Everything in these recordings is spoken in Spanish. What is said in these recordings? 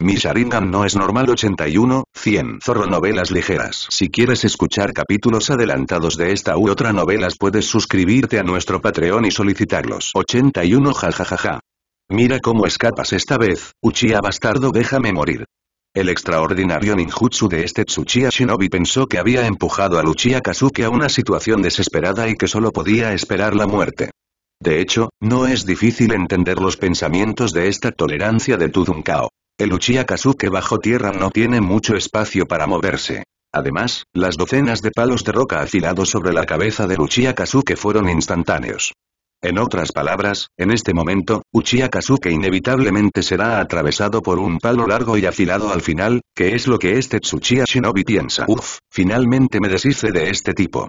Mi Sharingan no es normal 81, 100 Zorro Novelas Ligeras Si quieres escuchar capítulos adelantados de esta u otra novelas puedes suscribirte a nuestro Patreon y solicitarlos 81 jajajaja Mira cómo escapas esta vez, Uchiha bastardo déjame morir el extraordinario ninjutsu de este Tsuchiya Shinobi pensó que había empujado a Uchiha Kazuki a una situación desesperada y que solo podía esperar la muerte. De hecho, no es difícil entender los pensamientos de esta tolerancia de Tudunkao. El Uchiha bajo tierra no tiene mucho espacio para moverse. Además, las docenas de palos de roca afilados sobre la cabeza del Uchiha fueron instantáneos. En otras palabras, en este momento, Uchiha inevitablemente será atravesado por un palo largo y afilado al final, que es lo que este Tsuchiya Shinobi piensa. Uf, finalmente me deshice de este tipo.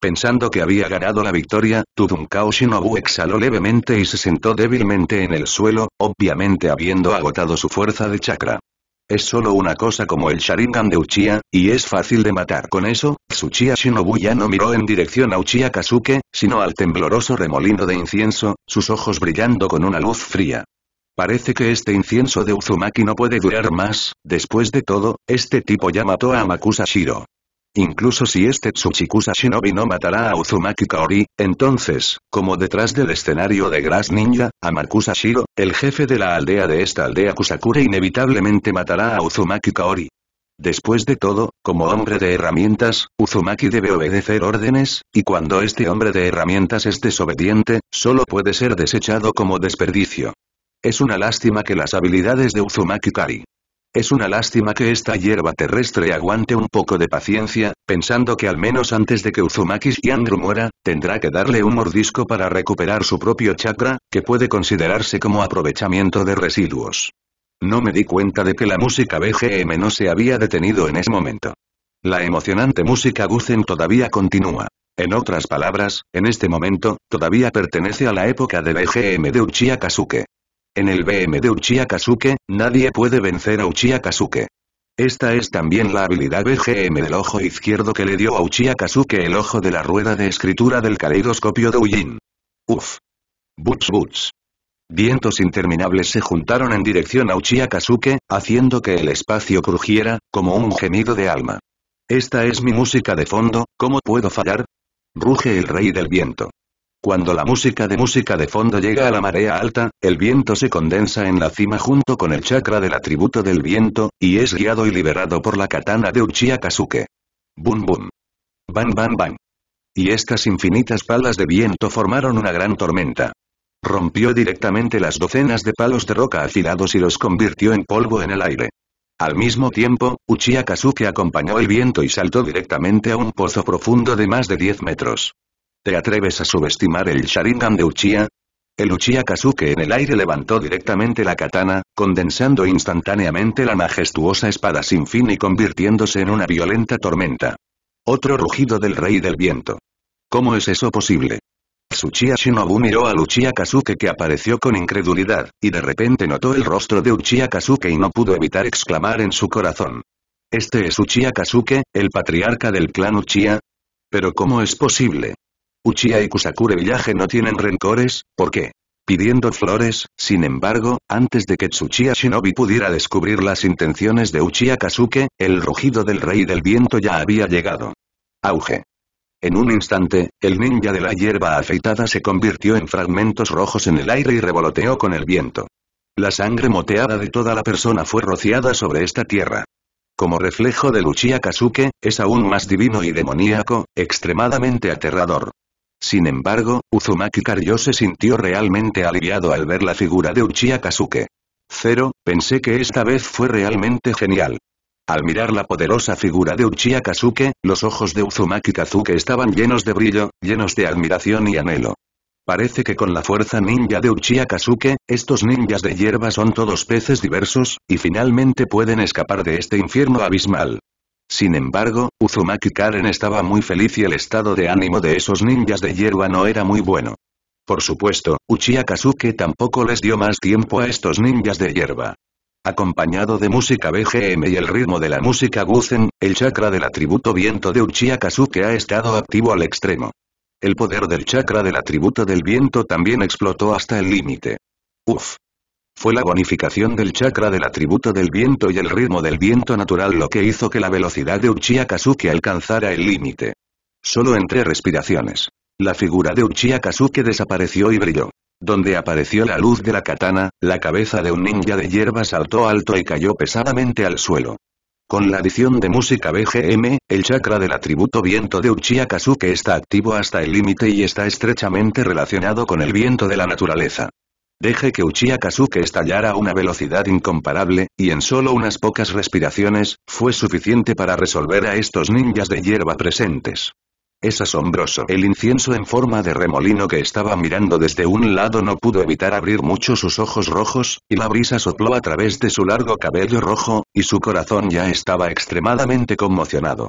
Pensando que había ganado la victoria, Tudunkao Shinobu exhaló levemente y se sentó débilmente en el suelo, obviamente habiendo agotado su fuerza de chakra. Es solo una cosa como el Sharingan de Uchiha, y es fácil de matar con eso, Tsuchiya Shinobu ya no miró en dirección a Uchiha Kasuke, sino al tembloroso remolino de incienso, sus ojos brillando con una luz fría. Parece que este incienso de Uzumaki no puede durar más, después de todo, este tipo ya mató a Makusashiro. Incluso si este Tsuchikusa Shinobi no matará a Uzumaki Kaori, entonces, como detrás del escenario de Grass Ninja, a Markus Shiro, el jefe de la aldea de esta aldea Kusakura inevitablemente matará a Uzumaki Kaori. Después de todo, como hombre de herramientas, Uzumaki debe obedecer órdenes, y cuando este hombre de herramientas es desobediente, solo puede ser desechado como desperdicio. Es una lástima que las habilidades de Uzumaki Kari es una lástima que esta hierba terrestre aguante un poco de paciencia, pensando que al menos antes de que Uzumaki Shiandru muera, tendrá que darle un mordisco para recuperar su propio chakra, que puede considerarse como aprovechamiento de residuos. No me di cuenta de que la música BGM no se había detenido en ese momento. La emocionante música Guzen todavía continúa. En otras palabras, en este momento, todavía pertenece a la época de BGM de Uchiha Kazuke. En el BM de Uchiha Kazuke, nadie puede vencer a Uchiha Kazuke. Esta es también la habilidad BGM del ojo izquierdo que le dio a Uchiha Kazuke el ojo de la rueda de escritura del caleidoscopio de Ujin. Uf. Buts buts. Vientos interminables se juntaron en dirección a Uchiha Kazuke, haciendo que el espacio crujiera, como un gemido de alma. Esta es mi música de fondo, ¿cómo puedo fallar? Ruge el rey del viento. Cuando la música de música de fondo llega a la marea alta, el viento se condensa en la cima junto con el chakra del atributo del viento, y es guiado y liberado por la katana de Uchiha Kazuke. Bum bum. Bam bam bam. Y estas infinitas palas de viento formaron una gran tormenta. Rompió directamente las docenas de palos de roca afilados y los convirtió en polvo en el aire. Al mismo tiempo, Uchiha Kazuke acompañó el viento y saltó directamente a un pozo profundo de más de 10 metros. ¿Te atreves a subestimar el Sharingan de Uchiha? El Uchiha Kazuke en el aire levantó directamente la katana, condensando instantáneamente la majestuosa espada sin fin y convirtiéndose en una violenta tormenta. Otro rugido del rey del viento. ¿Cómo es eso posible? Tsuchiya Shinobu miró al Uchiha Kazuke que apareció con incredulidad, y de repente notó el rostro de Uchiha Kazuke y no pudo evitar exclamar en su corazón. ¿Este es Uchiha Kazuke, el patriarca del clan Uchiha? ¿Pero cómo es posible? Uchiha y Kusakure Village no tienen rencores, ¿por qué? Pidiendo flores, sin embargo, antes de que Tsuchiya Shinobi pudiera descubrir las intenciones de Uchiha Kasuke, el rugido del rey del viento ya había llegado. Auge. En un instante, el ninja de la hierba afeitada se convirtió en fragmentos rojos en el aire y revoloteó con el viento. La sangre moteada de toda la persona fue rociada sobre esta tierra. Como reflejo de Uchiha Kasuke, es aún más divino y demoníaco, extremadamente aterrador. Sin embargo, Uzumaki Karyo se sintió realmente aliviado al ver la figura de Uchiha Kazuke. Cero, pensé que esta vez fue realmente genial. Al mirar la poderosa figura de Uchiha Kazuke, los ojos de Uzumaki Kazuke estaban llenos de brillo, llenos de admiración y anhelo. Parece que con la fuerza ninja de Uchiha Kazuke, estos ninjas de hierba son todos peces diversos, y finalmente pueden escapar de este infierno abismal. Sin embargo, Uzumaki Karen estaba muy feliz y el estado de ánimo de esos ninjas de hierba no era muy bueno. Por supuesto, Uchiha tampoco les dio más tiempo a estos ninjas de hierba. Acompañado de música BGM y el ritmo de la música Guzen, el chakra del atributo viento de Uchiha ha estado activo al extremo. El poder del chakra del atributo del viento también explotó hasta el límite. Uf, fue la bonificación del chakra del atributo del viento y el ritmo del viento natural lo que hizo que la velocidad de Uchiha alcanzara el límite. Solo entre respiraciones. La figura de Uchiha desapareció y brilló. Donde apareció la luz de la katana, la cabeza de un ninja de hierba saltó alto y cayó pesadamente al suelo. Con la adición de música BGM, el chakra del atributo viento de Uchiha está activo hasta el límite y está estrechamente relacionado con el viento de la naturaleza. Deje que Uchiha Kazuke estallara a una velocidad incomparable, y en solo unas pocas respiraciones, fue suficiente para resolver a estos ninjas de hierba presentes. Es asombroso. El incienso en forma de remolino que estaba mirando desde un lado no pudo evitar abrir mucho sus ojos rojos, y la brisa sopló a través de su largo cabello rojo, y su corazón ya estaba extremadamente conmocionado.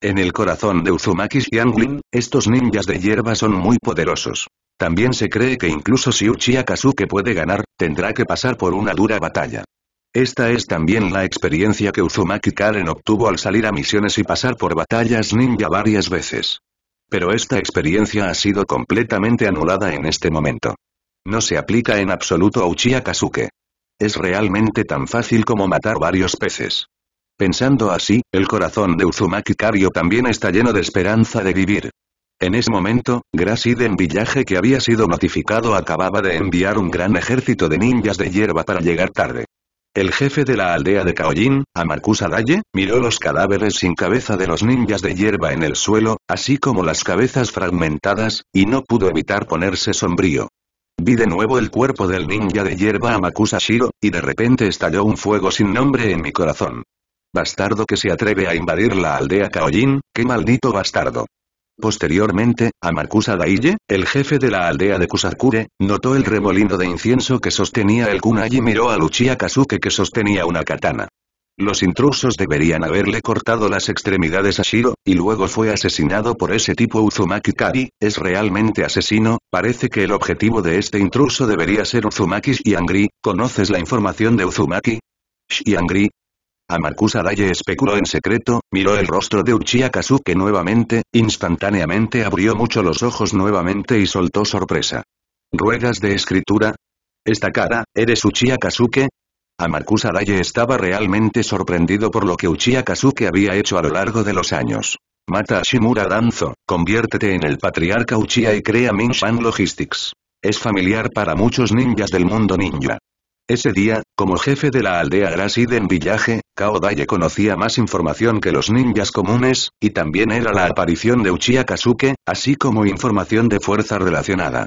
En el corazón de Uzumaki Xianglin, estos ninjas de hierba son muy poderosos. También se cree que incluso si Uchiha Kazuke puede ganar, tendrá que pasar por una dura batalla. Esta es también la experiencia que Uzumaki Karen obtuvo al salir a misiones y pasar por batallas ninja varias veces. Pero esta experiencia ha sido completamente anulada en este momento. No se aplica en absoluto a Uchiha Kazuke. Es realmente tan fácil como matar varios peces. Pensando así, el corazón de Uzumaki Karyo también está lleno de esperanza de vivir. En ese momento, en villaje que había sido notificado acababa de enviar un gran ejército de ninjas de hierba para llegar tarde. El jefe de la aldea de Kaoyin, Amakusa Daye, miró los cadáveres sin cabeza de los ninjas de hierba en el suelo, así como las cabezas fragmentadas, y no pudo evitar ponerse sombrío. Vi de nuevo el cuerpo del ninja de hierba Amakusa Shiro, y de repente estalló un fuego sin nombre en mi corazón. Bastardo que se atreve a invadir la aldea Kaoyin, qué maldito bastardo. Posteriormente, a Marcus Adaille, el jefe de la aldea de Kusakure, notó el remolino de incienso que sostenía el kunai y miró a Luchia Kazuke que sostenía una katana. Los intrusos deberían haberle cortado las extremidades a Shiro, y luego fue asesinado por ese tipo Uzumaki Kari, es realmente asesino, parece que el objetivo de este intruso debería ser Uzumaki Shiangri, ¿conoces la información de Uzumaki? Shiangri, a especuló en secreto, miró el rostro de Uchiha nuevamente, instantáneamente abrió mucho los ojos nuevamente y soltó sorpresa. ¿Ruedas de escritura? ¿Esta cara, eres Uchiha Kazuke? Marcus Araye estaba realmente sorprendido por lo que Uchiha Kazuke había hecho a lo largo de los años. Mata a Shimura Danzo, conviértete en el patriarca Uchiha y crea Minshan Logistics. Es familiar para muchos ninjas del mundo ninja. Ese día, como jefe de la aldea Grasiden en Villaje, Daye conocía más información que los ninjas comunes, y también era la aparición de Uchiha Kasuke, así como información de fuerza relacionada.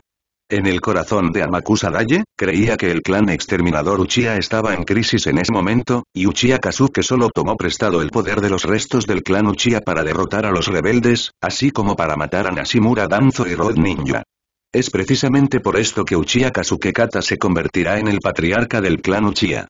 En el corazón de Amakusa Daye, creía que el clan exterminador Uchiha estaba en crisis en ese momento, y Uchiha Kasuke solo tomó prestado el poder de los restos del clan Uchiha para derrotar a los rebeldes, así como para matar a Nashimura Danzo y Rod Ninja. Es precisamente por esto que Uchiha Kata se convertirá en el patriarca del clan Uchiha.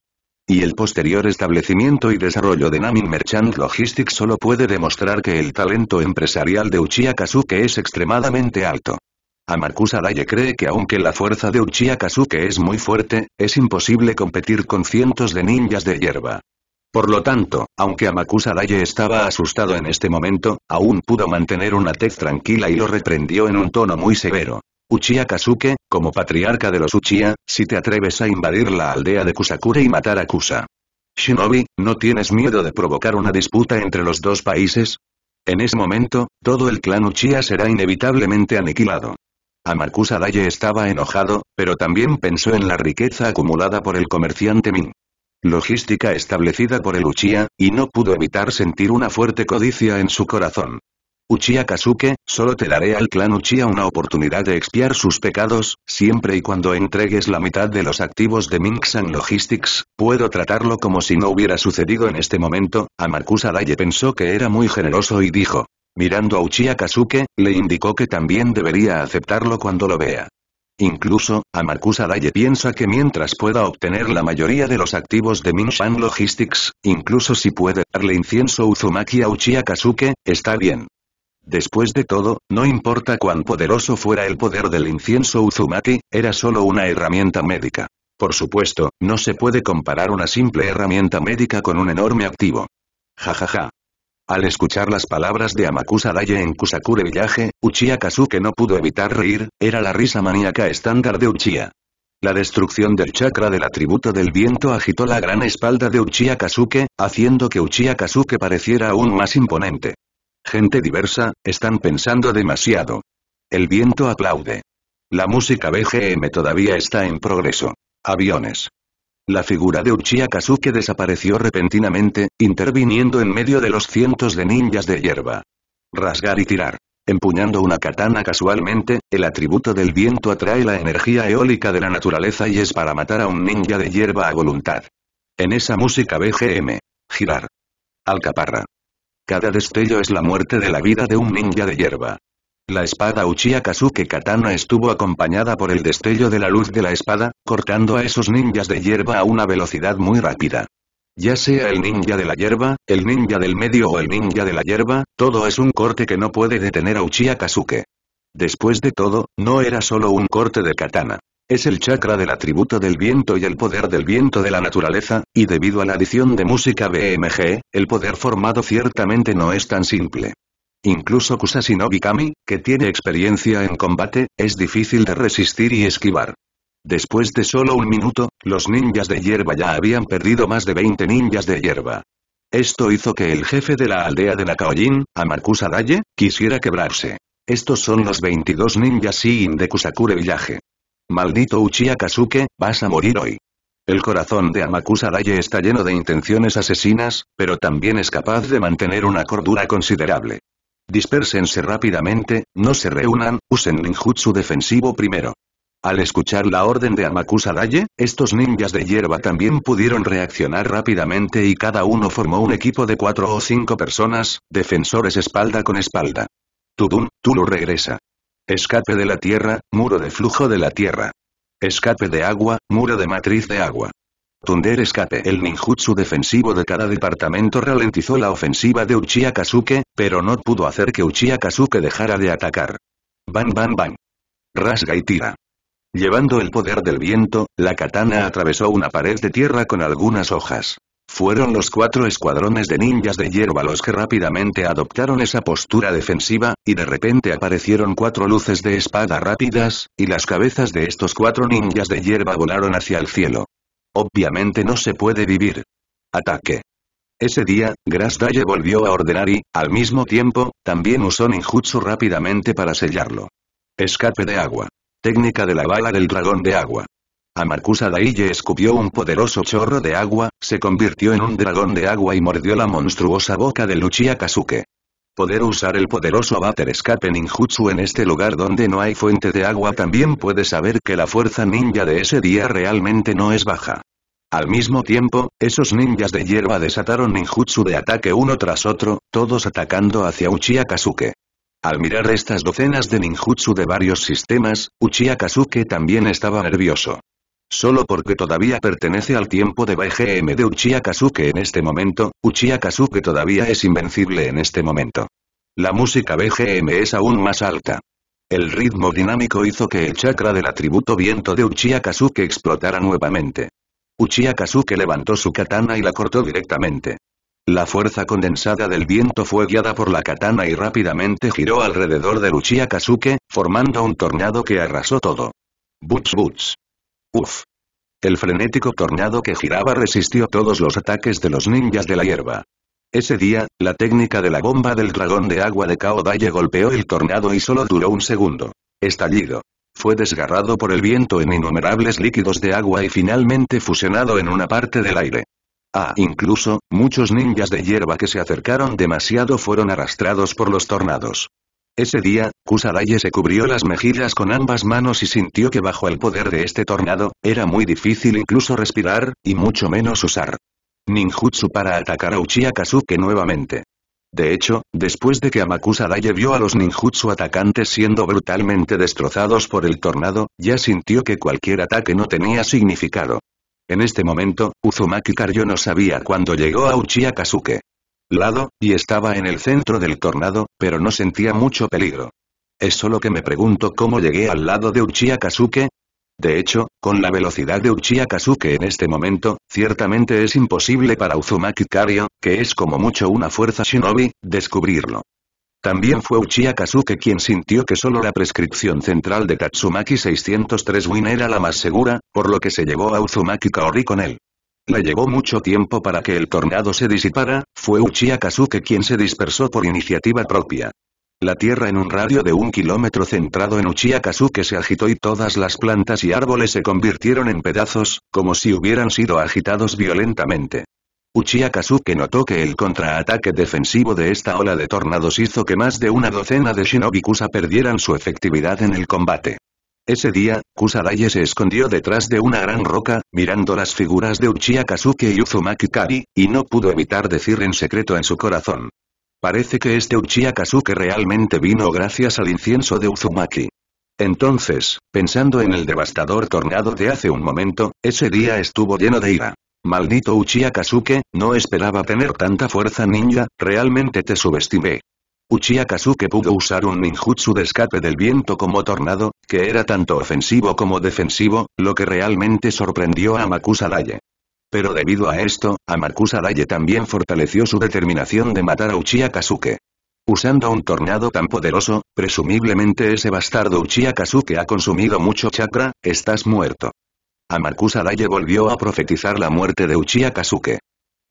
Y el posterior establecimiento y desarrollo de Namin Merchant Logistics solo puede demostrar que el talento empresarial de Uchiha es extremadamente alto. Amakusa cree que aunque la fuerza de Uchiha es muy fuerte, es imposible competir con cientos de ninjas de hierba. Por lo tanto, aunque Amakusa Daye estaba asustado en este momento, aún pudo mantener una tez tranquila y lo reprendió en un tono muy severo. Uchiha Kazuke, como patriarca de los Uchiha, si te atreves a invadir la aldea de Kusakure y matar a Kusa. Shinobi, ¿no tienes miedo de provocar una disputa entre los dos países? En ese momento, todo el clan Uchiha será inevitablemente aniquilado. Amakusa Daye estaba enojado, pero también pensó en la riqueza acumulada por el comerciante Min. Logística establecida por el Uchiha, y no pudo evitar sentir una fuerte codicia en su corazón. Uchiha Kasuke, solo te daré al clan Uchiha una oportunidad de expiar sus pecados, siempre y cuando entregues la mitad de los activos de Minxan Logistics, puedo tratarlo como si no hubiera sucedido en este momento, Marcus Daye pensó que era muy generoso y dijo. Mirando a Uchiha Kasuke, le indicó que también debería aceptarlo cuando lo vea. Incluso, Marcus Daye piensa que mientras pueda obtener la mayoría de los activos de Minshan Logistics, incluso si puede darle incienso Uzumaki a Uchiha está bien. Después de todo, no importa cuán poderoso fuera el poder del incienso Uzumaki, era solo una herramienta médica. Por supuesto, no se puede comparar una simple herramienta médica con un enorme activo. Jajaja. Al escuchar las palabras de Amakusa Daye en Kusakure Village, Uchiha no pudo evitar reír, era la risa maníaca estándar de Uchiha. La destrucción del chakra del atributo del viento agitó la gran espalda de Uchiha haciendo que Uchiha pareciera aún más imponente. Gente diversa, están pensando demasiado. El viento aplaude. La música BGM todavía está en progreso. Aviones. La figura de Uchiha desapareció repentinamente, interviniendo en medio de los cientos de ninjas de hierba. Rasgar y tirar. Empuñando una katana casualmente, el atributo del viento atrae la energía eólica de la naturaleza y es para matar a un ninja de hierba a voluntad. En esa música BGM. Girar. Alcaparra. Cada destello es la muerte de la vida de un ninja de hierba. La espada Uchiha Kasuke Katana estuvo acompañada por el destello de la luz de la espada, cortando a esos ninjas de hierba a una velocidad muy rápida. Ya sea el ninja de la hierba, el ninja del medio o el ninja de la hierba, todo es un corte que no puede detener a Uchiha Kasuke. Después de todo, no era solo un corte de katana. Es el chakra del atributo del viento y el poder del viento de la naturaleza, y debido a la adición de música BMG, el poder formado ciertamente no es tan simple. Incluso Kusashi no que tiene experiencia en combate, es difícil de resistir y esquivar. Después de solo un minuto, los ninjas de hierba ya habían perdido más de 20 ninjas de hierba. Esto hizo que el jefe de la aldea de Nakaojin, Amakusa Daye, quisiera quebrarse. Estos son los 22 ninjas Shin de Kusakure Village. Maldito Uchiha Kazuke, vas a morir hoy. El corazón de Amakusa está lleno de intenciones asesinas, pero también es capaz de mantener una cordura considerable. Dispersense rápidamente, no se reúnan, usen ninjutsu defensivo primero. Al escuchar la orden de Amakusa estos ninjas de hierba también pudieron reaccionar rápidamente y cada uno formó un equipo de cuatro o cinco personas, defensores espalda con espalda. Tudun, Tulu regresa. Escape de la Tierra, muro de flujo de la Tierra. Escape de agua, muro de matriz de agua. tunder Escape El ninjutsu defensivo de cada departamento ralentizó la ofensiva de Uchiha Kazuke, pero no pudo hacer que Uchiha Kazuke dejara de atacar. Bam bam bam. Rasga y tira. Llevando el poder del viento, la katana atravesó una pared de tierra con algunas hojas. Fueron los cuatro escuadrones de ninjas de hierba los que rápidamente adoptaron esa postura defensiva, y de repente aparecieron cuatro luces de espada rápidas, y las cabezas de estos cuatro ninjas de hierba volaron hacia el cielo. Obviamente no se puede vivir. Ataque. Ese día, Grass volvió a ordenar y, al mismo tiempo, también usó ninjutsu rápidamente para sellarlo. Escape de agua. Técnica de la bala del dragón de agua. A escupió un poderoso chorro de agua, se convirtió en un dragón de agua y mordió la monstruosa boca de Uchiha Kazuke. Poder usar el poderoso Avatar Escape Ninjutsu en este lugar donde no hay fuente de agua también puede saber que la fuerza ninja de ese día realmente no es baja. Al mismo tiempo, esos ninjas de hierba desataron ninjutsu de ataque uno tras otro, todos atacando hacia Uchiha Al mirar estas docenas de ninjutsu de varios sistemas, Uchiha también estaba nervioso. Solo porque todavía pertenece al tiempo de BGM de Uchiha Kazuke en este momento, Uchiha Kazuke todavía es invencible en este momento. La música BGM es aún más alta. El ritmo dinámico hizo que el chakra del atributo viento de Uchiha Kazuke explotara nuevamente. Uchiha Kazuke levantó su katana y la cortó directamente. La fuerza condensada del viento fue guiada por la katana y rápidamente giró alrededor de Uchiha Kazuke, formando un tornado que arrasó todo. Butch Butch. Uf. El frenético tornado que giraba resistió todos los ataques de los ninjas de la hierba. Ese día, la técnica de la bomba del dragón de agua de Cao golpeó el tornado y solo duró un segundo. Estallido. Fue desgarrado por el viento en innumerables líquidos de agua y finalmente fusionado en una parte del aire. Ah, incluso, muchos ninjas de hierba que se acercaron demasiado fueron arrastrados por los tornados. Ese día, Kusadai se cubrió las mejillas con ambas manos y sintió que bajo el poder de este tornado, era muy difícil incluso respirar, y mucho menos usar ninjutsu para atacar a Uchiha nuevamente. De hecho, después de que Amakusa Daye vio a los ninjutsu atacantes siendo brutalmente destrozados por el tornado, ya sintió que cualquier ataque no tenía significado. En este momento, Uzumaki Karyo no sabía cuándo llegó a Uchiha Kazuke lado, y estaba en el centro del tornado, pero no sentía mucho peligro. Es solo que me pregunto cómo llegué al lado de Uchiha De hecho, con la velocidad de Uchiha en este momento, ciertamente es imposible para Uzumaki Kario, que es como mucho una fuerza shinobi, descubrirlo. También fue Uchiha quien sintió que solo la prescripción central de Tatsumaki 603 Win era la más segura, por lo que se llevó a Uzumaki Kaori con él. Le llevó mucho tiempo para que el tornado se disipara, fue Uchiha quien se dispersó por iniciativa propia. La tierra en un radio de un kilómetro centrado en Uchiha se agitó y todas las plantas y árboles se convirtieron en pedazos, como si hubieran sido agitados violentamente. Uchiha notó que el contraataque defensivo de esta ola de tornados hizo que más de una docena de Shinobikusa perdieran su efectividad en el combate. Ese día, Kusadai se escondió detrás de una gran roca, mirando las figuras de Uchiha y Uzumaki Kari, y no pudo evitar decir en secreto en su corazón. Parece que este Uchiha realmente vino gracias al incienso de Uzumaki. Entonces, pensando en el devastador tornado de hace un momento, ese día estuvo lleno de ira. Maldito Uchiha no esperaba tener tanta fuerza ninja, realmente te subestimé. Uchiha pudo usar un ninjutsu de escape del viento como tornado, que era tanto ofensivo como defensivo, lo que realmente sorprendió a Amakusa Pero debido a esto, Amakusa también fortaleció su determinación de matar a Uchiha Kazuke. Usando un tornado tan poderoso, presumiblemente ese bastardo Uchiha Kazuke ha consumido mucho chakra, estás muerto. Amakusa Daiye volvió a profetizar la muerte de Uchiha Kazuke.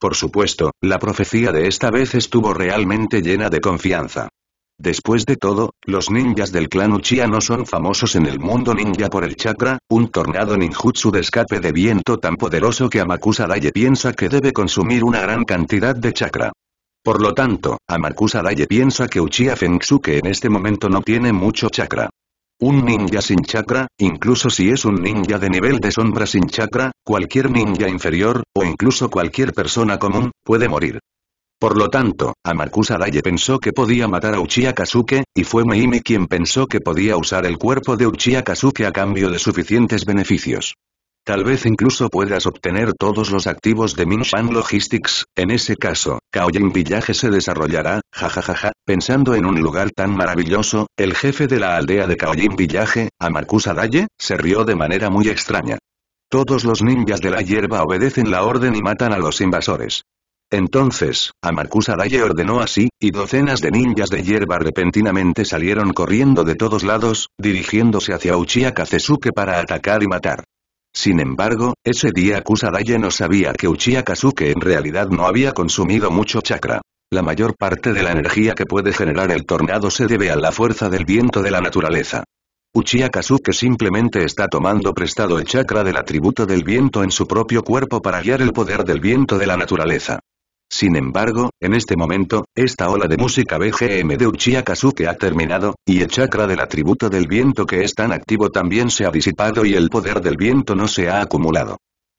Por supuesto, la profecía de esta vez estuvo realmente llena de confianza. Después de todo, los ninjas del clan Uchiha no son famosos en el mundo ninja por el chakra, un tornado ninjutsu de escape de viento tan poderoso que Amakusa Daye piensa que debe consumir una gran cantidad de chakra. Por lo tanto, Amakusa Daye piensa que Uchiha que en este momento no tiene mucho chakra. Un ninja sin chakra, incluso si es un ninja de nivel de sombra sin chakra, Cualquier ninja inferior, o incluso cualquier persona común, puede morir. Por lo tanto, Amakusa Daye pensó que podía matar a Uchiha Kasuke, y fue Meimi quien pensó que podía usar el cuerpo de Uchiha Kazuke a cambio de suficientes beneficios. Tal vez incluso puedas obtener todos los activos de Minshan Logistics, en ese caso, Kaoyin Village se desarrollará, jajajaja, pensando en un lugar tan maravilloso, el jefe de la aldea de Kaoyin Village, Amakusa Daye, se rió de manera muy extraña. Todos los ninjas de la hierba obedecen la orden y matan a los invasores. Entonces, Amaku ordenó así, y docenas de ninjas de hierba repentinamente salieron corriendo de todos lados, dirigiéndose hacia Uchiha para atacar y matar. Sin embargo, ese día Kusadaye no sabía que Uchiha en realidad no había consumido mucho chakra. La mayor parte de la energía que puede generar el tornado se debe a la fuerza del viento de la naturaleza. Uchiha Kazuke simplemente está tomando prestado el chakra del atributo del viento en su propio cuerpo para guiar el poder del viento de la naturaleza. Sin embargo, en este momento, esta ola de música BGM de Uchiha ha terminado, y el chakra del atributo del viento que es tan activo también se ha disipado y el poder del viento no se ha acumulado.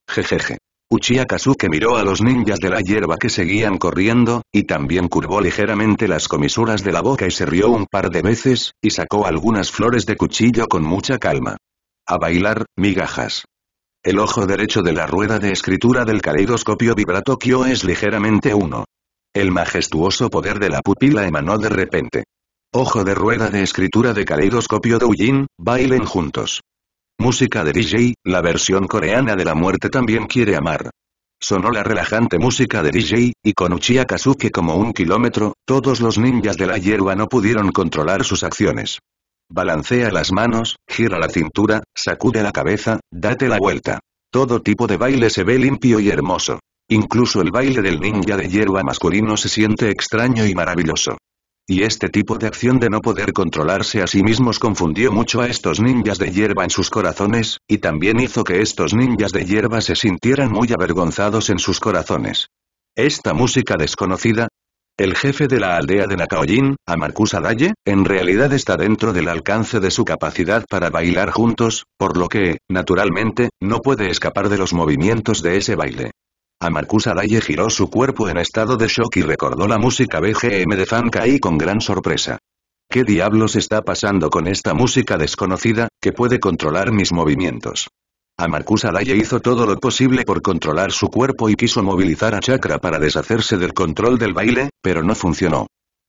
Jejeje. Uchiha miró a los ninjas de la hierba que seguían corriendo, y también curvó ligeramente las comisuras de la boca y se rió un par de veces, y sacó algunas flores de cuchillo con mucha calma. A bailar, migajas. El ojo derecho de la rueda de escritura del caleidoscopio vibrato Kyo es ligeramente uno. El majestuoso poder de la pupila emanó de repente. Ojo de rueda de escritura de caleidoscopio Doujin, bailen juntos. Música de DJ, la versión coreana de La muerte también quiere amar. Sonó la relajante música de DJ, y con Uchiha como un kilómetro, todos los ninjas de la hierba no pudieron controlar sus acciones. Balancea las manos, gira la cintura, sacude la cabeza, date la vuelta. Todo tipo de baile se ve limpio y hermoso. Incluso el baile del ninja de hierba masculino se siente extraño y maravilloso. Y este tipo de acción de no poder controlarse a sí mismos confundió mucho a estos ninjas de hierba en sus corazones, y también hizo que estos ninjas de hierba se sintieran muy avergonzados en sus corazones. Esta música desconocida, el jefe de la aldea de Nakaoyin, Amarcus Adaye, en realidad está dentro del alcance de su capacidad para bailar juntos, por lo que, naturalmente, no puede escapar de los movimientos de ese baile. Amarcus Alaye giró su cuerpo en estado de shock y recordó la música BGM de Fankai con gran sorpresa. ¿Qué diablos está pasando con esta música desconocida, que puede controlar mis movimientos? Amarcus alaye hizo todo lo posible por controlar su cuerpo y quiso movilizar a Chakra para deshacerse del control del baile, pero no funcionó.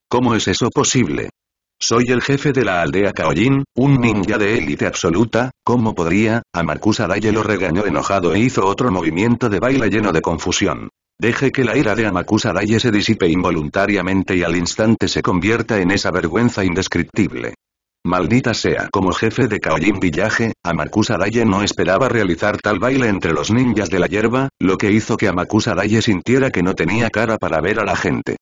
¿Cómo es eso posible? Soy el jefe de la aldea Kaolin, un ninja de élite absoluta, ¿cómo podría? Amakusa Daye lo regañó enojado e hizo otro movimiento de baile lleno de confusión. Deje que la ira de Amakusa Daye se disipe involuntariamente y al instante se convierta en esa vergüenza indescriptible. Maldita sea, como jefe de Kaolin Villaje, Amakusa Daye no esperaba realizar tal baile entre los ninjas de la hierba, lo que hizo que Amakusa Daye sintiera que no tenía cara para ver a la gente.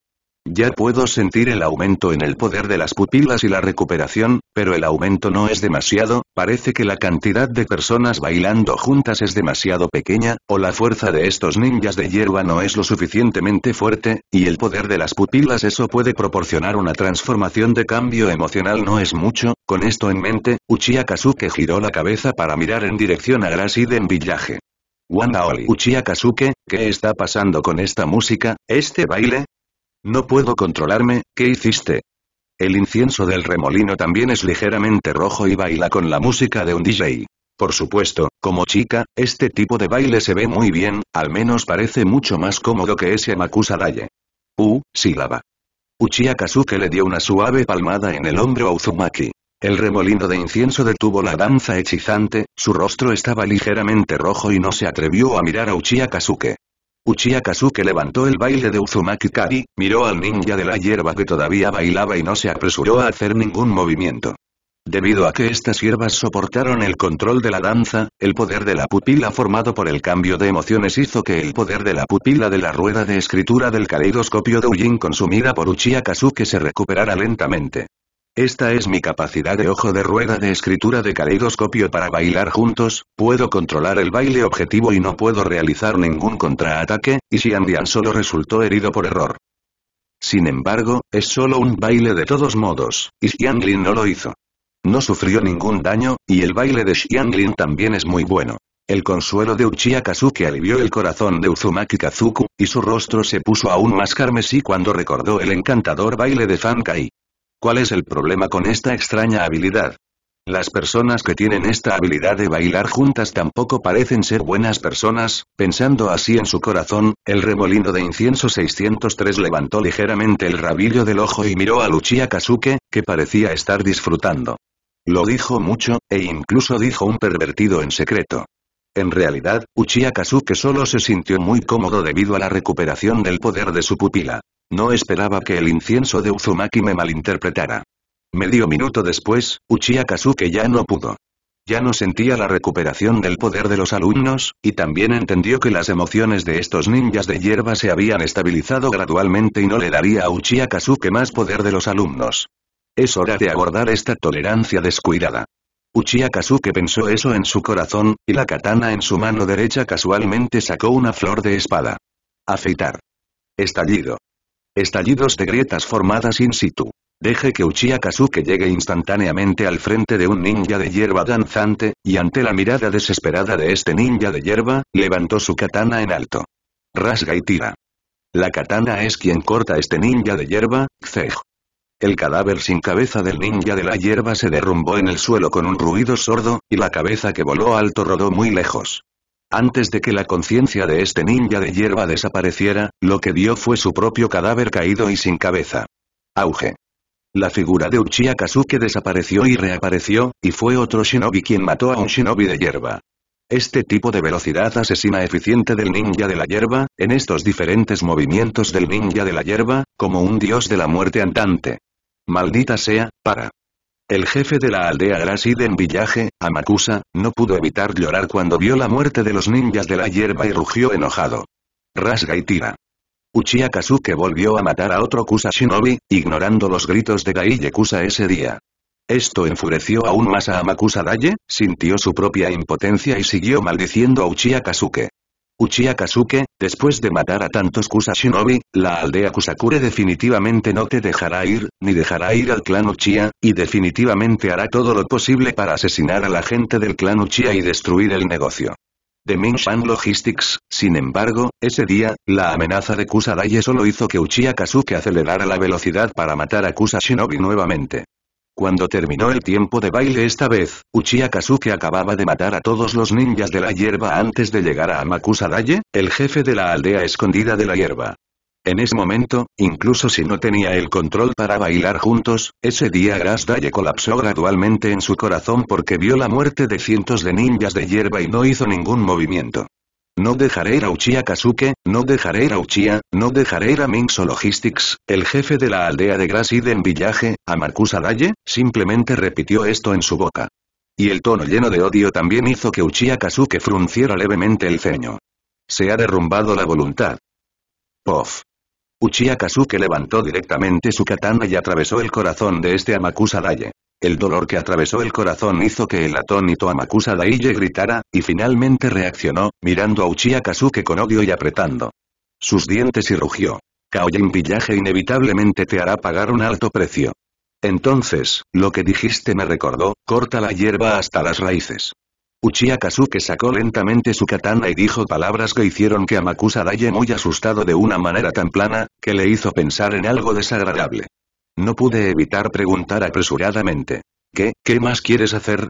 Ya puedo sentir el aumento en el poder de las pupilas y la recuperación, pero el aumento no es demasiado, parece que la cantidad de personas bailando juntas es demasiado pequeña, o la fuerza de estos ninjas de hierba no es lo suficientemente fuerte, y el poder de las pupilas eso puede proporcionar una transformación de cambio emocional no es mucho, con esto en mente, Uchiha Kazuke giró la cabeza para mirar en dirección a Grasiden Villaje. Wanaoli Uchiha Kazuke, ¿qué está pasando con esta música, este baile? No puedo controlarme, ¿qué hiciste? El incienso del remolino también es ligeramente rojo y baila con la música de un DJ. Por supuesto, como chica, este tipo de baile se ve muy bien, al menos parece mucho más cómodo que ese Makusa U, uh, sílaba. Uchiha le dio una suave palmada en el hombro a Uzumaki. El remolino de incienso detuvo la danza hechizante, su rostro estaba ligeramente rojo y no se atrevió a mirar a Uchiha Uchiha que levantó el baile de Uzumaki Kari, miró al ninja de la hierba que todavía bailaba y no se apresuró a hacer ningún movimiento. Debido a que estas hierbas soportaron el control de la danza, el poder de la pupila formado por el cambio de emociones hizo que el poder de la pupila de la rueda de escritura del caleidoscopio de Ujin consumida por Uchiha que se recuperara lentamente. Esta es mi capacidad de ojo de rueda de escritura de caleidoscopio para bailar juntos, puedo controlar el baile objetivo y no puedo realizar ningún contraataque, y Xiandian solo resultó herido por error. Sin embargo, es solo un baile de todos modos, y Xianglin no lo hizo. No sufrió ningún daño, y el baile de Xianglin también es muy bueno. El consuelo de Uchiha Kazuki alivió el corazón de Uzumaki Kazuku, y su rostro se puso aún más carmesí cuando recordó el encantador baile de Kai. ¿Cuál es el problema con esta extraña habilidad? Las personas que tienen esta habilidad de bailar juntas tampoco parecen ser buenas personas, pensando así en su corazón, el remolino de incienso 603 levantó ligeramente el rabillo del ojo y miró a Uchiha Kasuke, que parecía estar disfrutando. Lo dijo mucho, e incluso dijo un pervertido en secreto. En realidad, Uchiha solo se sintió muy cómodo debido a la recuperación del poder de su pupila. No esperaba que el incienso de Uzumaki me malinterpretara. Medio minuto después, Uchiha ya no pudo. Ya no sentía la recuperación del poder de los alumnos, y también entendió que las emociones de estos ninjas de hierba se habían estabilizado gradualmente y no le daría a Uchiha más poder de los alumnos. Es hora de abordar esta tolerancia descuidada. Uchiha pensó eso en su corazón, y la katana en su mano derecha casualmente sacó una flor de espada. Afeitar. Estallido. Estallidos de grietas formadas in situ. Deje que Uchiha llegue instantáneamente al frente de un ninja de hierba danzante, y ante la mirada desesperada de este ninja de hierba, levantó su katana en alto. Rasga y tira. La katana es quien corta este ninja de hierba, Zeg. El cadáver sin cabeza del ninja de la hierba se derrumbó en el suelo con un ruido sordo, y la cabeza que voló alto rodó muy lejos. Antes de que la conciencia de este ninja de hierba desapareciera, lo que vio fue su propio cadáver caído y sin cabeza. Auge. La figura de Uchiha Kazuke desapareció y reapareció, y fue otro shinobi quien mató a un shinobi de hierba. Este tipo de velocidad asesina eficiente del ninja de la hierba, en estos diferentes movimientos del ninja de la hierba, como un dios de la muerte andante. Maldita sea, para. El jefe de la aldea Rasiden Villaje, Amakusa, no pudo evitar llorar cuando vio la muerte de los ninjas de la hierba y rugió enojado. Rasga y tira. Uchiha volvió a matar a otro Kusashinobi, ignorando los gritos de Gaille Kusa ese día. Esto enfureció aún más a Amakusa Daye, sintió su propia impotencia y siguió maldiciendo a Uchiha Kazuke. Uchiha Después de matar a tantos Kusashinobi, la aldea Kusakure definitivamente no te dejará ir, ni dejará ir al clan Uchiha, y definitivamente hará todo lo posible para asesinar a la gente del clan Uchiha y destruir el negocio. De Mingshan Logistics, sin embargo, ese día, la amenaza de Kusadai solo hizo que Uchiha Kazuke acelerara la velocidad para matar a Kusashinobi nuevamente. Cuando terminó el tiempo de baile esta vez, Uchiha Kazuki acababa de matar a todos los ninjas de la hierba antes de llegar a Amakusa Daye, el jefe de la aldea escondida de la hierba. En ese momento, incluso si no tenía el control para bailar juntos, ese día Gras Daye colapsó gradualmente en su corazón porque vio la muerte de cientos de ninjas de hierba y no hizo ningún movimiento. No dejaré ir a Uchiha Kasuke, no dejaré ir a Uchiha, no dejaré ir a Minxo Logistics, el jefe de la aldea de Grass en Village, a Marcus simplemente repitió esto en su boca. Y el tono lleno de odio también hizo que Uchiha Kasuke frunciera levemente el ceño. Se ha derrumbado la voluntad. Pof. Uchiha Kazuke levantó directamente su katana y atravesó el corazón de este Amakusa el dolor que atravesó el corazón hizo que el atónito Amakusa Daiye gritara, y finalmente reaccionó, mirando a Uchiha con odio y apretando sus dientes y rugió. Kaoyin pillaje inevitablemente te hará pagar un alto precio. Entonces, lo que dijiste me recordó, corta la hierba hasta las raíces. Uchiha sacó lentamente su katana y dijo palabras que hicieron que Amakusa Daiye muy asustado de una manera tan plana, que le hizo pensar en algo desagradable. No pude evitar preguntar apresuradamente. ¿Qué, qué más quieres hacer?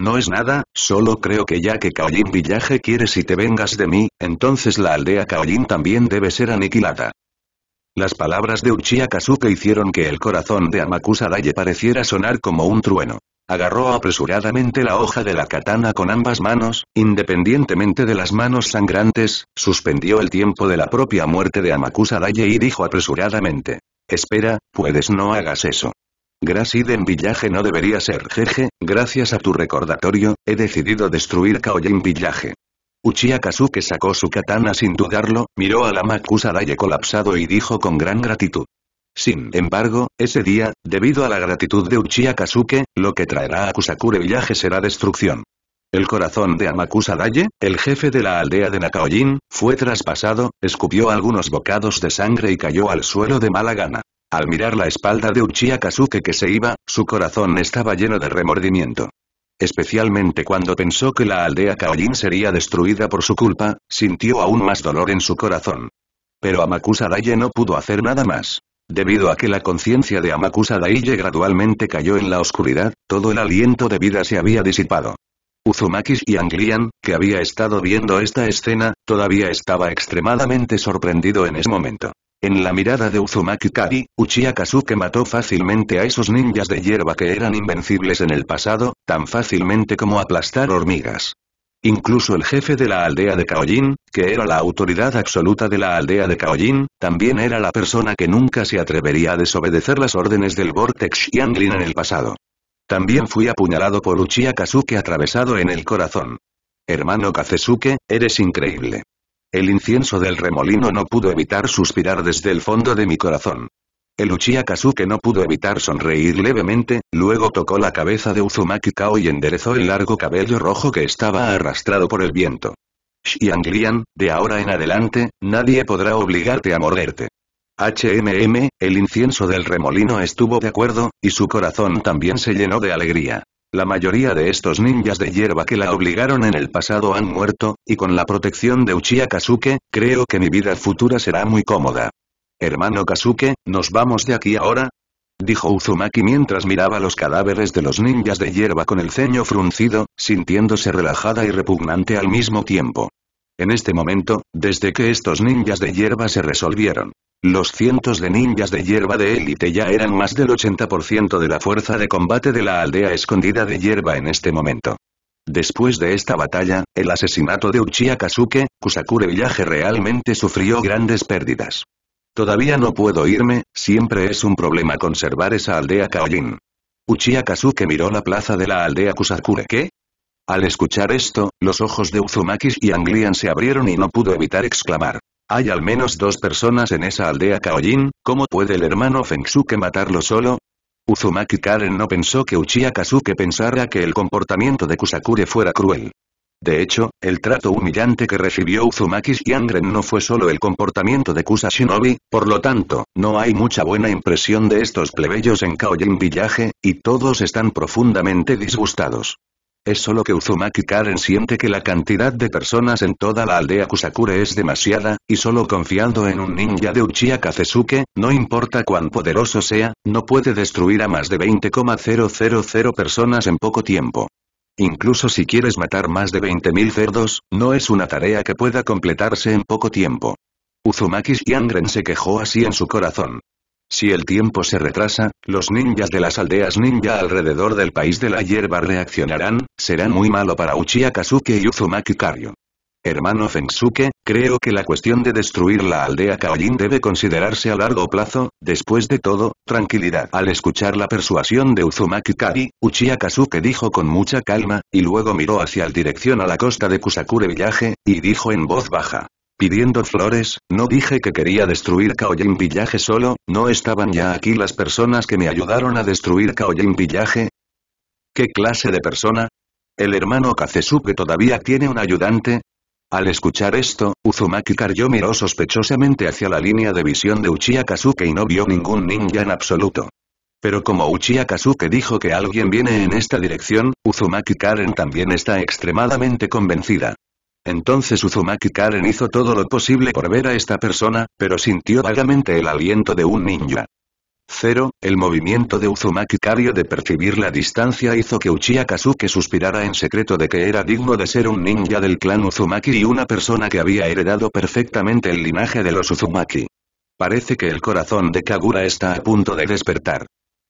No es nada, solo creo que ya que Kaolin Villaje quiere si te vengas de mí, entonces la aldea Kaolin también debe ser aniquilada. Las palabras de Uchiha Kazuke hicieron que el corazón de Amakusa Daye pareciera sonar como un trueno. Agarró apresuradamente la hoja de la katana con ambas manos, independientemente de las manos sangrantes, suspendió el tiempo de la propia muerte de Amakusa Daye y dijo apresuradamente. Espera, puedes no hagas eso. Gracias en Villaje no debería ser jeje, gracias a tu recordatorio, he decidido destruir Kaoyin Villaje. Uchiha Kazuke sacó su katana sin dudarlo, miró a la Makusadaye colapsado y dijo con gran gratitud. Sin embargo, ese día, debido a la gratitud de Uchiha Kazuke, lo que traerá a Kusakure Villaje será destrucción. El corazón de Amakusa Daye, el jefe de la aldea de Nakaoyin, fue traspasado, escupió algunos bocados de sangre y cayó al suelo de mala gana. Al mirar la espalda de Uchiha que se iba, su corazón estaba lleno de remordimiento. Especialmente cuando pensó que la aldea Kaoyin sería destruida por su culpa, sintió aún más dolor en su corazón. Pero Amakusa Daye no pudo hacer nada más. Debido a que la conciencia de Amakusa Daye gradualmente cayó en la oscuridad, todo el aliento de vida se había disipado. Uzumaki y que había estado viendo esta escena, todavía estaba extremadamente sorprendido en ese momento. En la mirada de Uzumaki Kari, Uchiha Kazuke mató fácilmente a esos ninjas de hierba que eran invencibles en el pasado, tan fácilmente como aplastar hormigas. Incluso el jefe de la aldea de Kaoyin, que era la autoridad absoluta de la aldea de Kaoyin, también era la persona que nunca se atrevería a desobedecer las órdenes del Vortex Yanglin en el pasado. También fui apuñalado por Uchiha Kazuke atravesado en el corazón. Hermano Kazesuke, eres increíble. El incienso del remolino no pudo evitar suspirar desde el fondo de mi corazón. El Uchiha no pudo evitar sonreír levemente, luego tocó la cabeza de Uzumaki Kao y enderezó el largo cabello rojo que estaba arrastrado por el viento. Xianglian, de ahora en adelante, nadie podrá obligarte a morderte. HMM, el incienso del remolino estuvo de acuerdo, y su corazón también se llenó de alegría. La mayoría de estos ninjas de hierba que la obligaron en el pasado han muerto, y con la protección de Uchiha Kazuke, creo que mi vida futura será muy cómoda. Hermano Kazuke, ¿nos vamos de aquí ahora? Dijo Uzumaki mientras miraba los cadáveres de los ninjas de hierba con el ceño fruncido, sintiéndose relajada y repugnante al mismo tiempo. En este momento, desde que estos ninjas de hierba se resolvieron los cientos de ninjas de hierba de élite ya eran más del 80% de la fuerza de combate de la aldea escondida de hierba en este momento. Después de esta batalla, el asesinato de Uchiha Kazuke, Kusakure Villaje realmente sufrió grandes pérdidas. Todavía no puedo irme, siempre es un problema conservar esa aldea Kaoyin. Uchiha miró la plaza de la aldea Kusakure. ¿Qué? Al escuchar esto, los ojos de Uzumakis y Anglian se abrieron y no pudo evitar exclamar. Hay al menos dos personas en esa aldea Kaoyin, ¿cómo puede el hermano Fengsuke matarlo solo? Uzumaki Karen no pensó que Uchiha Kazuke pensara que el comportamiento de Kusakure fuera cruel. De hecho, el trato humillante que recibió Uzumaki Shiangren no fue solo el comportamiento de Kusashinobi. por lo tanto, no hay mucha buena impresión de estos plebeyos en Kaoyin Village, y todos están profundamente disgustados. Es solo que Uzumaki Karen siente que la cantidad de personas en toda la aldea Kusakure es demasiada, y solo confiando en un ninja de Uchiha Kazesuke, no importa cuán poderoso sea, no puede destruir a más de 20,000 personas en poco tiempo. Incluso si quieres matar más de 20.000 cerdos, no es una tarea que pueda completarse en poco tiempo. Uzumaki Shiangren se quejó así en su corazón. Si el tiempo se retrasa, los ninjas de las aldeas ninja alrededor del país de la hierba reaccionarán, será muy malo para Uchiha Kazuke y Uzumaki Karyo. Hermano Fensuke, creo que la cuestión de destruir la aldea Kaolin debe considerarse a largo plazo, después de todo, tranquilidad. Al escuchar la persuasión de Uzumaki Kari, Uchiha Kazuke dijo con mucha calma, y luego miró hacia la dirección a la costa de Kusakure Village, y dijo en voz baja pidiendo flores, no dije que quería destruir Kaoyin pillaje solo, ¿no estaban ya aquí las personas que me ayudaron a destruir Kaoyin pillaje? ¿Qué clase de persona? ¿El hermano Kazesuke todavía tiene un ayudante? Al escuchar esto, Uzumaki Karyo miró sospechosamente hacia la línea de visión de Uchiha y no vio ningún ninja en absoluto. Pero como Uchiha dijo que alguien viene en esta dirección, Uzumaki Karen también está extremadamente convencida. Entonces Uzumaki Karen hizo todo lo posible por ver a esta persona, pero sintió vagamente el aliento de un ninja. Cero, el movimiento de Uzumaki Kario de percibir la distancia hizo que Uchiha suspirara en secreto de que era digno de ser un ninja del clan Uzumaki y una persona que había heredado perfectamente el linaje de los Uzumaki. Parece que el corazón de Kagura está a punto de despertar.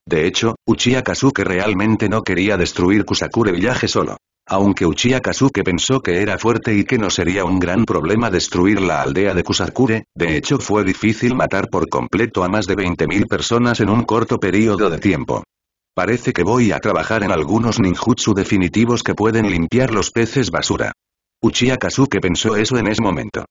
De hecho, Uchiha realmente no quería destruir Kusakure Village solo. Aunque Uchiha pensó que era fuerte y que no sería un gran problema destruir la aldea de Kusakure, de hecho fue difícil matar por completo a más de 20.000 personas en un corto periodo de tiempo. Parece que voy a trabajar en algunos ninjutsu definitivos que pueden limpiar los peces basura. Uchiha pensó eso en ese momento.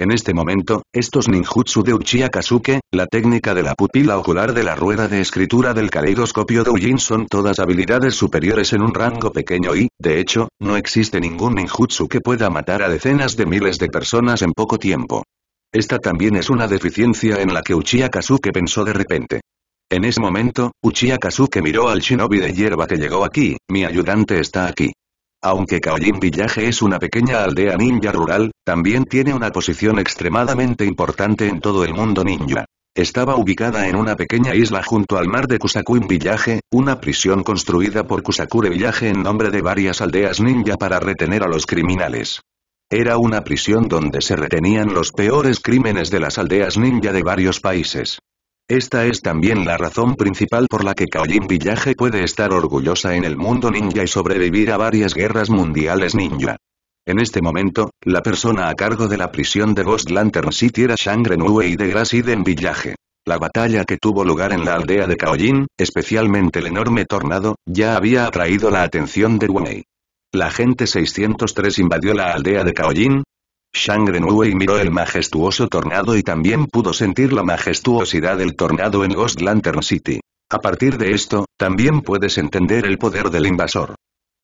En este momento, estos ninjutsu de Uchiha Kazuke, la técnica de la pupila ocular de la rueda de escritura del caleidoscopio de Ujin son todas habilidades superiores en un rango pequeño y, de hecho, no existe ningún ninjutsu que pueda matar a decenas de miles de personas en poco tiempo. Esta también es una deficiencia en la que Uchiha Kazuke pensó de repente. En ese momento, Uchiha Kazuke miró al shinobi de hierba que llegó aquí, mi ayudante está aquí. Aunque Kaolin Villaje es una pequeña aldea ninja rural, también tiene una posición extremadamente importante en todo el mundo ninja. Estaba ubicada en una pequeña isla junto al mar de Kusakuin Villaje, una prisión construida por Kusakure Villaje en nombre de varias aldeas ninja para retener a los criminales. Era una prisión donde se retenían los peores crímenes de las aldeas ninja de varios países. Esta es también la razón principal por la que Kaolin Villaje puede estar orgullosa en el mundo ninja y sobrevivir a varias guerras mundiales ninja. En este momento, la persona a cargo de la prisión de Ghost Lantern City era Shangren y de Grass Villaje. Village. La batalla que tuvo lugar en la aldea de Kaolin, especialmente el enorme tornado, ya había atraído la atención de Wei. La gente 603 invadió la aldea de Kaolin, Shangren Wei miró el majestuoso tornado y también pudo sentir la majestuosidad del tornado en Ghost Lantern City. A partir de esto, también puedes entender el poder del invasor.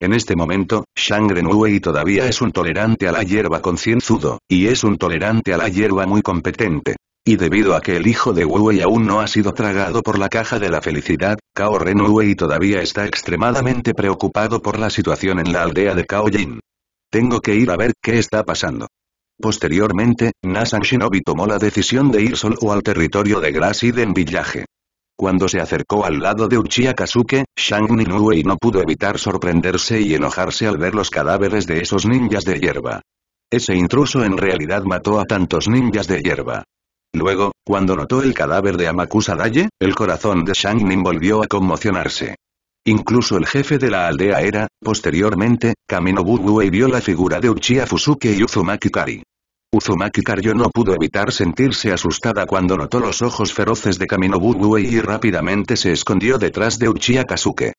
En este momento, Shangren Wei todavía es un tolerante a la hierba concienzudo, y es un tolerante a la hierba muy competente. Y debido a que el hijo de Wei aún no ha sido tragado por la caja de la felicidad, Cao Wei todavía está extremadamente preocupado por la situación en la aldea de Cao Jin. Tengo que ir a ver qué está pasando. Posteriormente, Nasan Shinobi tomó la decisión de ir solo al territorio de Grass den Village. Cuando se acercó al lado de Uchiha Kazuke, Shang Ninue no pudo evitar sorprenderse y enojarse al ver los cadáveres de esos ninjas de hierba. Ese intruso en realidad mató a tantos ninjas de hierba. Luego, cuando notó el cadáver de Amakusa Dalle, el corazón de Shang Nin volvió a conmocionarse. Incluso el jefe de la aldea era, posteriormente, Kamino y vio la figura de Uchiha Fusuke y Uzumaki Kari. Uzumaki Karyo no pudo evitar sentirse asustada cuando notó los ojos feroces de Kaminobu y rápidamente se escondió detrás de Uchiha Kasuke.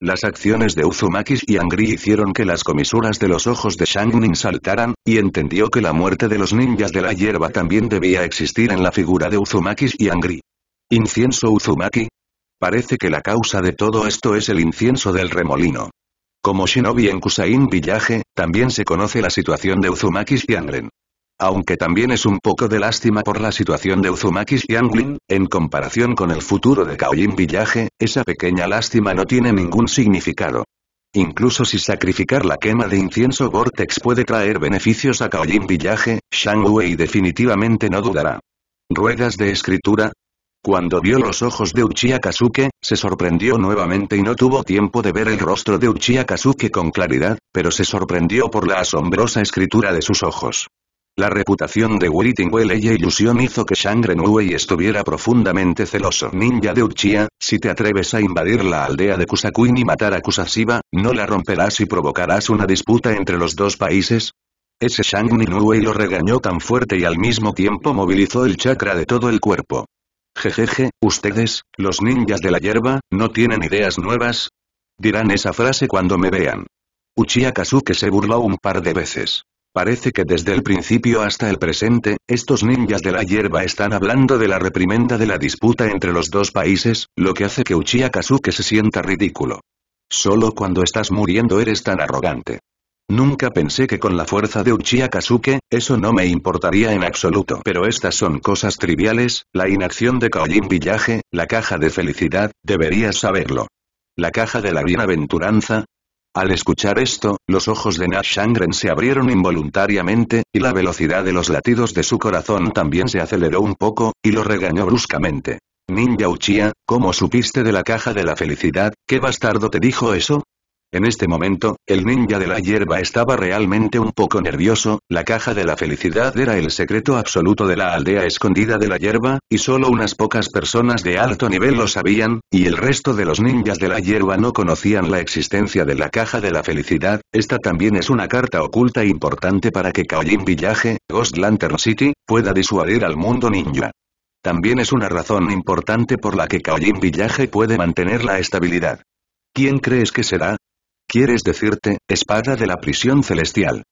Las acciones de Uzumaki y Angri hicieron que las comisuras de los ojos de Shang saltaran, y entendió que la muerte de los ninjas de la hierba también debía existir en la figura de Uzumaki y Angri. Incienso Uzumaki, Parece que la causa de todo esto es el incienso del remolino. Como shinobi en Kusain Villaje, también se conoce la situación de Uzumaki Xiangren. Aunque también es un poco de lástima por la situación de Uzumaki Xianglin, en comparación con el futuro de Kaoyin Villaje, esa pequeña lástima no tiene ningún significado. Incluso si sacrificar la quema de incienso Vortex puede traer beneficios a Kaoyin Village, Shang definitivamente no dudará. Ruedas de escritura, cuando vio los ojos de Uchiha Kazuke, se sorprendió nuevamente y no tuvo tiempo de ver el rostro de Uchiha Kazuke con claridad, pero se sorprendió por la asombrosa escritura de sus ojos. La reputación de Writing y e ilusión hizo que Shangren estuviera profundamente celoso. Ninja de Uchiha, si te atreves a invadir la aldea de Kusakuin y matar a Kusashiba, ¿no la romperás y provocarás una disputa entre los dos países? Ese Shangren lo regañó tan fuerte y al mismo tiempo movilizó el chakra de todo el cuerpo. Jejeje, ustedes, los ninjas de la hierba, no tienen ideas nuevas. Dirán esa frase cuando me vean. Uchiha Kazuke se burló un par de veces. Parece que desde el principio hasta el presente, estos ninjas de la hierba están hablando de la reprimenda de la disputa entre los dos países, lo que hace que Uchiha se sienta ridículo. Solo cuando estás muriendo eres tan arrogante. Nunca pensé que con la fuerza de Uchiha Kazuke, eso no me importaría en absoluto. Pero estas son cosas triviales, la inacción de Kaolin Villaje, la caja de felicidad, deberías saberlo. La caja de la bienaventuranza. Al escuchar esto, los ojos de Nash Shangren se abrieron involuntariamente, y la velocidad de los latidos de su corazón también se aceleró un poco, y lo regañó bruscamente. Ninja Uchiha, ¿cómo supiste de la caja de la felicidad? ¿Qué bastardo te dijo eso? En este momento, el ninja de la hierba estaba realmente un poco nervioso, la caja de la felicidad era el secreto absoluto de la aldea escondida de la hierba, y solo unas pocas personas de alto nivel lo sabían, y el resto de los ninjas de la hierba no conocían la existencia de la caja de la felicidad, esta también es una carta oculta importante para que Kaolin Village, Ghost Lantern City, pueda disuadir al mundo ninja. También es una razón importante por la que Kaolin Village puede mantener la estabilidad. ¿Quién crees que será? quieres decirte, espada de la prisión celestial.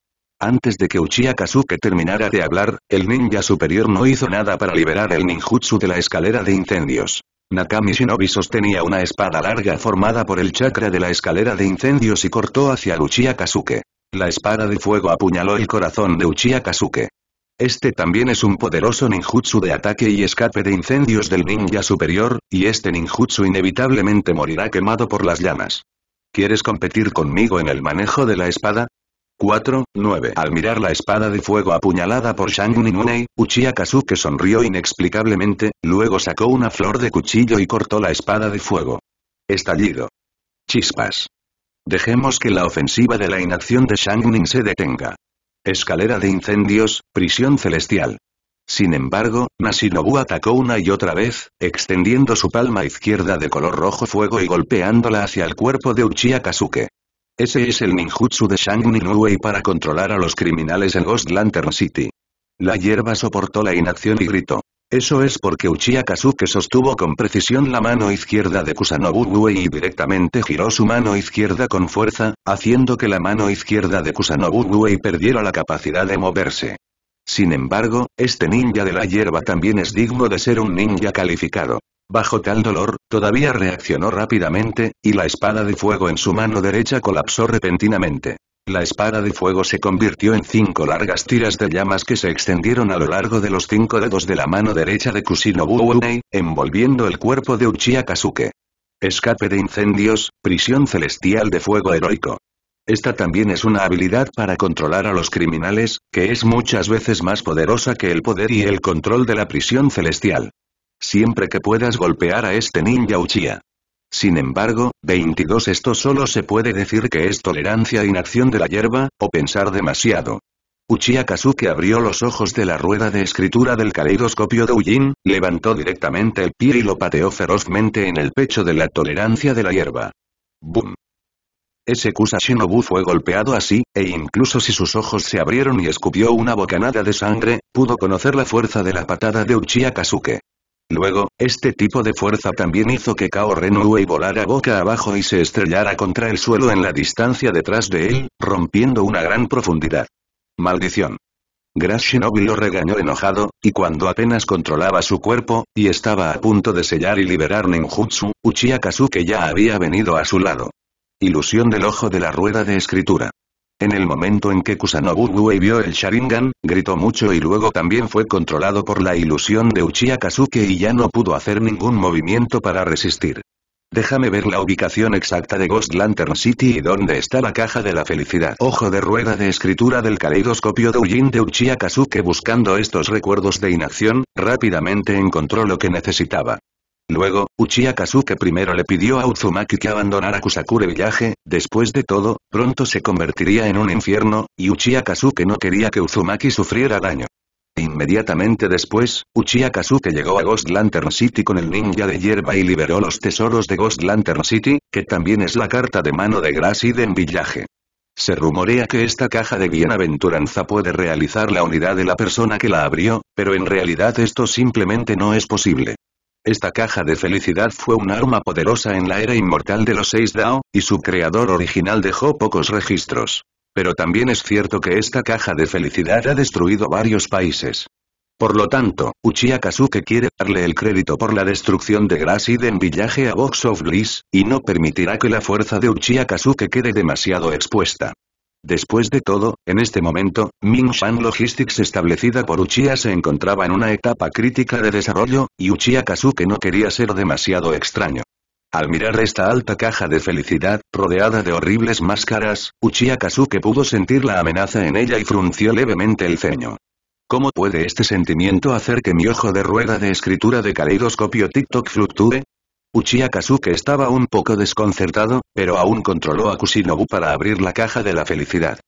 Antes de que Uchiha Kazuke terminara de hablar, el ninja superior no hizo nada para liberar el ninjutsu de la escalera de incendios. Nakami Shinobi sostenía una espada larga formada por el chakra de la escalera de incendios y cortó hacia Uchiha Kazuke. La espada de fuego apuñaló el corazón de Uchiha Kazuke. Este también es un poderoso ninjutsu de ataque y escape de incendios del ninja superior, y este ninjutsu inevitablemente morirá quemado por las llamas. ¿Quieres competir conmigo en el manejo de la espada? 4. 9. Al mirar la espada de fuego apuñalada por Shang Nunei, Uchiha que sonrió inexplicablemente, luego sacó una flor de cuchillo y cortó la espada de fuego. Estallido. Chispas. Dejemos que la ofensiva de la inacción de Shang Nin se detenga. Escalera de incendios, prisión celestial. Sin embargo, Masinobu atacó una y otra vez, extendiendo su palma izquierda de color rojo fuego y golpeándola hacia el cuerpo de Uchiha Kazuke. Ese es el ninjutsu de Shang wei para controlar a los criminales en Ghost Lantern City. La hierba soportó la inacción y gritó. Eso es porque Uchiha Kazuke sostuvo con precisión la mano izquierda de Kusanobu wei y directamente giró su mano izquierda con fuerza, haciendo que la mano izquierda de Kusanobu wei perdiera la capacidad de moverse. Sin embargo, este ninja de la hierba también es digno de ser un ninja calificado. Bajo tal dolor, todavía reaccionó rápidamente, y la espada de fuego en su mano derecha colapsó repentinamente. La espada de fuego se convirtió en cinco largas tiras de llamas que se extendieron a lo largo de los cinco dedos de la mano derecha de Kusinobu Onei, envolviendo el cuerpo de Uchiha Kazuke. Escape de incendios, prisión celestial de fuego heroico. Esta también es una habilidad para controlar a los criminales, que es muchas veces más poderosa que el poder y el control de la prisión celestial. Siempre que puedas golpear a este ninja Uchiha. Sin embargo, 22 esto solo se puede decir que es tolerancia inacción de la hierba, o pensar demasiado. Uchiha Kazuki abrió los ojos de la rueda de escritura del caleidoscopio de Ujin, levantó directamente el pie y lo pateó ferozmente en el pecho de la tolerancia de la hierba. ¡Bum! Ese Kusashinobu fue golpeado así, e incluso si sus ojos se abrieron y escupió una bocanada de sangre, pudo conocer la fuerza de la patada de Uchiha Luego, este tipo de fuerza también hizo que Kao Renue volara boca abajo y se estrellara contra el suelo en la distancia detrás de él, rompiendo una gran profundidad. Maldición. Grass Shinobi lo regañó enojado, y cuando apenas controlaba su cuerpo, y estaba a punto de sellar y liberar ninjutsu, Uchiha ya había venido a su lado. Ilusión del ojo de la rueda de escritura. En el momento en que Kusanobu vio el Sharingan, gritó mucho y luego también fue controlado por la ilusión de Uchiha Kazuke y ya no pudo hacer ningún movimiento para resistir. Déjame ver la ubicación exacta de Ghost Lantern City y dónde está la caja de la felicidad. Ojo de rueda de escritura del caleidoscopio Ujin de Uchiha Kazuke buscando estos recuerdos de inacción, rápidamente encontró lo que necesitaba. Luego, Uchiha Kazuke primero le pidió a Uzumaki que abandonara Kusakure Villaje, después de todo, pronto se convertiría en un infierno, y Uchiha Kazuke no quería que Uzumaki sufriera daño. Inmediatamente después, Uchiha Kazuke llegó a Ghost Lantern City con el ninja de hierba y liberó los tesoros de Ghost Lantern City, que también es la carta de mano de Grasiden Villaje. Se rumorea que esta caja de bienaventuranza puede realizar la unidad de la persona que la abrió, pero en realidad esto simplemente no es posible. Esta caja de felicidad fue un arma poderosa en la era inmortal de los seis Dao, y su creador original dejó pocos registros. Pero también es cierto que esta caja de felicidad ha destruido varios países. Por lo tanto, Uchiha Kazuke quiere darle el crédito por la destrucción de Grass en Villaje a Box of Bliss, y no permitirá que la fuerza de Uchiha Kazuke quede demasiado expuesta. Después de todo, en este momento, Mingshan Logistics establecida por Uchiha se encontraba en una etapa crítica de desarrollo, y Uchiha Kazuke no quería ser demasiado extraño. Al mirar esta alta caja de felicidad, rodeada de horribles máscaras, Uchiha Kazuke pudo sentir la amenaza en ella y frunció levemente el ceño. ¿Cómo puede este sentimiento hacer que mi ojo de rueda de escritura de caleidoscopio TikTok fluctúe? Uchiha que estaba un poco desconcertado, pero aún controló a Kusinobu para abrir la caja de la felicidad.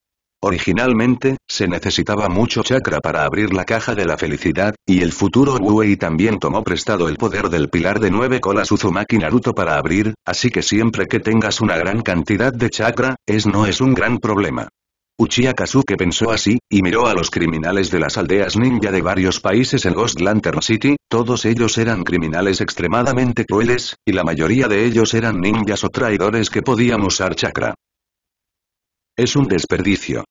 Originalmente, se necesitaba mucho chakra para abrir la caja de la felicidad, y el futuro Uwei también tomó prestado el poder del pilar de nueve colas Uzumaki Naruto para abrir, así que siempre que tengas una gran cantidad de chakra, es no es un gran problema. Uchiha Kazuke pensó así, y miró a los criminales de las aldeas ninja de varios países en Ghost Lantern City, todos ellos eran criminales extremadamente crueles, y la mayoría de ellos eran ninjas o traidores que podían usar chakra. Es un desperdicio.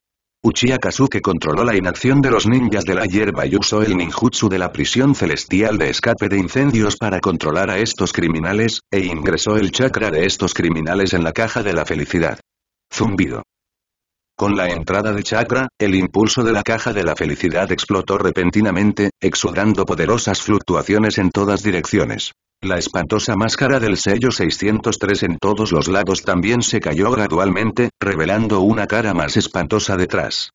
Uchiha Kazuke controló la inacción de los ninjas de la hierba y usó el ninjutsu de la prisión celestial de escape de incendios para controlar a estos criminales, e ingresó el chakra de estos criminales en la caja de la felicidad. Zumbido. Con la entrada de chakra, el impulso de la caja de la felicidad explotó repentinamente, exudando poderosas fluctuaciones en todas direcciones. La espantosa máscara del sello 603 en todos los lados también se cayó gradualmente, revelando una cara más espantosa detrás.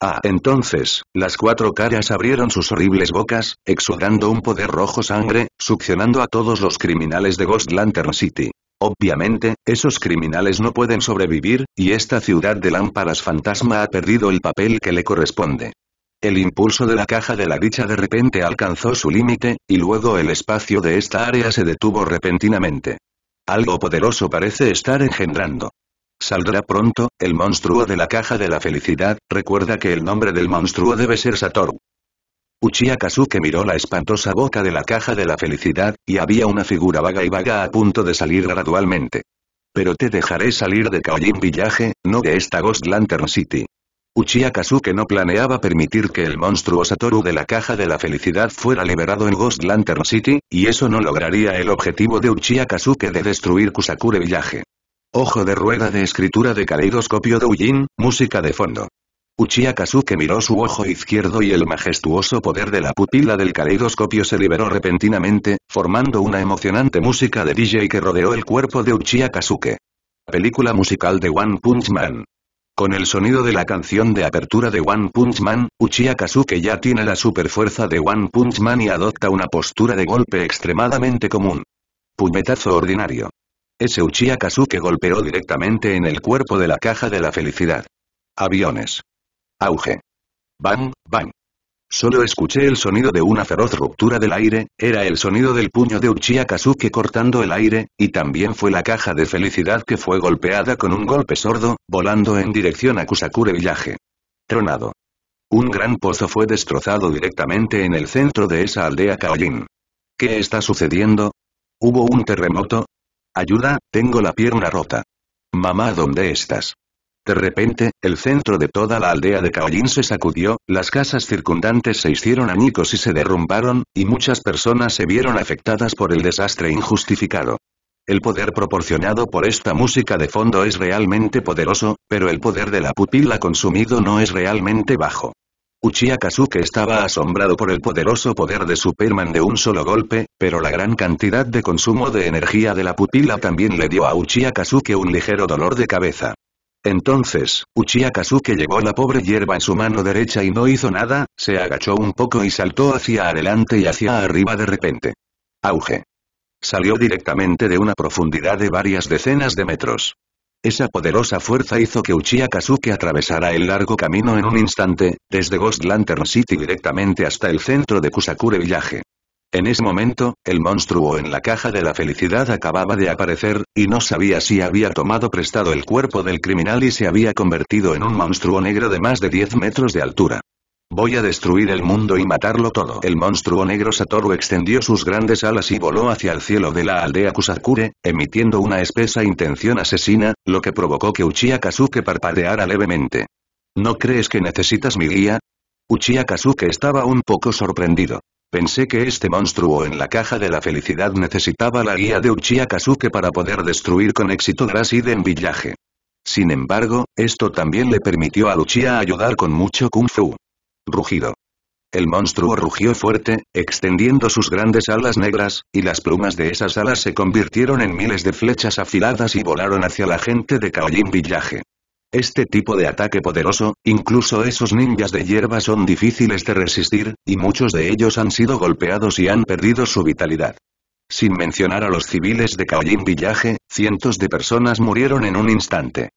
Ah, entonces, las cuatro caras abrieron sus horribles bocas, exudando un poder rojo sangre, succionando a todos los criminales de Ghost Lantern City. Obviamente, esos criminales no pueden sobrevivir, y esta ciudad de lámparas fantasma ha perdido el papel que le corresponde. El impulso de la caja de la dicha de repente alcanzó su límite, y luego el espacio de esta área se detuvo repentinamente. Algo poderoso parece estar engendrando. Saldrá pronto, el monstruo de la caja de la felicidad, recuerda que el nombre del monstruo debe ser Satoru. Uchiha miró la espantosa boca de la caja de la felicidad, y había una figura vaga y vaga a punto de salir gradualmente. Pero te dejaré salir de Kaoyin Villaje, no de esta Ghost Lantern City. Uchiha no planeaba permitir que el monstruo Satoru de la caja de la felicidad fuera liberado en Ghost Lantern City, y eso no lograría el objetivo de Uchiha de destruir Kusakure Villaje. Ojo de rueda de escritura de caleidoscopio de Ujin, música de fondo. Uchiha miró su ojo izquierdo y el majestuoso poder de la pupila del caleidoscopio se liberó repentinamente, formando una emocionante música de DJ que rodeó el cuerpo de Uchiha Película musical de One Punch Man. Con el sonido de la canción de apertura de One Punch Man, Uchiha ya tiene la superfuerza de One Punch Man y adopta una postura de golpe extremadamente común. Puñetazo ordinario. Ese Uchiha golpeó directamente en el cuerpo de la caja de la felicidad. Aviones. Auge. Bang, bang. Solo escuché el sonido de una feroz ruptura del aire, era el sonido del puño de Uchiha cortando el aire, y también fue la caja de felicidad que fue golpeada con un golpe sordo, volando en dirección a Kusakure Village. Tronado. Un gran pozo fue destrozado directamente en el centro de esa aldea Kaolin. ¿Qué está sucediendo? ¿Hubo un terremoto? Ayuda, tengo la pierna rota. Mamá, ¿dónde estás? De repente, el centro de toda la aldea de Kaolin se sacudió, las casas circundantes se hicieron añicos y se derrumbaron, y muchas personas se vieron afectadas por el desastre injustificado. El poder proporcionado por esta música de fondo es realmente poderoso, pero el poder de la pupila consumido no es realmente bajo. Uchiha estaba asombrado por el poderoso poder de Superman de un solo golpe, pero la gran cantidad de consumo de energía de la pupila también le dio a Uchiha un ligero dolor de cabeza. Entonces, Uchiha llevó la pobre hierba en su mano derecha y no hizo nada, se agachó un poco y saltó hacia adelante y hacia arriba de repente. Auge. Salió directamente de una profundidad de varias decenas de metros. Esa poderosa fuerza hizo que Uchiha atravesara el largo camino en un instante, desde Ghost Lantern City directamente hasta el centro de Kusakure Village. En ese momento, el monstruo en la caja de la felicidad acababa de aparecer, y no sabía si había tomado prestado el cuerpo del criminal y se había convertido en un monstruo negro de más de 10 metros de altura. Voy a destruir el mundo y matarlo todo. El monstruo negro Satoru extendió sus grandes alas y voló hacia el cielo de la aldea Kusakure, emitiendo una espesa intención asesina, lo que provocó que Uchiha Kazuke parpadeara levemente. ¿No crees que necesitas mi guía? Uchiha estaba un poco sorprendido. Pensé que este monstruo en la caja de la felicidad necesitaba la guía de Uchiha Kazuke para poder destruir con éxito en Villaje. Sin embargo, esto también le permitió a Uchiha ayudar con mucho kung fu. Rugido. El monstruo rugió fuerte, extendiendo sus grandes alas negras, y las plumas de esas alas se convirtieron en miles de flechas afiladas y volaron hacia la gente de Kaolin Villaje. Este tipo de ataque poderoso, incluso esos ninjas de hierba son difíciles de resistir, y muchos de ellos han sido golpeados y han perdido su vitalidad. Sin mencionar a los civiles de Kaolin Villaje, cientos de personas murieron en un instante.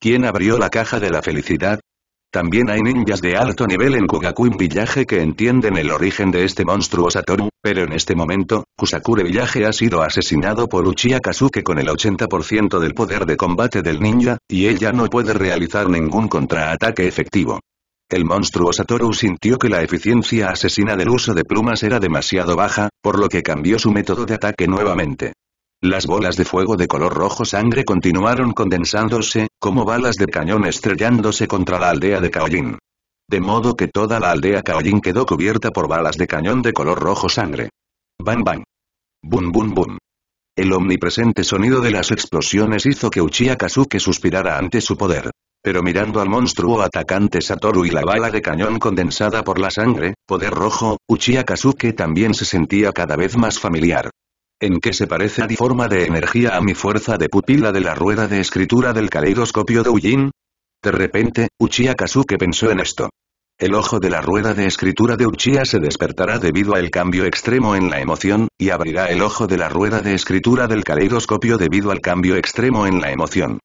¿Quién abrió la caja de la felicidad? También hay ninjas de alto nivel en Kugakuin Village que entienden el origen de este monstruo Satoru, pero en este momento, Kusakure Village ha sido asesinado por Uchiha con el 80% del poder de combate del ninja, y ella no puede realizar ningún contraataque efectivo. El monstruo Satoru sintió que la eficiencia asesina del uso de plumas era demasiado baja, por lo que cambió su método de ataque nuevamente. Las bolas de fuego de color rojo sangre continuaron condensándose, como balas de cañón estrellándose contra la aldea de Kaolin. De modo que toda la aldea Kaolin quedó cubierta por balas de cañón de color rojo sangre. Bam bang. Bum bum bum. El omnipresente sonido de las explosiones hizo que Uchiha suspirara ante su poder. Pero mirando al monstruo atacante Satoru y la bala de cañón condensada por la sangre, poder rojo, Uchiha también se sentía cada vez más familiar en qué se parece a mi forma de energía a mi fuerza de pupila de la rueda de escritura del caleidoscopio de Ujin? De repente, Uchiha Kazuke pensó en esto. El ojo de la rueda de escritura de Uchiha se despertará debido al cambio extremo en la emoción, y abrirá el ojo de la rueda de escritura del caleidoscopio debido al cambio extremo en la emoción.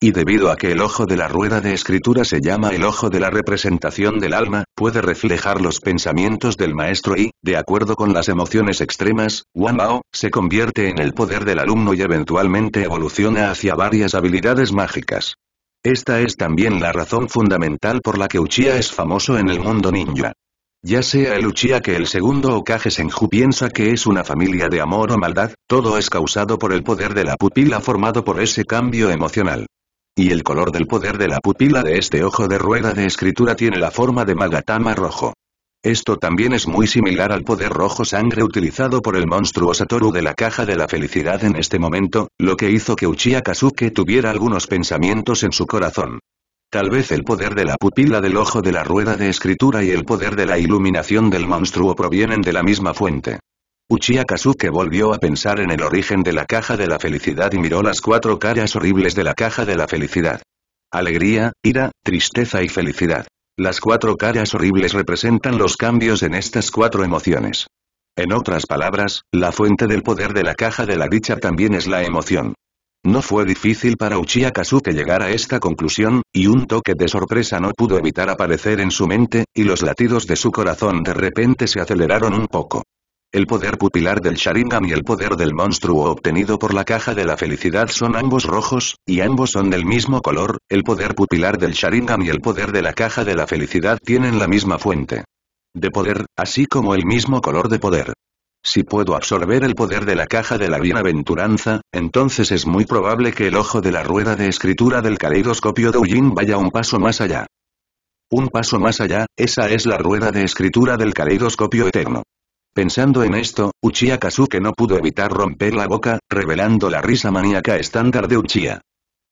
Y debido a que el ojo de la rueda de escritura se llama el ojo de la representación del alma, puede reflejar los pensamientos del maestro y, de acuerdo con las emociones extremas, Wanbao, se convierte en el poder del alumno y eventualmente evoluciona hacia varias habilidades mágicas. Esta es también la razón fundamental por la que Uchiha es famoso en el mundo ninja. Ya sea el Uchiha que el segundo Okage Senju piensa que es una familia de amor o maldad, todo es causado por el poder de la pupila formado por ese cambio emocional. Y el color del poder de la pupila de este ojo de rueda de escritura tiene la forma de Magatama rojo. Esto también es muy similar al poder rojo sangre utilizado por el monstruo Satoru de la Caja de la Felicidad en este momento, lo que hizo que Uchiha Kazuke tuviera algunos pensamientos en su corazón. Tal vez el poder de la pupila del ojo de la rueda de escritura y el poder de la iluminación del monstruo provienen de la misma fuente. Uchiha volvió a pensar en el origen de la caja de la felicidad y miró las cuatro caras horribles de la caja de la felicidad. Alegría, ira, tristeza y felicidad. Las cuatro caras horribles representan los cambios en estas cuatro emociones. En otras palabras, la fuente del poder de la caja de la dicha también es la emoción. No fue difícil para Uchiha llegar a esta conclusión, y un toque de sorpresa no pudo evitar aparecer en su mente, y los latidos de su corazón de repente se aceleraron un poco. El poder pupilar del Sharingan y el poder del monstruo obtenido por la caja de la felicidad son ambos rojos, y ambos son del mismo color, el poder pupilar del Sharingan y el poder de la caja de la felicidad tienen la misma fuente de poder, así como el mismo color de poder. Si puedo absorber el poder de la caja de la bienaventuranza, entonces es muy probable que el ojo de la rueda de escritura del caleidoscopio de Ujin vaya un paso más allá. Un paso más allá, esa es la rueda de escritura del caleidoscopio eterno. Pensando en esto, Uchiha no pudo evitar romper la boca, revelando la risa maníaca estándar de Uchiha.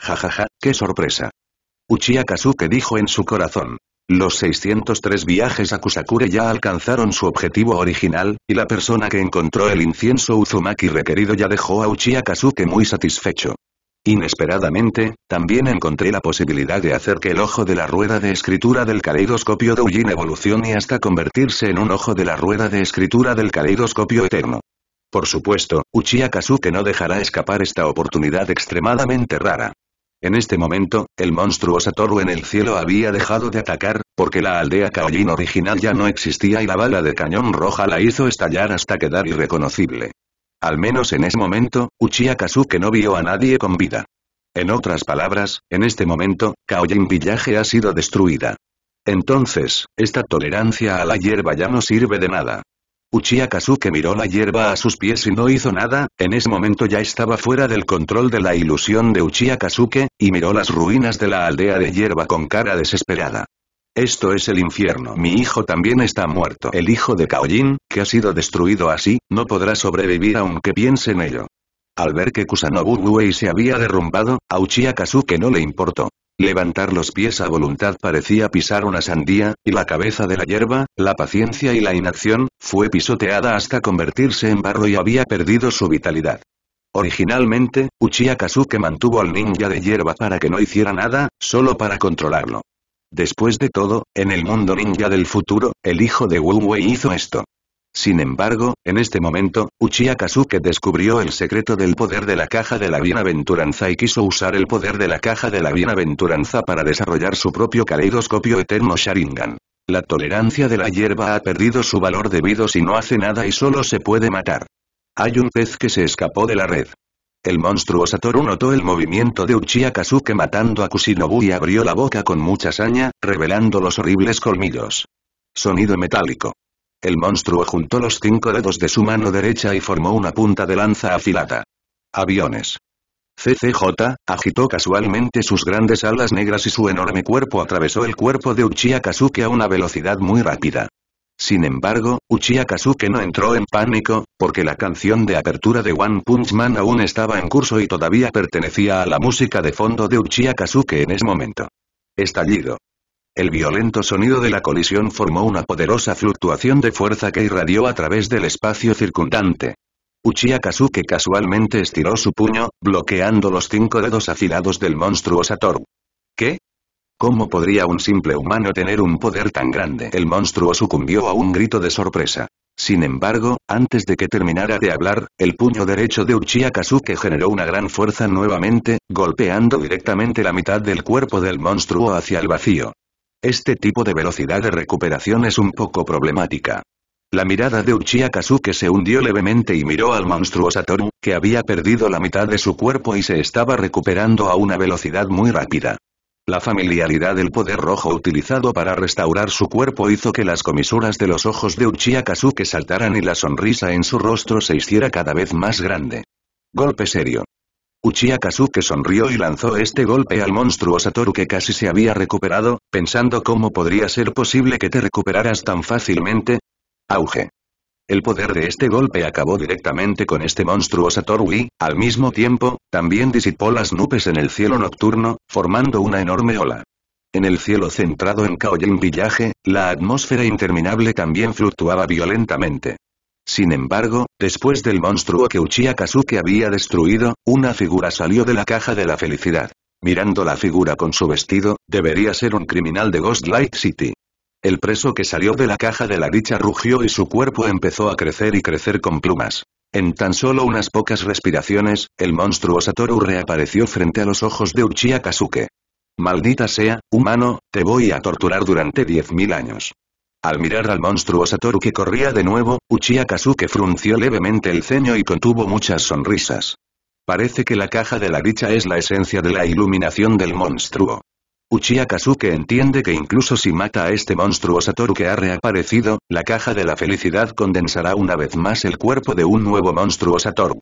Jajaja, qué sorpresa. Uchiha dijo en su corazón. Los 603 viajes a Kusakure ya alcanzaron su objetivo original, y la persona que encontró el incienso Uzumaki requerido ya dejó a Uchiha muy satisfecho. Inesperadamente, también encontré la posibilidad de hacer que el ojo de la rueda de escritura del caleidoscopio Ujin evolucione hasta convertirse en un ojo de la rueda de escritura del caleidoscopio eterno. Por supuesto, Uchiha no dejará escapar esta oportunidad extremadamente rara. En este momento, el monstruo Satoru en el cielo había dejado de atacar, porque la aldea Kaolin original ya no existía y la bala de cañón roja la hizo estallar hasta quedar irreconocible. Al menos en ese momento, Uchiha no vio a nadie con vida. En otras palabras, en este momento, Kaoyin Villaje ha sido destruida. Entonces, esta tolerancia a la hierba ya no sirve de nada. Uchiha miró la hierba a sus pies y no hizo nada, en ese momento ya estaba fuera del control de la ilusión de Uchiha y miró las ruinas de la aldea de hierba con cara desesperada. Esto es el infierno. Mi hijo también está muerto. El hijo de Kaolin, que ha sido destruido así, no podrá sobrevivir aunque piense en ello. Al ver que Kusanobu Uei se había derrumbado, a Uchiha no le importó. Levantar los pies a voluntad parecía pisar una sandía, y la cabeza de la hierba, la paciencia y la inacción, fue pisoteada hasta convertirse en barro y había perdido su vitalidad. Originalmente, Uchiha mantuvo al ninja de hierba para que no hiciera nada, solo para controlarlo. Después de todo, en el mundo ninja del futuro, el hijo de Wu Wei hizo esto. Sin embargo, en este momento, Uchiha descubrió el secreto del poder de la caja de la bienaventuranza y quiso usar el poder de la caja de la bienaventuranza para desarrollar su propio caleidoscopio eterno Sharingan. La tolerancia de la hierba ha perdido su valor debido si no hace nada y solo se puede matar. Hay un pez que se escapó de la red. El monstruo Satoru notó el movimiento de Uchiha Kazuke matando a Kusinobu y abrió la boca con mucha saña, revelando los horribles colmillos. Sonido metálico. El monstruo juntó los cinco dedos de su mano derecha y formó una punta de lanza afilada. Aviones. CCJ, agitó casualmente sus grandes alas negras y su enorme cuerpo atravesó el cuerpo de Uchiha Kazuke a una velocidad muy rápida. Sin embargo, Uchiha no entró en pánico, porque la canción de apertura de One Punch Man aún estaba en curso y todavía pertenecía a la música de fondo de Uchiha en ese momento. Estallido. El violento sonido de la colisión formó una poderosa fluctuación de fuerza que irradió a través del espacio circundante. Uchiha casualmente estiró su puño, bloqueando los cinco dedos afilados del monstruo Satoru. ¿Qué? ¿Cómo podría un simple humano tener un poder tan grande? El monstruo sucumbió a un grito de sorpresa. Sin embargo, antes de que terminara de hablar, el puño derecho de Uchiha generó una gran fuerza nuevamente, golpeando directamente la mitad del cuerpo del monstruo hacia el vacío. Este tipo de velocidad de recuperación es un poco problemática. La mirada de Uchiha se hundió levemente y miró al monstruo Satoru, que había perdido la mitad de su cuerpo y se estaba recuperando a una velocidad muy rápida. La familiaridad del poder rojo utilizado para restaurar su cuerpo hizo que las comisuras de los ojos de Uchiha saltaran y la sonrisa en su rostro se hiciera cada vez más grande. Golpe serio. Uchiha sonrió y lanzó este golpe al monstruo Toru que casi se había recuperado, pensando cómo podría ser posible que te recuperaras tan fácilmente. Auge. El poder de este golpe acabó directamente con este monstruo Satoru al mismo tiempo, también disipó las nubes en el cielo nocturno, formando una enorme ola. En el cielo centrado en Kaoyen Villaje, la atmósfera interminable también fluctuaba violentamente. Sin embargo, después del monstruo que Uchiha había destruido, una figura salió de la caja de la felicidad. Mirando la figura con su vestido, debería ser un criminal de Ghost Light City. El preso que salió de la caja de la dicha rugió y su cuerpo empezó a crecer y crecer con plumas. En tan solo unas pocas respiraciones, el monstruo Satoru reapareció frente a los ojos de Uchiha Maldita sea, humano, te voy a torturar durante diez mil años. Al mirar al monstruo Satoru que corría de nuevo, Uchiha frunció levemente el ceño y contuvo muchas sonrisas. Parece que la caja de la dicha es la esencia de la iluminación del monstruo. Uchiha entiende que incluso si mata a este monstruo Satoru que ha reaparecido, la caja de la felicidad condensará una vez más el cuerpo de un nuevo monstruo Satoru.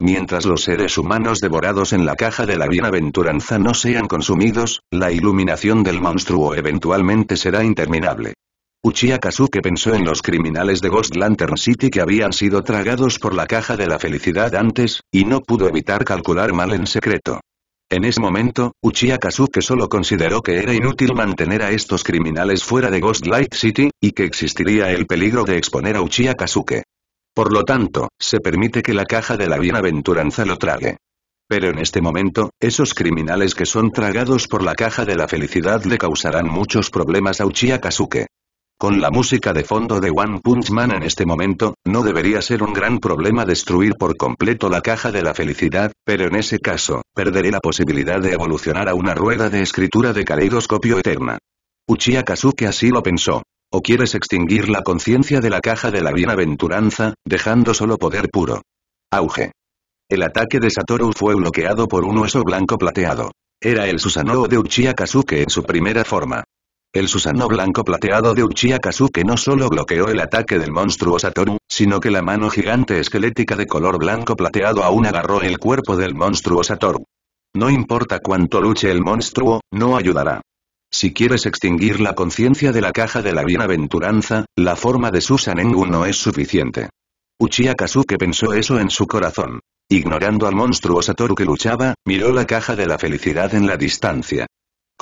Mientras los seres humanos devorados en la caja de la bienaventuranza no sean consumidos, la iluminación del monstruo eventualmente será interminable. Uchiha pensó en los criminales de Ghost Lantern City que habían sido tragados por la caja de la felicidad antes, y no pudo evitar calcular mal en secreto. En ese momento, Uchiha Kazuke solo consideró que era inútil mantener a estos criminales fuera de Ghost Light City, y que existiría el peligro de exponer a Uchiha Kazuke. Por lo tanto, se permite que la caja de la bienaventuranza lo trague. Pero en este momento, esos criminales que son tragados por la caja de la felicidad le causarán muchos problemas a Uchiha con la música de fondo de One Punch Man en este momento, no debería ser un gran problema destruir por completo la caja de la felicidad, pero en ese caso, perderé la posibilidad de evolucionar a una rueda de escritura de caleidoscopio eterna. Uchiha así lo pensó. ¿O quieres extinguir la conciencia de la caja de la bienaventuranza, dejando solo poder puro? Auge. El ataque de Satoru fue bloqueado por un hueso blanco plateado. Era el Susanoo de Uchiha en su primera forma. El Susano blanco plateado de Uchiha Kazuke no solo bloqueó el ataque del monstruo Satoru, sino que la mano gigante esquelética de color blanco plateado aún agarró el cuerpo del monstruo Satoru. No importa cuánto luche el monstruo, no ayudará. Si quieres extinguir la conciencia de la caja de la bienaventuranza, la forma de Susanengu no es suficiente. Uchiha pensó eso en su corazón. Ignorando al monstruo Satoru que luchaba, miró la caja de la felicidad en la distancia.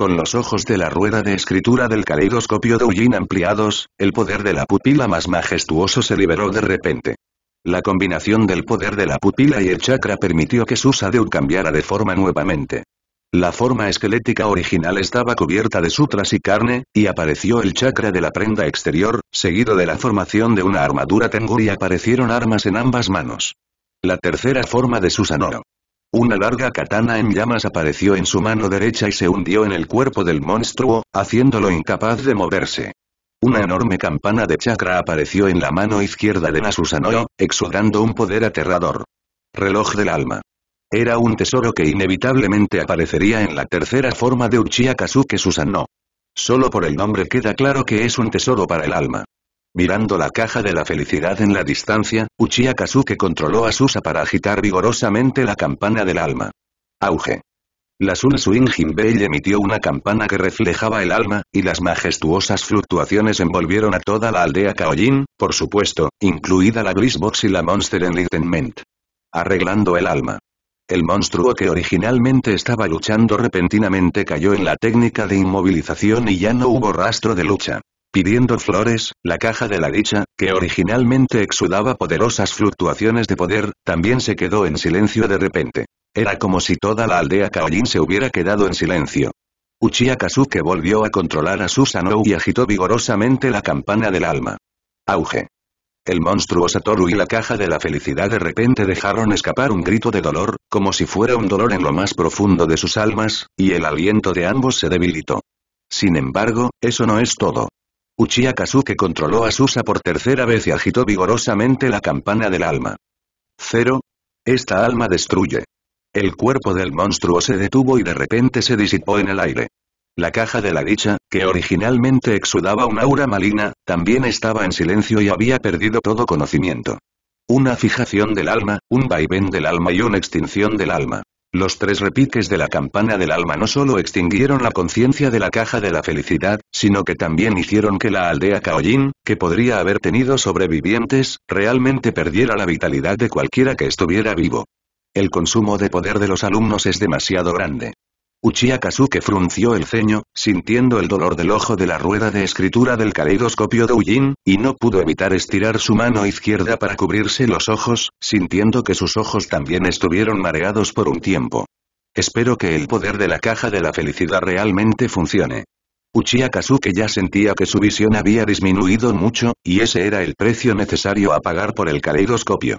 Con los ojos de la rueda de escritura del caleidoscopio de ampliados, el poder de la pupila más majestuoso se liberó de repente. La combinación del poder de la pupila y el chakra permitió que Susadeu cambiara de forma nuevamente. La forma esquelética original estaba cubierta de sutras y carne, y apareció el chakra de la prenda exterior, seguido de la formación de una armadura Tengu y aparecieron armas en ambas manos. La tercera forma de Susanoro. Una larga katana en llamas apareció en su mano derecha y se hundió en el cuerpo del monstruo, haciéndolo incapaz de moverse. Una enorme campana de chakra apareció en la mano izquierda de Nasusano, exudando un poder aterrador. Reloj del alma. Era un tesoro que inevitablemente aparecería en la tercera forma de Uchiha que Susanoo. Solo por el nombre queda claro que es un tesoro para el alma. Mirando la caja de la felicidad en la distancia, Uchiha controló a Susa para agitar vigorosamente la campana del alma. Auge. La Sun Swing Jinbei emitió una campana que reflejaba el alma, y las majestuosas fluctuaciones envolvieron a toda la aldea Kaoyin, por supuesto, incluida la Box y la Monster Enlightenment. Arreglando el alma. El monstruo que originalmente estaba luchando repentinamente cayó en la técnica de inmovilización y ya no hubo rastro de lucha pidiendo flores, la caja de la dicha, que originalmente exudaba poderosas fluctuaciones de poder, también se quedó en silencio de repente. Era como si toda la aldea Kaolin se hubiera quedado en silencio. Uchiha volvió a controlar a Susanoo y agitó vigorosamente la campana del alma. Auge. El monstruoso Satoru y la caja de la felicidad de repente dejaron escapar un grito de dolor, como si fuera un dolor en lo más profundo de sus almas, y el aliento de ambos se debilitó. Sin embargo, eso no es todo. Uchiha que controló a Susa por tercera vez y agitó vigorosamente la campana del alma. Cero. Esta alma destruye. El cuerpo del monstruo se detuvo y de repente se disipó en el aire. La caja de la dicha, que originalmente exudaba un aura maligna, también estaba en silencio y había perdido todo conocimiento. Una fijación del alma, un vaivén del alma y una extinción del alma. Los tres repiques de la campana del alma no solo extinguieron la conciencia de la caja de la felicidad, sino que también hicieron que la aldea Kaolin, que podría haber tenido sobrevivientes, realmente perdiera la vitalidad de cualquiera que estuviera vivo. El consumo de poder de los alumnos es demasiado grande. Uchiha frunció el ceño, sintiendo el dolor del ojo de la rueda de escritura del caleidoscopio de Ujin, y no pudo evitar estirar su mano izquierda para cubrirse los ojos, sintiendo que sus ojos también estuvieron mareados por un tiempo. Espero que el poder de la caja de la felicidad realmente funcione. Uchiha ya sentía que su visión había disminuido mucho, y ese era el precio necesario a pagar por el caleidoscopio.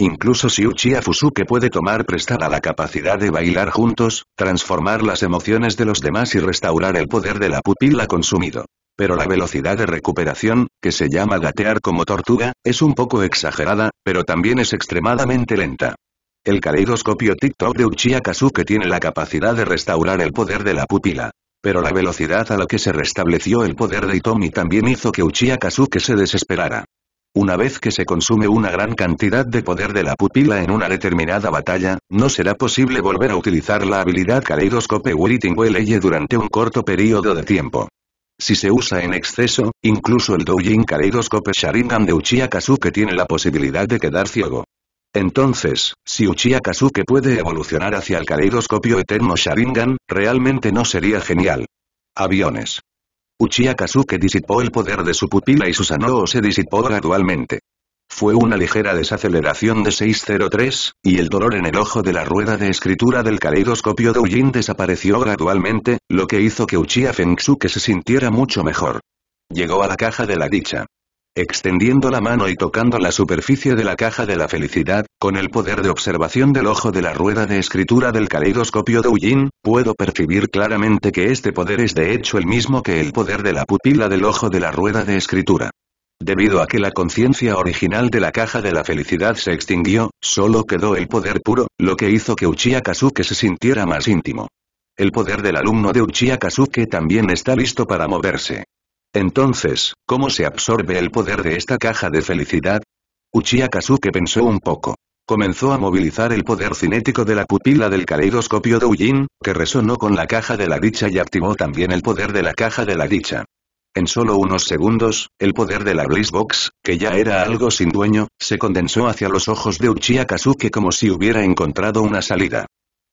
Incluso si Uchiha Fusuke puede tomar prestada la capacidad de bailar juntos, transformar las emociones de los demás y restaurar el poder de la pupila consumido. Pero la velocidad de recuperación, que se llama gatear como tortuga, es un poco exagerada, pero también es extremadamente lenta. El caleidoscopio TikTok de Uchiha Kazuke tiene la capacidad de restaurar el poder de la pupila. Pero la velocidad a la que se restableció el poder de Itomi también hizo que Uchiha Kazuke se desesperara. Una vez que se consume una gran cantidad de poder de la pupila en una determinada batalla, no será posible volver a utilizar la habilidad Kaleidoscope Waiting Weleye durante un corto periodo de tiempo. Si se usa en exceso, incluso el Doujin Kaleidoscope Sharingan de Uchiha tiene la posibilidad de quedar ciego. Entonces, si Uchiha puede evolucionar hacia el Caleidoscopio Eterno Sharingan, realmente no sería genial. Aviones. Uchiha Kazuke disipó el poder de su pupila y Susanoo se disipó gradualmente. Fue una ligera desaceleración de 603, y el dolor en el ojo de la rueda de escritura del caleidoscopio Ujin desapareció gradualmente, lo que hizo que Uchiha Fengsuke se sintiera mucho mejor. Llegó a la caja de la dicha. Extendiendo la mano y tocando la superficie de la caja de la felicidad, con el poder de observación del ojo de la rueda de escritura del caleidoscopio Ujin, puedo percibir claramente que este poder es de hecho el mismo que el poder de la pupila del ojo de la rueda de escritura. Debido a que la conciencia original de la caja de la felicidad se extinguió, solo quedó el poder puro, lo que hizo que Uchiha Kazuke se sintiera más íntimo. El poder del alumno de Uchiha también está listo para moverse. Entonces, ¿cómo se absorbe el poder de esta caja de felicidad? Uchiha pensó un poco comenzó a movilizar el poder cinético de la pupila del caleidoscopio de Ujin, que resonó con la caja de la dicha y activó también el poder de la caja de la dicha. En solo unos segundos, el poder de la Bliss Box, que ya era algo sin dueño, se condensó hacia los ojos de Uchiha como si hubiera encontrado una salida.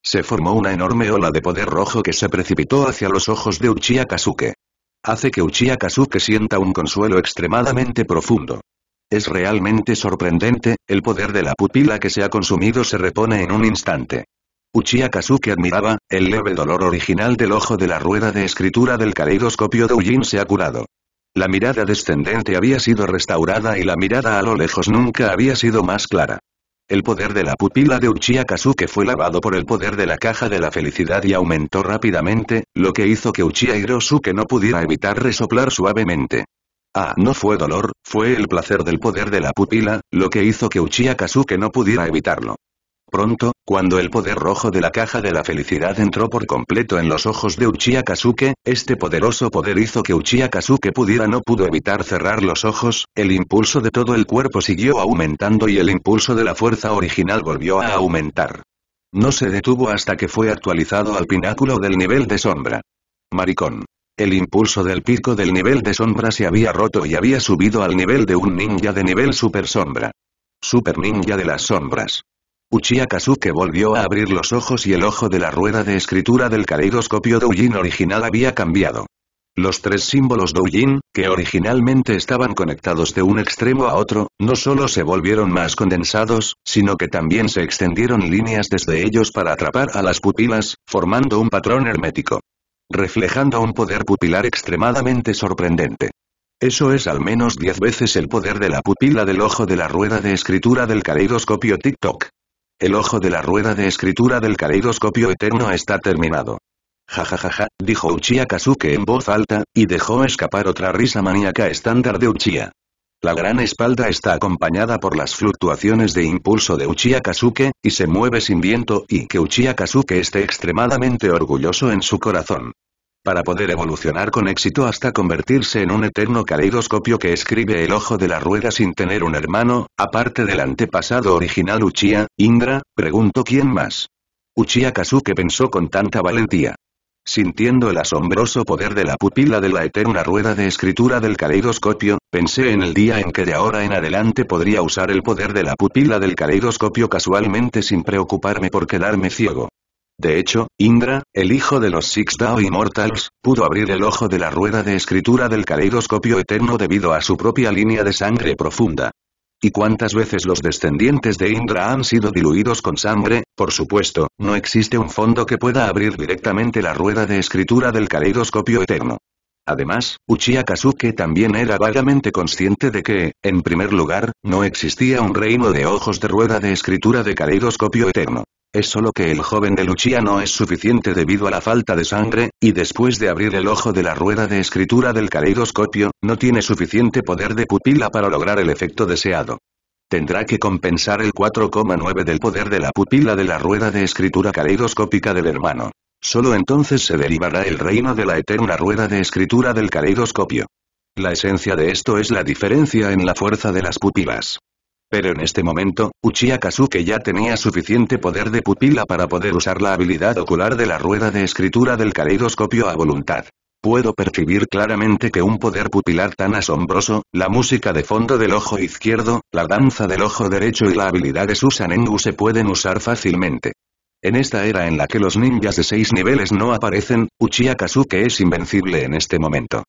Se formó una enorme ola de poder rojo que se precipitó hacia los ojos de Uchiha Hace que Uchiha Kazuke sienta un consuelo extremadamente profundo. Es realmente sorprendente, el poder de la pupila que se ha consumido se repone en un instante. Uchiha Kazuki admiraba, el leve dolor original del ojo de la rueda de escritura del caleidoscopio de Ujin se ha curado. La mirada descendente había sido restaurada y la mirada a lo lejos nunca había sido más clara. El poder de la pupila de Uchiha fue lavado por el poder de la caja de la felicidad y aumentó rápidamente, lo que hizo que Uchiha Hirosuke no pudiera evitar resoplar suavemente. Ah, no fue dolor, fue el placer del poder de la pupila, lo que hizo que Uchiha no pudiera evitarlo. Pronto, cuando el poder rojo de la caja de la felicidad entró por completo en los ojos de Uchiha este poderoso poder hizo que Uchiha pudiera no pudo evitar cerrar los ojos, el impulso de todo el cuerpo siguió aumentando y el impulso de la fuerza original volvió a aumentar. No se detuvo hasta que fue actualizado al pináculo del nivel de sombra. Maricón. El impulso del pico del nivel de sombra se había roto y había subido al nivel de un ninja de nivel super sombra. Super ninja de las sombras. Uchiha Kazuke volvió a abrir los ojos y el ojo de la rueda de escritura del caleidoscopio Doujin original había cambiado. Los tres símbolos Doujin, que originalmente estaban conectados de un extremo a otro, no solo se volvieron más condensados, sino que también se extendieron líneas desde ellos para atrapar a las pupilas, formando un patrón hermético reflejando un poder pupilar extremadamente sorprendente. Eso es al menos 10 veces el poder de la pupila del ojo de la rueda de escritura del caleidoscopio TikTok. El ojo de la rueda de escritura del caleidoscopio eterno está terminado. Jajajaja, ja, ja, ja, dijo Uchiha Kazuke en voz alta, y dejó escapar otra risa maníaca estándar de Uchiha. La gran espalda está acompañada por las fluctuaciones de impulso de Uchiha Kazuke, y se mueve sin viento y que Uchiha Kazuke esté extremadamente orgulloso en su corazón. Para poder evolucionar con éxito hasta convertirse en un eterno caleidoscopio que escribe el ojo de la rueda sin tener un hermano, aparte del antepasado original Uchiha, Indra, pregunto quién más. Uchiha Kazuke pensó con tanta valentía. Sintiendo el asombroso poder de la pupila de la eterna rueda de escritura del caleidoscopio, pensé en el día en que de ahora en adelante podría usar el poder de la pupila del caleidoscopio casualmente sin preocuparme por quedarme ciego. De hecho, Indra, el hijo de los Six Dao Immortals, pudo abrir el ojo de la rueda de escritura del caleidoscopio eterno debido a su propia línea de sangre profunda. ¿Y cuántas veces los descendientes de Indra han sido diluidos con sangre? Por supuesto, no existe un fondo que pueda abrir directamente la rueda de escritura del caleidoscopio eterno. Además, Uchiha también era vagamente consciente de que, en primer lugar, no existía un reino de ojos de rueda de escritura de caleidoscopio eterno. Es solo que el joven de Lucia no es suficiente debido a la falta de sangre, y después de abrir el ojo de la rueda de escritura del caleidoscopio, no tiene suficiente poder de pupila para lograr el efecto deseado. Tendrá que compensar el 4,9 del poder de la pupila de la rueda de escritura caleidoscópica del hermano. Solo entonces se derivará el reino de la eterna rueda de escritura del caleidoscopio. La esencia de esto es la diferencia en la fuerza de las pupilas. Pero en este momento, Uchiha ya tenía suficiente poder de pupila para poder usar la habilidad ocular de la rueda de escritura del caleidoscopio a voluntad. Puedo percibir claramente que un poder pupilar tan asombroso, la música de fondo del ojo izquierdo, la danza del ojo derecho y la habilidad de Susanengu se pueden usar fácilmente. En esta era en la que los ninjas de seis niveles no aparecen, Uchiha es invencible en este momento.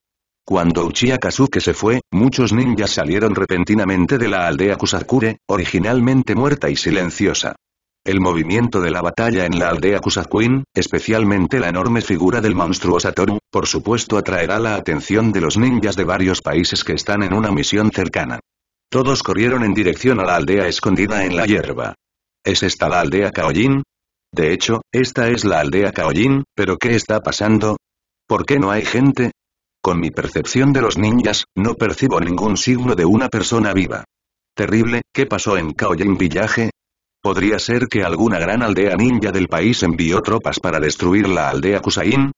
Cuando Uchiha se fue, muchos ninjas salieron repentinamente de la aldea Kusakure, originalmente muerta y silenciosa. El movimiento de la batalla en la aldea Kusakuin, especialmente la enorme figura del monstruoso Satoru, por supuesto atraerá la atención de los ninjas de varios países que están en una misión cercana. Todos corrieron en dirección a la aldea escondida en la hierba. ¿Es esta la aldea Kaoyin? De hecho, esta es la aldea Kaoyin, pero ¿qué está pasando? ¿Por qué no hay gente? Con mi percepción de los ninjas, no percibo ningún signo de una persona viva. Terrible, ¿qué pasó en Kaoyin Villaje? ¿Podría ser que alguna gran aldea ninja del país envió tropas para destruir la aldea Kusain?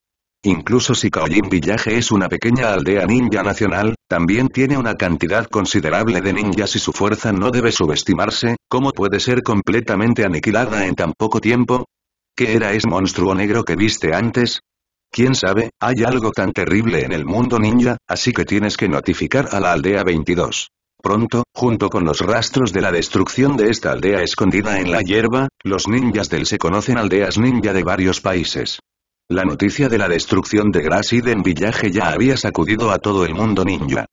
Incluso si Kaoyin Villaje es una pequeña aldea ninja nacional, también tiene una cantidad considerable de ninjas y su fuerza no debe subestimarse, ¿cómo puede ser completamente aniquilada en tan poco tiempo? ¿Qué era ese monstruo negro que viste antes? ¿Quién sabe? Hay algo tan terrible en el mundo ninja, así que tienes que notificar a la aldea 22. Pronto, junto con los rastros de la destrucción de esta aldea escondida en la hierba, los ninjas del se conocen aldeas ninja de varios países. La noticia de la destrucción de en Villaje ya había sacudido a todo el mundo ninja.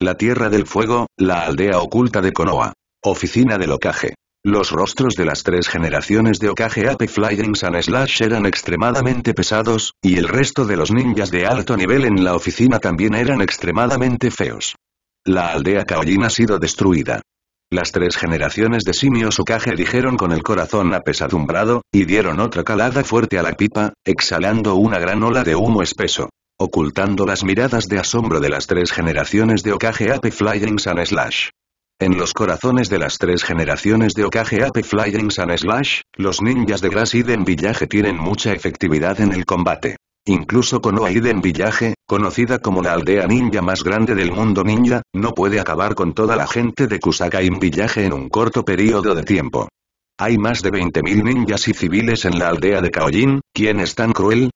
La Tierra del Fuego, la aldea oculta de Konoha. Oficina de Locaje. Los rostros de las tres generaciones de Okage Ape Flying Sun Slash eran extremadamente pesados, y el resto de los ninjas de alto nivel en la oficina también eran extremadamente feos. La aldea Kaolin ha sido destruida. Las tres generaciones de simios Okage dijeron con el corazón apesadumbrado, y dieron otra calada fuerte a la pipa, exhalando una gran ola de humo espeso. Ocultando las miradas de asombro de las tres generaciones de Okage Ape Flying Sun Slash. En los corazones de las tres generaciones de Okage Ape Flying Sun Slash, los ninjas de Grass Hidden Village tienen mucha efectividad en el combate. Incluso con Hidden Village, conocida como la aldea ninja más grande del mundo ninja, no puede acabar con toda la gente de Kusaka en Village en un corto periodo de tiempo. Hay más de 20.000 ninjas y civiles en la aldea de Kaoyin, ¿quién es tan cruel?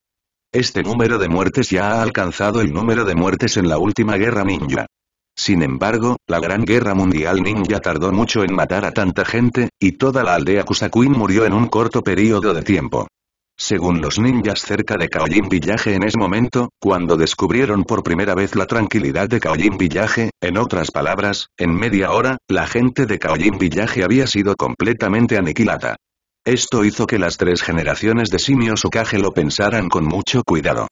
Este número de muertes ya ha alcanzado el número de muertes en la última guerra ninja. Sin embargo, la Gran Guerra Mundial Ninja tardó mucho en matar a tanta gente, y toda la aldea Kusakuin murió en un corto periodo de tiempo. Según los ninjas cerca de Kaolin Village en ese momento, cuando descubrieron por primera vez la tranquilidad de Kaolin Village, en otras palabras, en media hora, la gente de Kaolin Village había sido completamente aniquilada. Esto hizo que las tres generaciones de simios Okage lo pensaran con mucho cuidado.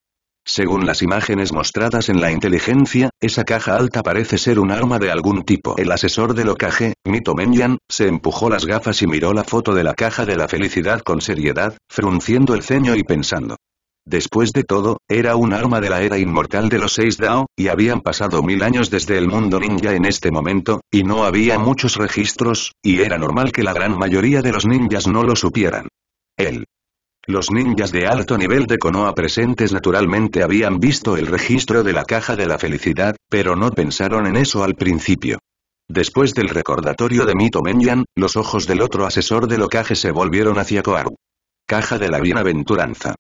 Según las imágenes mostradas en la inteligencia, esa caja alta parece ser un arma de algún tipo. El asesor de locaje Mito Menyan, se empujó las gafas y miró la foto de la caja de la felicidad con seriedad, frunciendo el ceño y pensando. Después de todo, era un arma de la era inmortal de los seis Dao, y habían pasado mil años desde el mundo ninja en este momento, y no había muchos registros, y era normal que la gran mayoría de los ninjas no lo supieran. Él los ninjas de alto nivel de Konoha presentes naturalmente habían visto el registro de la caja de la felicidad, pero no pensaron en eso al principio. Después del recordatorio de Mito Menyan, los ojos del otro asesor de Lokage se volvieron hacia Koaru. Caja de la bienaventuranza.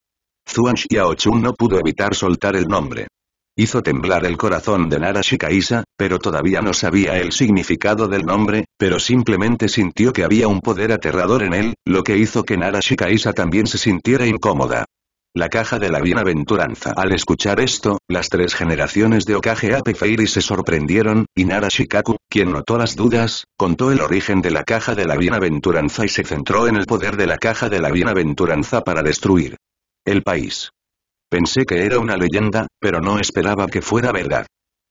Zhuang Xiaochun no pudo evitar soltar el nombre. Hizo temblar el corazón de Nara Shikaisa, pero todavía no sabía el significado del nombre, pero simplemente sintió que había un poder aterrador en él, lo que hizo que Narashika también se sintiera incómoda. La caja de la bienaventuranza. Al escuchar esto, las tres generaciones de Okage Apefeiri se sorprendieron, y Narashikaku, quien notó las dudas, contó el origen de la caja de la bienaventuranza y se centró en el poder de la caja de la bienaventuranza para destruir el país. Pensé que era una leyenda, pero no esperaba que fuera verdad.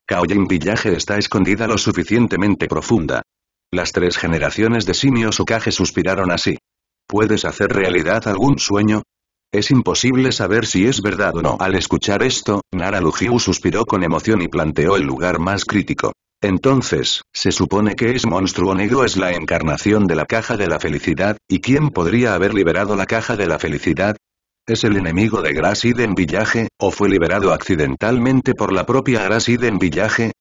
Kaoyin Village está escondida lo suficientemente profunda, las tres generaciones de simios Okage suspiraron así. ¿Puedes hacer realidad algún sueño? Es imposible saber si es verdad o no. Al escuchar esto, Nara Lujiu suspiró con emoción y planteó el lugar más crítico. Entonces, se supone que ese monstruo negro es la encarnación de la caja de la felicidad, ¿y quién podría haber liberado la caja de la felicidad? ¿Es el enemigo de en Villaje, o fue liberado accidentalmente por la propia en Villaje?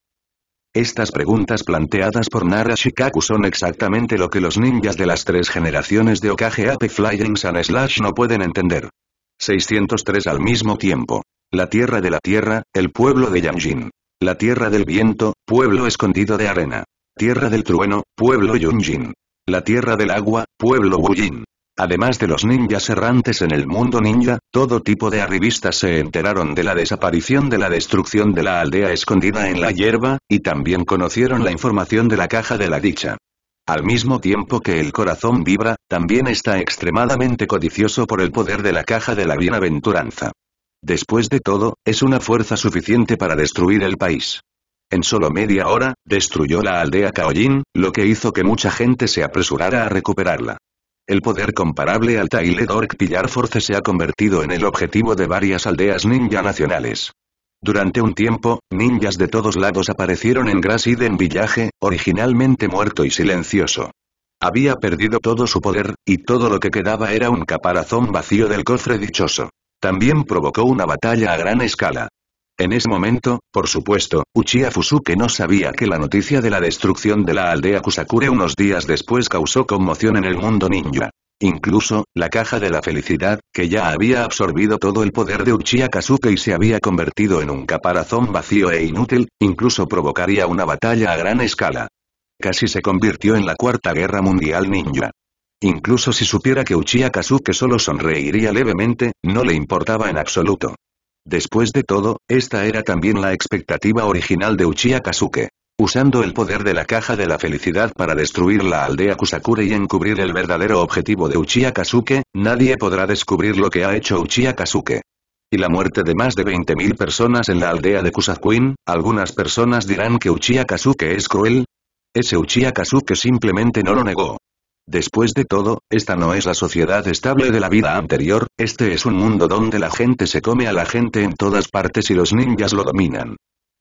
Estas preguntas planteadas por Nara Shikaku son exactamente lo que los ninjas de las tres generaciones de Okage Ape Flying Sun Slash no pueden entender. 603 al mismo tiempo. La tierra de la tierra, el pueblo de Yanjin. La tierra del viento, pueblo escondido de arena. Tierra del trueno, pueblo Yunjin. La tierra del agua, pueblo Wujin. Además de los ninjas errantes en el mundo ninja, todo tipo de arribistas se enteraron de la desaparición de la destrucción de la aldea escondida en la hierba, y también conocieron la información de la caja de la dicha. Al mismo tiempo que el corazón vibra, también está extremadamente codicioso por el poder de la caja de la bienaventuranza. Después de todo, es una fuerza suficiente para destruir el país. En solo media hora, destruyó la aldea Kaolin, lo que hizo que mucha gente se apresurara a recuperarla. El poder comparable al Tailed Orc Pillar Force se ha convertido en el objetivo de varias aldeas ninja nacionales. Durante un tiempo, ninjas de todos lados aparecieron en en Village, originalmente muerto y silencioso. Había perdido todo su poder, y todo lo que quedaba era un caparazón vacío del cofre dichoso. También provocó una batalla a gran escala. En ese momento, por supuesto, Uchiha Fusuke no sabía que la noticia de la destrucción de la aldea Kusakure unos días después causó conmoción en el mundo ninja. Incluso, la caja de la felicidad, que ya había absorbido todo el poder de Uchiha Kasuke y se había convertido en un caparazón vacío e inútil, incluso provocaría una batalla a gran escala. Casi se convirtió en la Cuarta Guerra Mundial Ninja. Incluso si supiera que Uchiha Kasuke solo sonreiría levemente, no le importaba en absoluto. Después de todo, esta era también la expectativa original de Uchiha Kazuke. Usando el poder de la caja de la felicidad para destruir la aldea Kusakure y encubrir el verdadero objetivo de Uchiha Kazuke, nadie podrá descubrir lo que ha hecho Uchiha Kazuke. Y la muerte de más de 20.000 personas en la aldea de Kusakuin, algunas personas dirán que Uchiha Kazuke es cruel. Ese Uchiha Kazuke simplemente no lo negó. Después de todo, esta no es la sociedad estable de la vida anterior, este es un mundo donde la gente se come a la gente en todas partes y los ninjas lo dominan.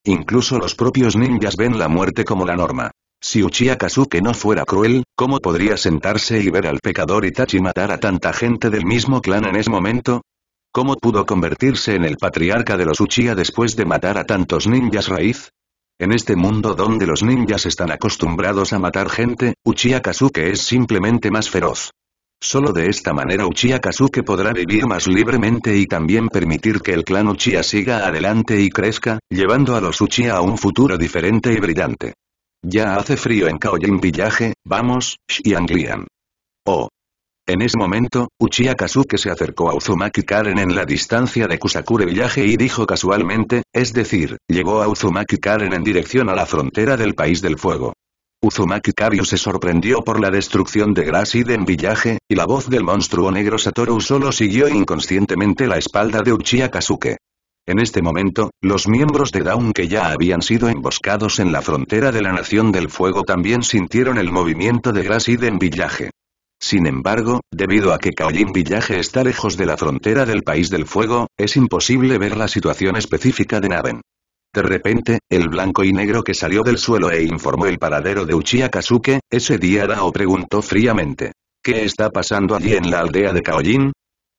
Incluso los propios ninjas ven la muerte como la norma. Si Uchiha Kazuke no fuera cruel, ¿cómo podría sentarse y ver al pecador Itachi matar a tanta gente del mismo clan en ese momento? ¿Cómo pudo convertirse en el patriarca de los Uchiha después de matar a tantos ninjas raíz? En este mundo donde los ninjas están acostumbrados a matar gente, Uchiha es simplemente más feroz. Solo de esta manera Uchiha podrá vivir más libremente y también permitir que el clan Uchiha siga adelante y crezca, llevando a los Uchiha a un futuro diferente y brillante. Ya hace frío en Kaoyin Village, vamos, Xianglian. Oh, en ese momento, Uchiha se acercó a Uzumaki Karen en la distancia de Kusakure Village y dijo casualmente, es decir, llegó a Uzumaki Karen en dirección a la frontera del País del Fuego. Uzumaki Karyu se sorprendió por la destrucción de Grasiden Village, y la voz del monstruo negro Satoru solo siguió inconscientemente la espalda de Uchiha En este momento, los miembros de Dawn que ya habían sido emboscados en la frontera de la Nación del Fuego también sintieron el movimiento de Grasiden Village. Sin embargo, debido a que Kaolin Villaje está lejos de la frontera del País del Fuego, es imposible ver la situación específica de Naben. De repente, el blanco y negro que salió del suelo e informó el paradero de Uchiha Kazuke, ese día Dao preguntó fríamente. ¿Qué está pasando allí en la aldea de Kaolin?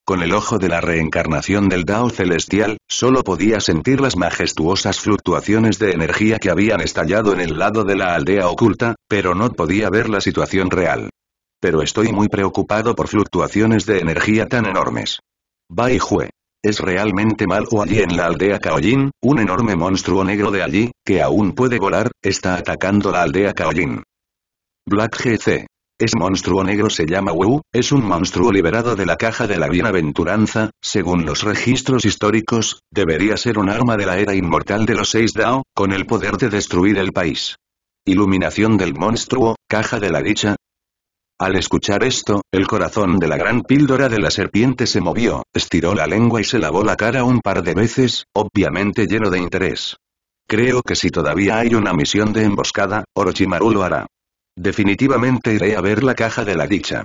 Con el ojo de la reencarnación del Dao celestial, solo podía sentir las majestuosas fluctuaciones de energía que habían estallado en el lado de la aldea oculta, pero no podía ver la situación real pero estoy muy preocupado por fluctuaciones de energía tan enormes. Bai Jue. Es realmente malo allí en la aldea Kaolin, un enorme monstruo negro de allí, que aún puede volar, está atacando la aldea Kaolin. Black GC. Es monstruo negro se llama Wu, es un monstruo liberado de la caja de la bienaventuranza, según los registros históricos, debería ser un arma de la era inmortal de los seis Dao, con el poder de destruir el país. Iluminación del monstruo, caja de la dicha, al escuchar esto, el corazón de la gran píldora de la serpiente se movió, estiró la lengua y se lavó la cara un par de veces, obviamente lleno de interés. Creo que si todavía hay una misión de emboscada, Orochimaru lo hará. Definitivamente iré a ver la caja de la dicha.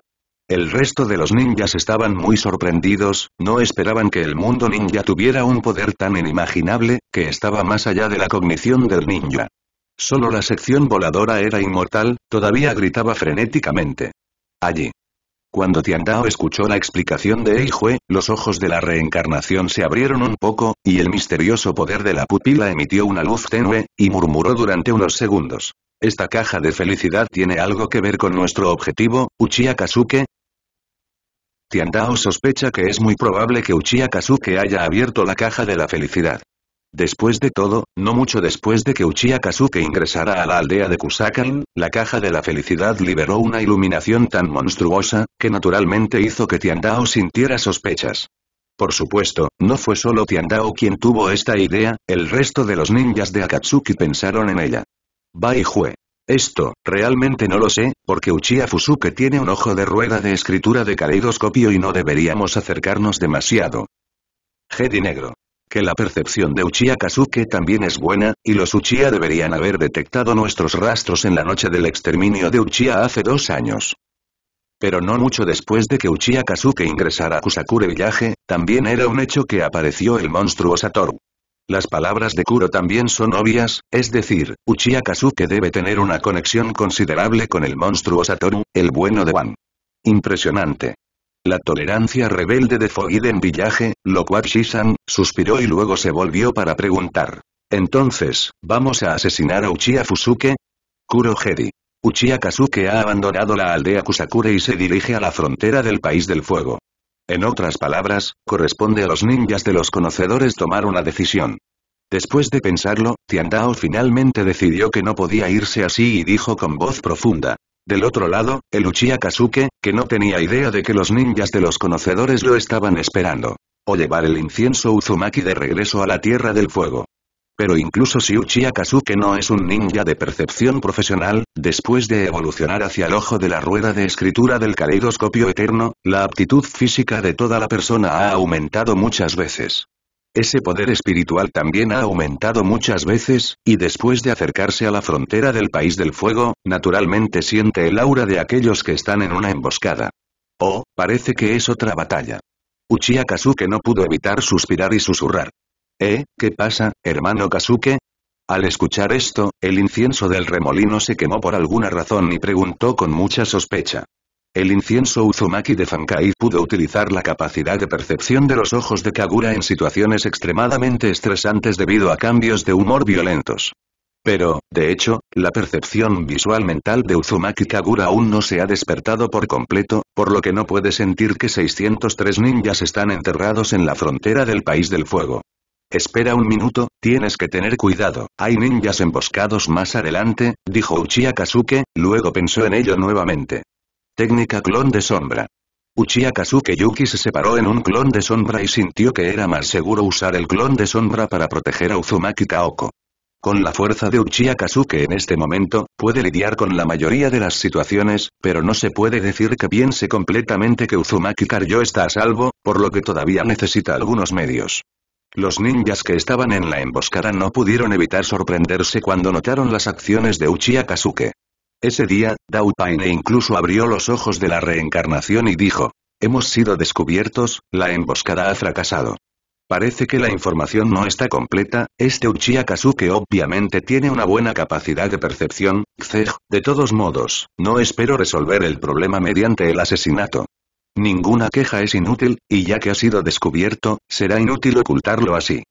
El resto de los ninjas estaban muy sorprendidos, no esperaban que el mundo ninja tuviera un poder tan inimaginable, que estaba más allá de la cognición del ninja. Solo la sección voladora era inmortal, todavía gritaba frenéticamente allí. Cuando Tiandao escuchó la explicación de Eijue, los ojos de la reencarnación se abrieron un poco, y el misterioso poder de la pupila emitió una luz tenue, y murmuró durante unos segundos. ¿Esta caja de felicidad tiene algo que ver con nuestro objetivo, Uchiha Tiandao sospecha que es muy probable que Uchiha haya abierto la caja de la felicidad. Después de todo, no mucho después de que Uchiha ingresara a la aldea de Kusakain, la caja de la felicidad liberó una iluminación tan monstruosa, que naturalmente hizo que Tiandao sintiera sospechas. Por supuesto, no fue solo Tiandao quien tuvo esta idea, el resto de los ninjas de Akatsuki pensaron en ella. Bai Jue. Esto, realmente no lo sé, porque Uchiha Fusuke tiene un ojo de rueda de escritura de caleidoscopio y no deberíamos acercarnos demasiado. Jedi Negro que la percepción de Uchiha Kazuke también es buena, y los Uchiha deberían haber detectado nuestros rastros en la noche del exterminio de Uchiha hace dos años. Pero no mucho después de que Uchiha Kazuke ingresara a Kusakure Village, también era un hecho que apareció el monstruo Satoru. Las palabras de Kuro también son obvias, es decir, Uchiha Kazuke debe tener una conexión considerable con el monstruo Satoru, el bueno de Wan. Impresionante la tolerancia rebelde de Fogiden Villaje, lo cual Shisan, suspiró y luego se volvió para preguntar. Entonces, ¿vamos a asesinar a Uchiha Fusuke? Kuro Hedi. Uchiha Kazuke ha abandonado la aldea Kusakure y se dirige a la frontera del País del Fuego. En otras palabras, corresponde a los ninjas de los conocedores tomar una decisión. Después de pensarlo, Tiandao finalmente decidió que no podía irse así y dijo con voz profunda, del otro lado, el Uchiha que no tenía idea de que los ninjas de los conocedores lo estaban esperando. O llevar el incienso Uzumaki de regreso a la Tierra del Fuego. Pero incluso si Uchiha no es un ninja de percepción profesional, después de evolucionar hacia el ojo de la rueda de escritura del caleidoscopio eterno, la aptitud física de toda la persona ha aumentado muchas veces. Ese poder espiritual también ha aumentado muchas veces, y después de acercarse a la frontera del País del Fuego, naturalmente siente el aura de aquellos que están en una emboscada. Oh, parece que es otra batalla. Uchiha Kazuke no pudo evitar suspirar y susurrar. ¿Eh, qué pasa, hermano Kazuke? Al escuchar esto, el incienso del remolino se quemó por alguna razón y preguntó con mucha sospecha. El incienso Uzumaki de Fankai pudo utilizar la capacidad de percepción de los ojos de Kagura en situaciones extremadamente estresantes debido a cambios de humor violentos. Pero, de hecho, la percepción visual mental de Uzumaki Kagura aún no se ha despertado por completo, por lo que no puede sentir que 603 ninjas están enterrados en la frontera del País del Fuego. Espera un minuto, tienes que tener cuidado, hay ninjas emboscados más adelante, dijo Uchiha Kazuke, luego pensó en ello nuevamente. Técnica clon de sombra. Uchiha Yuki se separó en un clon de sombra y sintió que era más seguro usar el clon de sombra para proteger a Uzumaki Kaoko. Con la fuerza de Uchiha en este momento, puede lidiar con la mayoría de las situaciones, pero no se puede decir que piense completamente que Uzumaki Karyo está a salvo, por lo que todavía necesita algunos medios. Los ninjas que estaban en la emboscada no pudieron evitar sorprenderse cuando notaron las acciones de Uchiha ese día, Dao Paine incluso abrió los ojos de la reencarnación y dijo, hemos sido descubiertos, la emboscada ha fracasado. Parece que la información no está completa, este Uchiha Kazuke obviamente tiene una buena capacidad de percepción, Zeg, de todos modos, no espero resolver el problema mediante el asesinato. Ninguna queja es inútil, y ya que ha sido descubierto, será inútil ocultarlo así.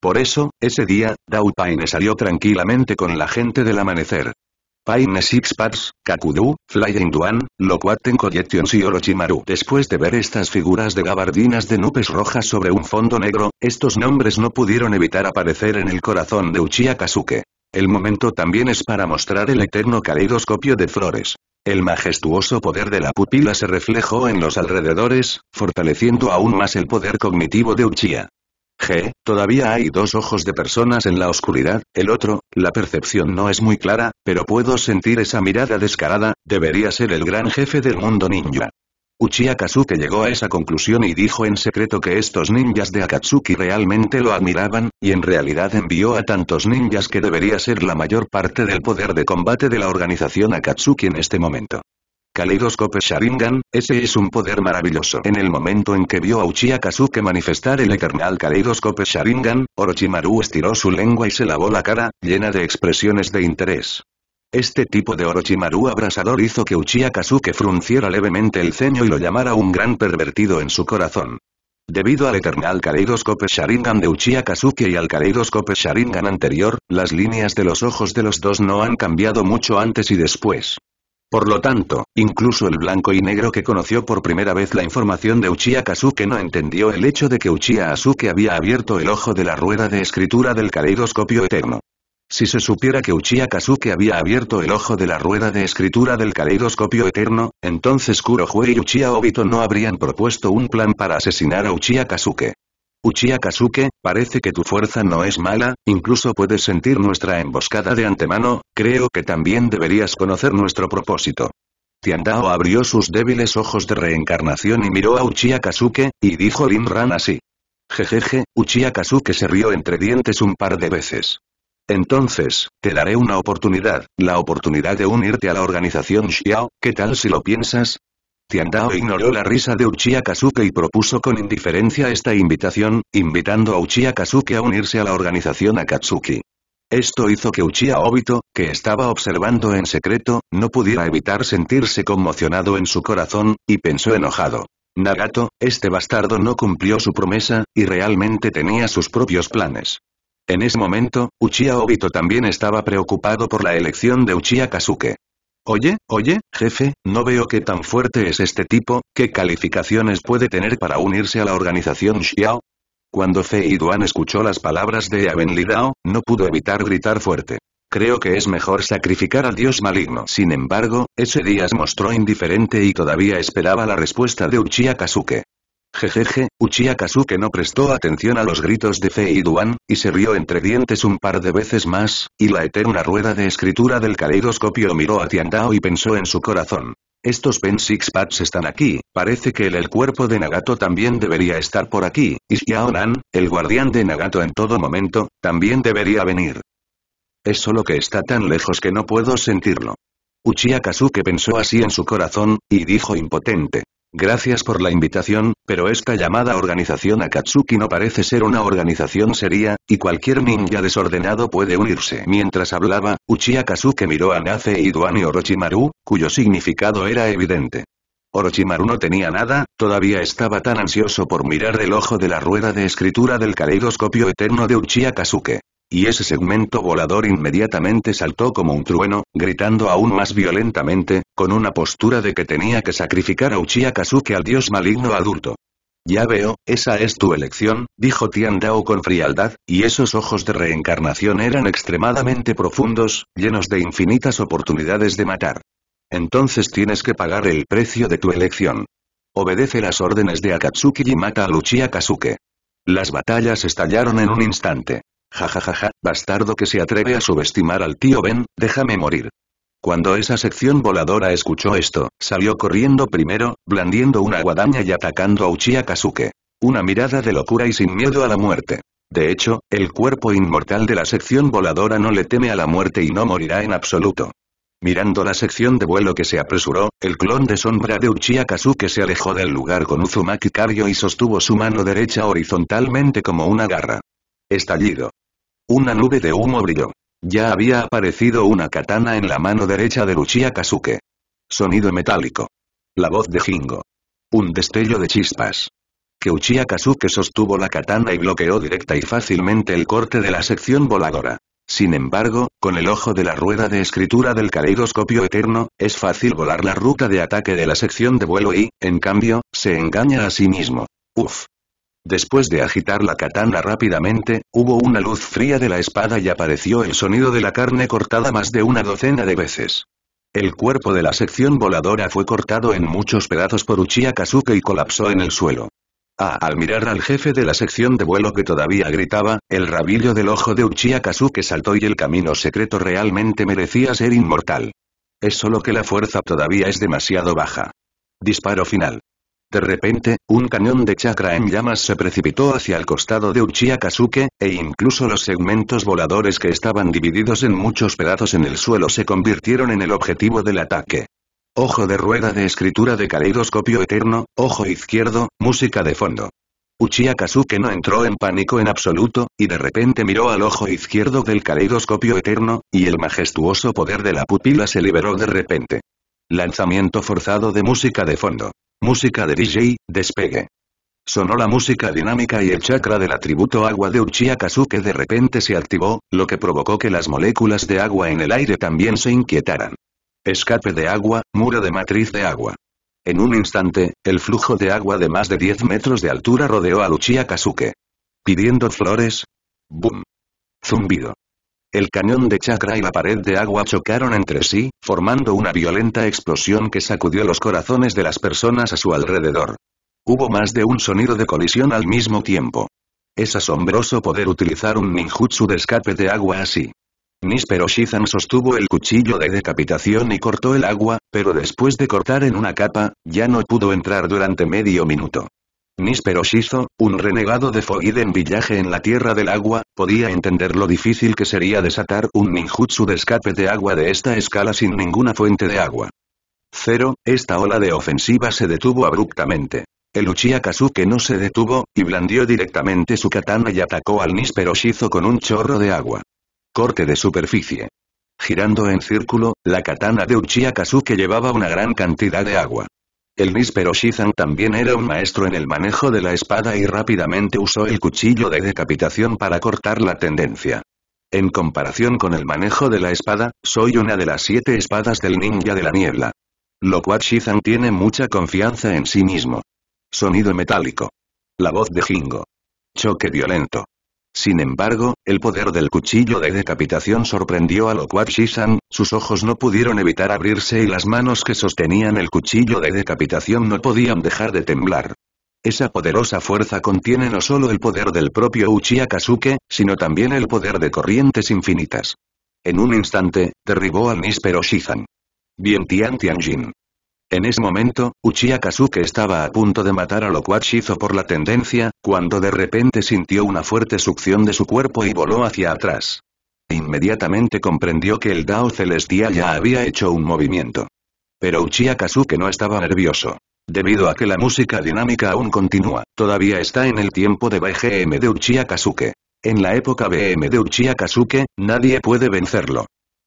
Por eso, ese día, Dao Paine salió tranquilamente con la gente del amanecer. Pain Six Kakudu, Flying Duan, Loquaten y Orochimaru. Después de ver estas figuras de gabardinas de nubes rojas sobre un fondo negro, estos nombres no pudieron evitar aparecer en el corazón de Uchiha Kazuke. El momento también es para mostrar el eterno caleidoscopio de flores. El majestuoso poder de la pupila se reflejó en los alrededores, fortaleciendo aún más el poder cognitivo de Uchiha. G. Todavía hay dos ojos de personas en la oscuridad, el otro, la percepción no es muy clara, pero puedo sentir esa mirada descarada, debería ser el gran jefe del mundo ninja. Uchiha Kazuke llegó a esa conclusión y dijo en secreto que estos ninjas de Akatsuki realmente lo admiraban, y en realidad envió a tantos ninjas que debería ser la mayor parte del poder de combate de la organización Akatsuki en este momento. Kaleidoscope Sharingan, ese es un poder maravilloso. En el momento en que vio a Uchiha manifestar el Eternal Kaleidoscope Sharingan, Orochimaru estiró su lengua y se lavó la cara, llena de expresiones de interés. Este tipo de Orochimaru abrasador hizo que Uchiha Kazuke frunciera levemente el ceño y lo llamara un gran pervertido en su corazón. Debido al Eternal Kaleidoscope Sharingan de Uchiha y al Kaleidoscope Sharingan anterior, las líneas de los ojos de los dos no han cambiado mucho antes y después. Por lo tanto, incluso el blanco y negro que conoció por primera vez la información de Uchiha Kazuke no entendió el hecho de que Uchiha Asuke había abierto el ojo de la rueda de escritura del caleidoscopio eterno. Si se supiera que Uchiha Kazuke había abierto el ojo de la rueda de escritura del caleidoscopio eterno, entonces Kurohue y Uchiha Obito no habrían propuesto un plan para asesinar a Uchiha Kazuke. Uchiha parece que tu fuerza no es mala, incluso puedes sentir nuestra emboscada de antemano, creo que también deberías conocer nuestro propósito. Tiandao abrió sus débiles ojos de reencarnación y miró a Uchiha y dijo Ran así. Jejeje, Uchiha se rió entre dientes un par de veces. Entonces, te daré una oportunidad, la oportunidad de unirte a la organización Xiao, ¿qué tal si lo piensas? Tiandao ignoró la risa de Uchiha Kazuke y propuso con indiferencia esta invitación, invitando a Uchiha Kazuke a unirse a la organización Akatsuki. Esto hizo que Uchiha Obito, que estaba observando en secreto, no pudiera evitar sentirse conmocionado en su corazón, y pensó enojado. Nagato, este bastardo no cumplió su promesa, y realmente tenía sus propios planes. En ese momento, Uchiha Obito también estaba preocupado por la elección de Uchiha Kazuke. Oye, oye, jefe, no veo qué tan fuerte es este tipo, qué calificaciones puede tener para unirse a la organización Xiao. Cuando Fei Duan escuchó las palabras de Lidao, no pudo evitar gritar fuerte. Creo que es mejor sacrificar al dios maligno. Sin embargo, ese día se mostró indiferente y todavía esperaba la respuesta de Uchiha Jejeje, Uchiha no prestó atención a los gritos de Fei Duan, y se rió entre dientes un par de veces más, y la eterna rueda de escritura del caleidoscopio miró a Tiandao y pensó en su corazón. Estos Pen Six Pats están aquí, parece que el, el, cuerpo de Nagato también debería estar por aquí, y Xiaonan, el guardián de Nagato en todo momento, también debería venir. Es solo que está tan lejos que no puedo sentirlo. Uchiha pensó así en su corazón, y dijo impotente. Gracias por la invitación, pero esta llamada organización Akatsuki no parece ser una organización seria, y cualquier ninja desordenado puede unirse. Mientras hablaba, Uchiha miró a Nace y y Orochimaru, cuyo significado era evidente. Orochimaru no tenía nada, todavía estaba tan ansioso por mirar el ojo de la rueda de escritura del caleidoscopio eterno de Uchiha y ese segmento volador inmediatamente saltó como un trueno, gritando aún más violentamente, con una postura de que tenía que sacrificar a Uchiha al dios maligno adulto. Ya veo, esa es tu elección, dijo Tian Dao con frialdad, y esos ojos de reencarnación eran extremadamente profundos, llenos de infinitas oportunidades de matar. Entonces tienes que pagar el precio de tu elección. Obedece las órdenes de Akatsuki y mata a Uchiha Las batallas estallaron en un instante. Jajajaja, bastardo que se atreve a subestimar al tío Ben, déjame morir. Cuando esa sección voladora escuchó esto, salió corriendo primero, blandiendo una guadaña y atacando a Uchiha Kazuke. Una mirada de locura y sin miedo a la muerte. De hecho, el cuerpo inmortal de la sección voladora no le teme a la muerte y no morirá en absoluto. Mirando la sección de vuelo que se apresuró, el clon de sombra de Uchiha Kazuke se alejó del lugar con Uzumaki Karyo y sostuvo su mano derecha horizontalmente como una garra. Estallido. Una nube de humo brilló. Ya había aparecido una katana en la mano derecha de Uchiyakasuke. Sonido metálico. La voz de Jingo. Un destello de chispas. Que Uchiha sostuvo la katana y bloqueó directa y fácilmente el corte de la sección voladora. Sin embargo, con el ojo de la rueda de escritura del caleidoscopio eterno, es fácil volar la ruta de ataque de la sección de vuelo y, en cambio, se engaña a sí mismo. Uf. Después de agitar la katana rápidamente, hubo una luz fría de la espada y apareció el sonido de la carne cortada más de una docena de veces. El cuerpo de la sección voladora fue cortado en muchos pedazos por Uchiha Kazuke y colapsó en el suelo. Ah, al mirar al jefe de la sección de vuelo que todavía gritaba, el rabillo del ojo de Uchiha Kazuke saltó y el camino secreto realmente merecía ser inmortal. Es solo que la fuerza todavía es demasiado baja. Disparo final. De repente, un cañón de chakra en llamas se precipitó hacia el costado de Uchiha e incluso los segmentos voladores que estaban divididos en muchos pedazos en el suelo se convirtieron en el objetivo del ataque. Ojo de rueda de escritura de caleidoscopio eterno, ojo izquierdo, música de fondo. Uchiha no entró en pánico en absoluto, y de repente miró al ojo izquierdo del caleidoscopio eterno, y el majestuoso poder de la pupila se liberó de repente. Lanzamiento forzado de música de fondo. Música de DJ, despegue. Sonó la música dinámica y el chakra del atributo agua de Uchiha de repente se activó, lo que provocó que las moléculas de agua en el aire también se inquietaran. Escape de agua, muro de matriz de agua. En un instante, el flujo de agua de más de 10 metros de altura rodeó a Uchiha Kazuke. Pidiendo flores. Bum. Zumbido el cañón de chakra y la pared de agua chocaron entre sí, formando una violenta explosión que sacudió los corazones de las personas a su alrededor. Hubo más de un sonido de colisión al mismo tiempo. Es asombroso poder utilizar un ninjutsu de escape de agua así. Nispero Shizan sostuvo el cuchillo de decapitación y cortó el agua, pero después de cortar en una capa, ya no pudo entrar durante medio minuto. Níspero un renegado de en Villaje en la Tierra del Agua, podía entender lo difícil que sería desatar un ninjutsu de escape de agua de esta escala sin ninguna fuente de agua. Cero, esta ola de ofensiva se detuvo abruptamente. El Uchiha no se detuvo, y blandió directamente su katana y atacó al Níspero con un chorro de agua. Corte de superficie. Girando en círculo, la katana de Uchiha llevaba una gran cantidad de agua. El Nispero Shizan también era un maestro en el manejo de la espada y rápidamente usó el cuchillo de decapitación para cortar la tendencia. En comparación con el manejo de la espada, soy una de las siete espadas del ninja de la niebla. Lo cual Shizan tiene mucha confianza en sí mismo. Sonido metálico. La voz de Jingo. Choque violento. Sin embargo, el poder del cuchillo de decapitación sorprendió a cual Shisan, sus ojos no pudieron evitar abrirse y las manos que sostenían el cuchillo de decapitación no podían dejar de temblar. Esa poderosa fuerza contiene no solo el poder del propio Uchiha sino también el poder de corrientes infinitas. En un instante, derribó al níspero Shizan. Bien Tian Tianjin. En ese momento, Uchiha estaba a punto de matar a lo Shizo por la tendencia, cuando de repente sintió una fuerte succión de su cuerpo y voló hacia atrás. Inmediatamente comprendió que el Dao Celestial ya había hecho un movimiento. Pero Uchiha no estaba nervioso. Debido a que la música dinámica aún continúa, todavía está en el tiempo de BGM de Uchiha En la época BM de Uchiha nadie puede vencerlo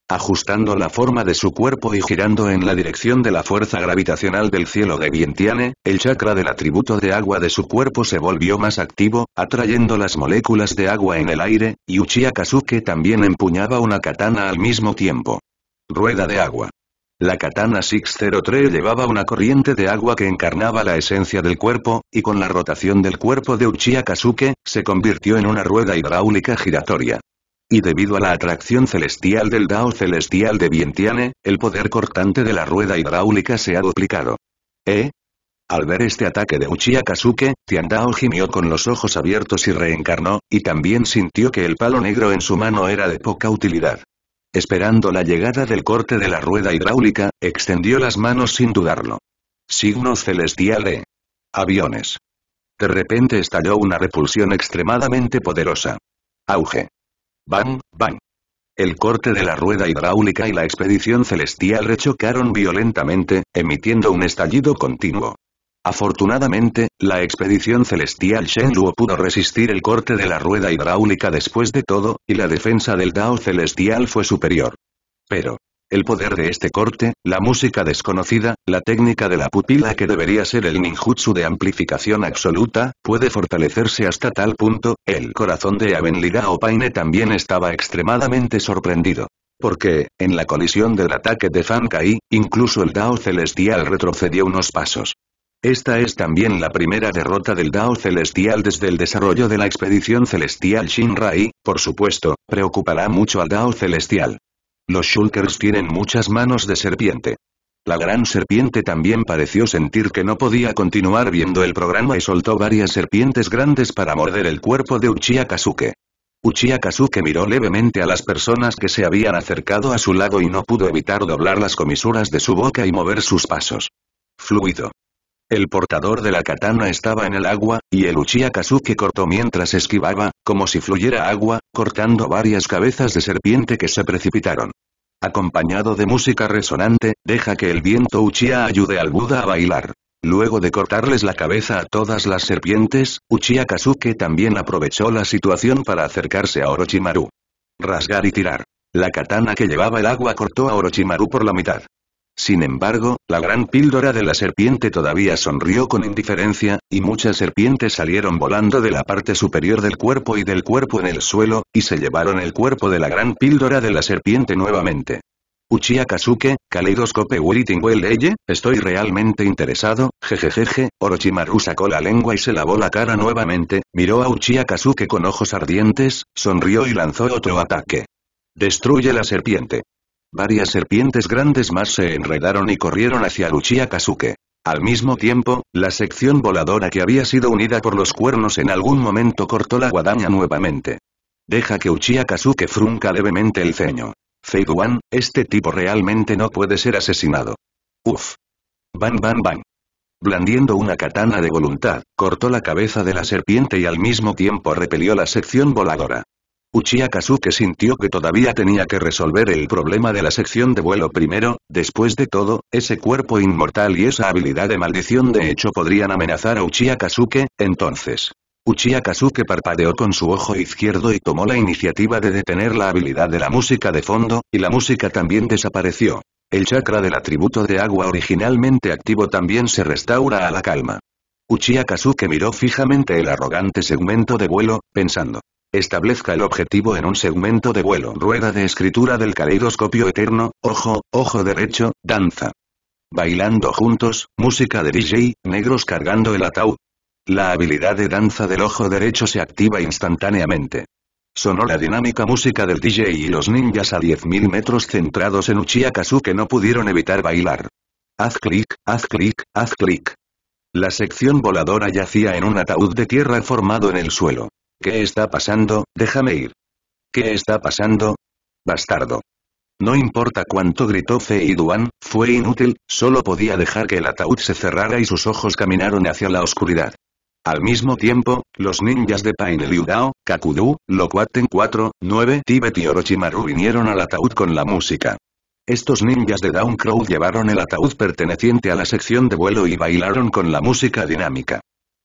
ajustando la forma de su cuerpo y girando en la dirección de la fuerza gravitacional del cielo de Vientiane, el chakra del atributo de agua de su cuerpo se volvió más activo, atrayendo las moléculas de agua en el aire, y Uchiha Kazuke también empuñaba una katana al mismo tiempo. Rueda de agua. La katana 603 llevaba una corriente de agua que encarnaba la esencia del cuerpo, y con la rotación del cuerpo de Uchiha Kazuke, se convirtió en una rueda hidráulica giratoria y debido a la atracción celestial del Dao celestial de Vientiane, el poder cortante de la rueda hidráulica se ha duplicado. ¿Eh? Al ver este ataque de Uchiha Kazuke, Tiandao gimió con los ojos abiertos y reencarnó, y también sintió que el palo negro en su mano era de poca utilidad. Esperando la llegada del corte de la rueda hidráulica, extendió las manos sin dudarlo. Signo celestial de aviones. De repente estalló una repulsión extremadamente poderosa. Auge. Bang, bang. El corte de la rueda hidráulica y la expedición celestial rechocaron violentamente, emitiendo un estallido continuo. Afortunadamente, la expedición celestial Shenluo pudo resistir el corte de la rueda hidráulica después de todo, y la defensa del Dao celestial fue superior. Pero, el poder de este corte, la música desconocida, la técnica de la pupila que debería ser el ninjutsu de amplificación absoluta, puede fortalecerse hasta tal punto, el corazón de Avenliga Paine también estaba extremadamente sorprendido. Porque, en la colisión del ataque de Kai, incluso el Dao Celestial retrocedió unos pasos. Esta es también la primera derrota del Dao Celestial desde el desarrollo de la expedición celestial Shinrai, por supuesto, preocupará mucho al Dao Celestial. Los shulkers tienen muchas manos de serpiente. La gran serpiente también pareció sentir que no podía continuar viendo el programa y soltó varias serpientes grandes para morder el cuerpo de Uchiha Kazuke. Uchiha miró levemente a las personas que se habían acercado a su lado y no pudo evitar doblar las comisuras de su boca y mover sus pasos. Fluido. El portador de la katana estaba en el agua, y el Uchiha cortó mientras esquivaba, como si fluyera agua, cortando varias cabezas de serpiente que se precipitaron. Acompañado de música resonante, deja que el viento Uchiha ayude al Buda a bailar. Luego de cortarles la cabeza a todas las serpientes, Uchiha también aprovechó la situación para acercarse a Orochimaru. Rasgar y tirar. La katana que llevaba el agua cortó a Orochimaru por la mitad. Sin embargo, la gran píldora de la serpiente todavía sonrió con indiferencia, y muchas serpientes salieron volando de la parte superior del cuerpo y del cuerpo en el suelo, y se llevaron el cuerpo de la gran píldora de la serpiente nuevamente. Uchiha Kazuke, Kaleidoscope Waiting Well Eye, estoy realmente interesado, jejejeje, Orochimaru sacó la lengua y se lavó la cara nuevamente, miró a Uchiha con ojos ardientes, sonrió y lanzó otro ataque. Destruye la serpiente. Varias serpientes grandes más se enredaron y corrieron hacia Uchiha Kasuke. Al mismo tiempo, la sección voladora que había sido unida por los cuernos en algún momento cortó la guadaña nuevamente. Deja que Uchiha Kasuke frunca levemente el ceño. Feiduan, este tipo realmente no puede ser asesinado. Uf. Bam bam ¡Bang! Blandiendo una katana de voluntad, cortó la cabeza de la serpiente y al mismo tiempo repelió la sección voladora. Uchiha sintió que todavía tenía que resolver el problema de la sección de vuelo primero, después de todo, ese cuerpo inmortal y esa habilidad de maldición de hecho podrían amenazar a Uchiha entonces. Uchiha Kazuke parpadeó con su ojo izquierdo y tomó la iniciativa de detener la habilidad de la música de fondo, y la música también desapareció. El chakra del atributo de agua originalmente activo también se restaura a la calma. Uchiha miró fijamente el arrogante segmento de vuelo, pensando. Establezca el objetivo en un segmento de vuelo. Rueda de escritura del caleidoscopio eterno, ojo, ojo derecho, danza. Bailando juntos, música de DJ, negros cargando el ataúd. La habilidad de danza del ojo derecho se activa instantáneamente. Sonó la dinámica música del DJ y los ninjas a 10.000 metros centrados en Uchiha que no pudieron evitar bailar. Haz clic, haz clic, haz clic. La sección voladora yacía en un ataúd de tierra formado en el suelo. ¿Qué está pasando? Déjame ir. ¿Qué está pasando? Bastardo. No importa cuánto gritó Fei Duan, fue inútil, solo podía dejar que el ataúd se cerrara y sus ojos caminaron hacia la oscuridad. Al mismo tiempo, los ninjas de Pain Dao, Kakudu, Lokuaten 4, 9, Tibet y Orochimaru vinieron al ataúd con la música. Estos ninjas de Down Crow llevaron el ataúd perteneciente a la sección de vuelo y bailaron con la música dinámica.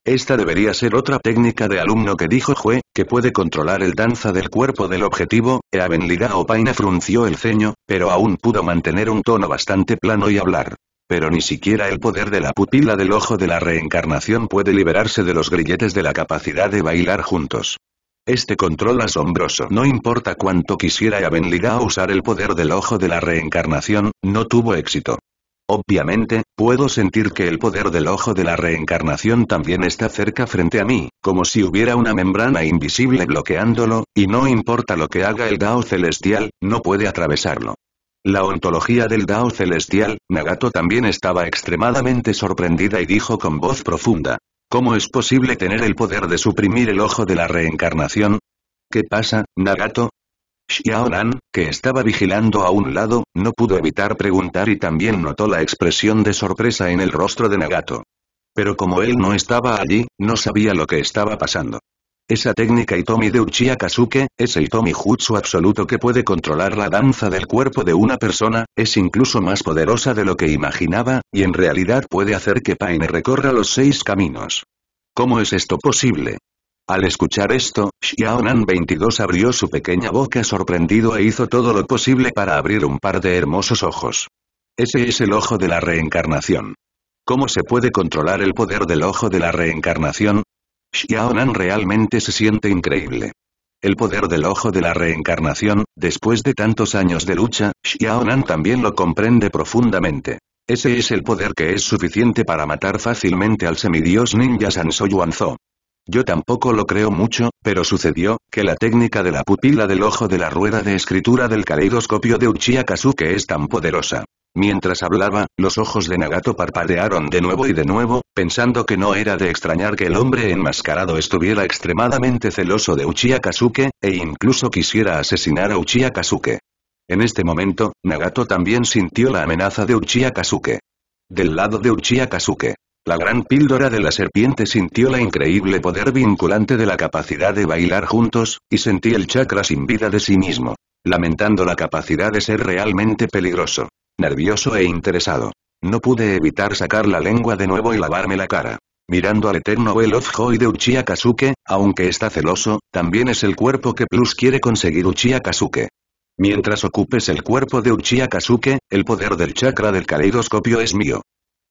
Esta debería ser otra técnica de alumno que dijo Jue, que puede controlar el danza del cuerpo del objetivo, e o Paina frunció el ceño, pero aún pudo mantener un tono bastante plano y hablar. Pero ni siquiera el poder de la pupila del ojo de la reencarnación puede liberarse de los grilletes de la capacidad de bailar juntos. Este control asombroso no importa cuánto quisiera Ligao usar el poder del ojo de la reencarnación, no tuvo éxito. Obviamente, puedo sentir que el poder del ojo de la reencarnación también está cerca frente a mí, como si hubiera una membrana invisible bloqueándolo, y no importa lo que haga el Dao celestial, no puede atravesarlo. La ontología del Dao celestial, Nagato también estaba extremadamente sorprendida y dijo con voz profunda. ¿Cómo es posible tener el poder de suprimir el ojo de la reencarnación? ¿Qué pasa, Nagato? Xiao que estaba vigilando a un lado, no pudo evitar preguntar y también notó la expresión de sorpresa en el rostro de Nagato. Pero como él no estaba allí, no sabía lo que estaba pasando. Esa técnica Itomi de Uchiha Kazuke, ese Itomi Jutsu absoluto que puede controlar la danza del cuerpo de una persona, es incluso más poderosa de lo que imaginaba, y en realidad puede hacer que Paine recorra los seis caminos. ¿Cómo es esto posible? Al escuchar esto, Xiaonan 22 abrió su pequeña boca sorprendido e hizo todo lo posible para abrir un par de hermosos ojos. Ese es el ojo de la reencarnación. ¿Cómo se puede controlar el poder del ojo de la reencarnación? Xiaonan realmente se siente increíble. El poder del ojo de la reencarnación, después de tantos años de lucha, Xiaonan también lo comprende profundamente. Ese es el poder que es suficiente para matar fácilmente al semidios ninja San Soyuanzo. Yo tampoco lo creo mucho, pero sucedió, que la técnica de la pupila del ojo de la rueda de escritura del caleidoscopio de Uchiha es tan poderosa. Mientras hablaba, los ojos de Nagato parpadearon de nuevo y de nuevo, pensando que no era de extrañar que el hombre enmascarado estuviera extremadamente celoso de Uchiha e incluso quisiera asesinar a Uchiha En este momento, Nagato también sintió la amenaza de Uchiha Kazuke. Del lado de Uchiha la gran píldora de la serpiente sintió la increíble poder vinculante de la capacidad de bailar juntos, y sentí el chakra sin vida de sí mismo, lamentando la capacidad de ser realmente peligroso, nervioso e interesado. No pude evitar sacar la lengua de nuevo y lavarme la cara. Mirando al eterno Well de Uchiha aunque está celoso, también es el cuerpo que Plus quiere conseguir Uchiha Mientras ocupes el cuerpo de Uchiha el poder del chakra del caleidoscopio es mío.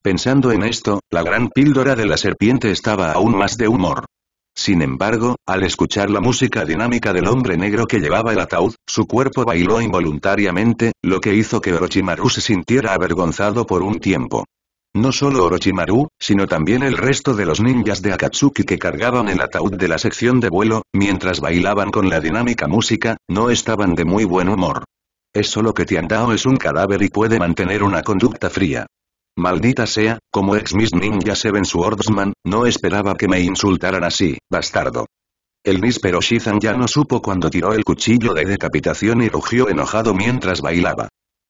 Pensando en esto, la gran píldora de la serpiente estaba aún más de humor. Sin embargo, al escuchar la música dinámica del hombre negro que llevaba el ataúd, su cuerpo bailó involuntariamente, lo que hizo que Orochimaru se sintiera avergonzado por un tiempo. No solo Orochimaru, sino también el resto de los ninjas de Akatsuki que cargaban el ataúd de la sección de vuelo, mientras bailaban con la dinámica música, no estaban de muy buen humor. Es solo que Tiandao es un cadáver y puede mantener una conducta fría. Maldita sea, como ex Miss Ninja Seven Swordsman, no esperaba que me insultaran así, bastardo. El níspero Shizan ya no supo cuando tiró el cuchillo de decapitación y rugió enojado mientras bailaba.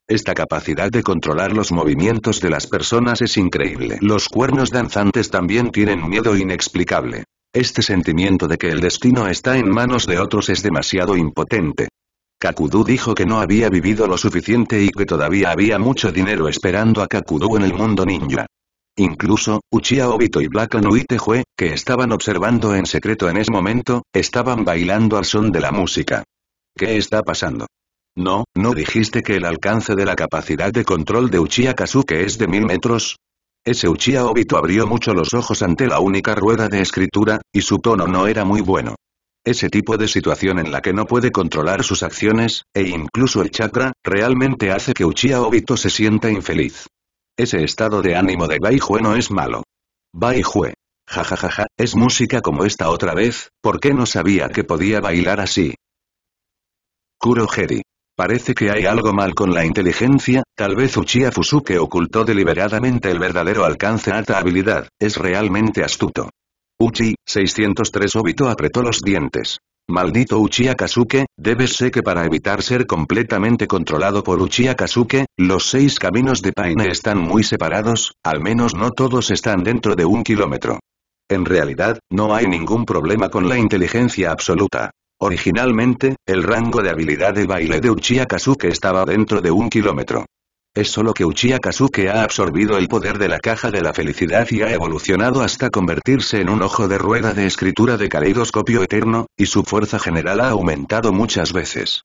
Esta capacidad de controlar los movimientos de las personas es increíble. Los cuernos danzantes también tienen miedo inexplicable. Este sentimiento de que el destino está en manos de otros es demasiado impotente. Kakudu dijo que no había vivido lo suficiente y que todavía había mucho dinero esperando a Kakudu en el mundo ninja. Incluso, Uchiha Obito y Black Anuite Hue, que estaban observando en secreto en ese momento, estaban bailando al son de la música. ¿Qué está pasando? No, ¿no dijiste que el alcance de la capacidad de control de Uchiha Kazuke es de mil metros? Ese Uchiha Obito abrió mucho los ojos ante la única rueda de escritura, y su tono no era muy bueno ese tipo de situación en la que no puede controlar sus acciones, e incluso el chakra, realmente hace que Uchiha Obito se sienta infeliz. Ese estado de ánimo de Bai no es malo. Bai Jajajaja, ja, ja, es música como esta otra vez, ¿por qué no sabía que podía bailar así? Kuro Parece que hay algo mal con la inteligencia, tal vez Uchiha Fusuke ocultó deliberadamente el verdadero alcance a esta habilidad, es realmente astuto. Uchi, 603 Obito apretó los dientes. Maldito Uchiha Kazuke, debes sé que para evitar ser completamente controlado por Uchiha Kazuke, los seis caminos de Paine están muy separados, al menos no todos están dentro de un kilómetro. En realidad, no hay ningún problema con la inteligencia absoluta. Originalmente, el rango de habilidad de baile de Uchiha Kazuke estaba dentro de un kilómetro. Es solo que Uchiha Kazuke ha absorbido el poder de la caja de la felicidad y ha evolucionado hasta convertirse en un ojo de rueda de escritura de caleidoscopio eterno, y su fuerza general ha aumentado muchas veces.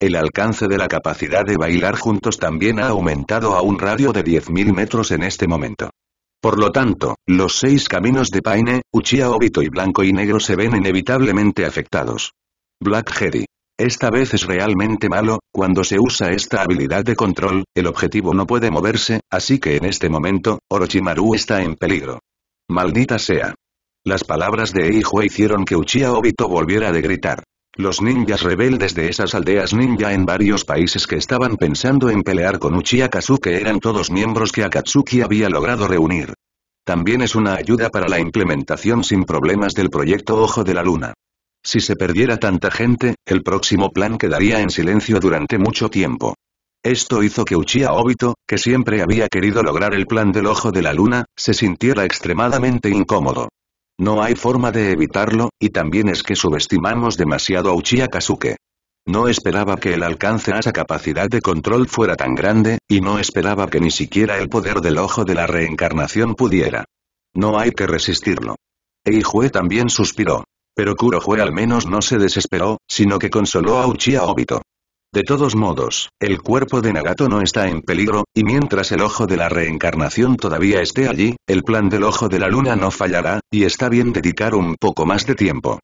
El alcance de la capacidad de bailar juntos también ha aumentado a un radio de 10.000 metros en este momento. Por lo tanto, los seis caminos de Paine, Uchiha Obito y Blanco y Negro se ven inevitablemente afectados. Black Jedi. Esta vez es realmente malo, cuando se usa esta habilidad de control, el objetivo no puede moverse, así que en este momento, Orochimaru está en peligro. Maldita sea. Las palabras de Eihue hicieron que Uchiha Obito volviera de gritar. Los ninjas rebeldes de esas aldeas ninja en varios países que estaban pensando en pelear con Uchiha que eran todos miembros que Akatsuki había logrado reunir. También es una ayuda para la implementación sin problemas del proyecto Ojo de la Luna. Si se perdiera tanta gente, el próximo plan quedaría en silencio durante mucho tiempo. Esto hizo que Uchiha Obito, que siempre había querido lograr el plan del ojo de la luna, se sintiera extremadamente incómodo. No hay forma de evitarlo, y también es que subestimamos demasiado a Uchiha Kasuke. No esperaba que el alcance a esa capacidad de control fuera tan grande, y no esperaba que ni siquiera el poder del ojo de la reencarnación pudiera. No hay que resistirlo. Eijue también suspiró. Pero Kurohue al menos no se desesperó, sino que consoló a Uchiha Obito. De todos modos, el cuerpo de Nagato no está en peligro, y mientras el ojo de la reencarnación todavía esté allí, el plan del ojo de la luna no fallará, y está bien dedicar un poco más de tiempo.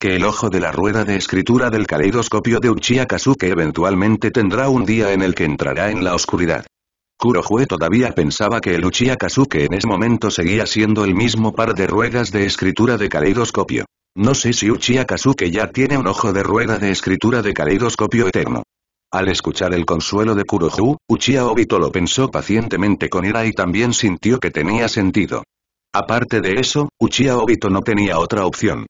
Que el ojo de la rueda de escritura del caleidoscopio de Uchiha Kazuke eventualmente tendrá un día en el que entrará en la oscuridad. Kurohue todavía pensaba que el Uchiha Kazuke en ese momento seguía siendo el mismo par de ruedas de escritura de caleidoscopio. No sé si Uchiha Kazuke ya tiene un ojo de rueda de escritura de caleidoscopio eterno. Al escuchar el consuelo de Kuroju, Uchiha Obito lo pensó pacientemente con ira y también sintió que tenía sentido. Aparte de eso, Uchiha Obito no tenía otra opción.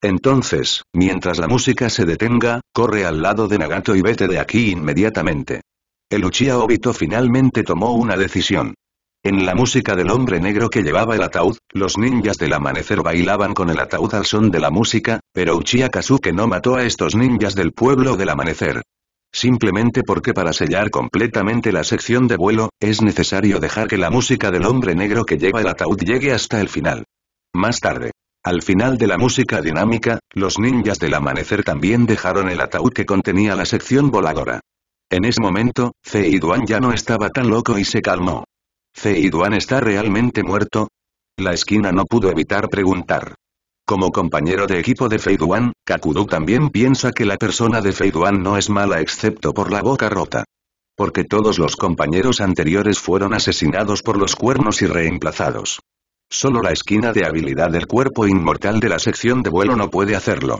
Entonces, mientras la música se detenga, corre al lado de Nagato y vete de aquí inmediatamente. El Uchiha Obito finalmente tomó una decisión. En la música del hombre negro que llevaba el ataúd, los ninjas del amanecer bailaban con el ataúd al son de la música, pero Uchiha no mató a estos ninjas del pueblo del amanecer. Simplemente porque para sellar completamente la sección de vuelo, es necesario dejar que la música del hombre negro que lleva el ataúd llegue hasta el final. Más tarde. Al final de la música dinámica, los ninjas del amanecer también dejaron el ataúd que contenía la sección voladora. En ese momento, Fei Duan ya no estaba tan loco y se calmó. ¿Feiduan está realmente muerto? La esquina no pudo evitar preguntar. Como compañero de equipo de Feiduan, Kakudu también piensa que la persona de Feiduan no es mala excepto por la boca rota. Porque todos los compañeros anteriores fueron asesinados por los cuernos y reemplazados. Solo la esquina de habilidad del cuerpo inmortal de la sección de vuelo no puede hacerlo.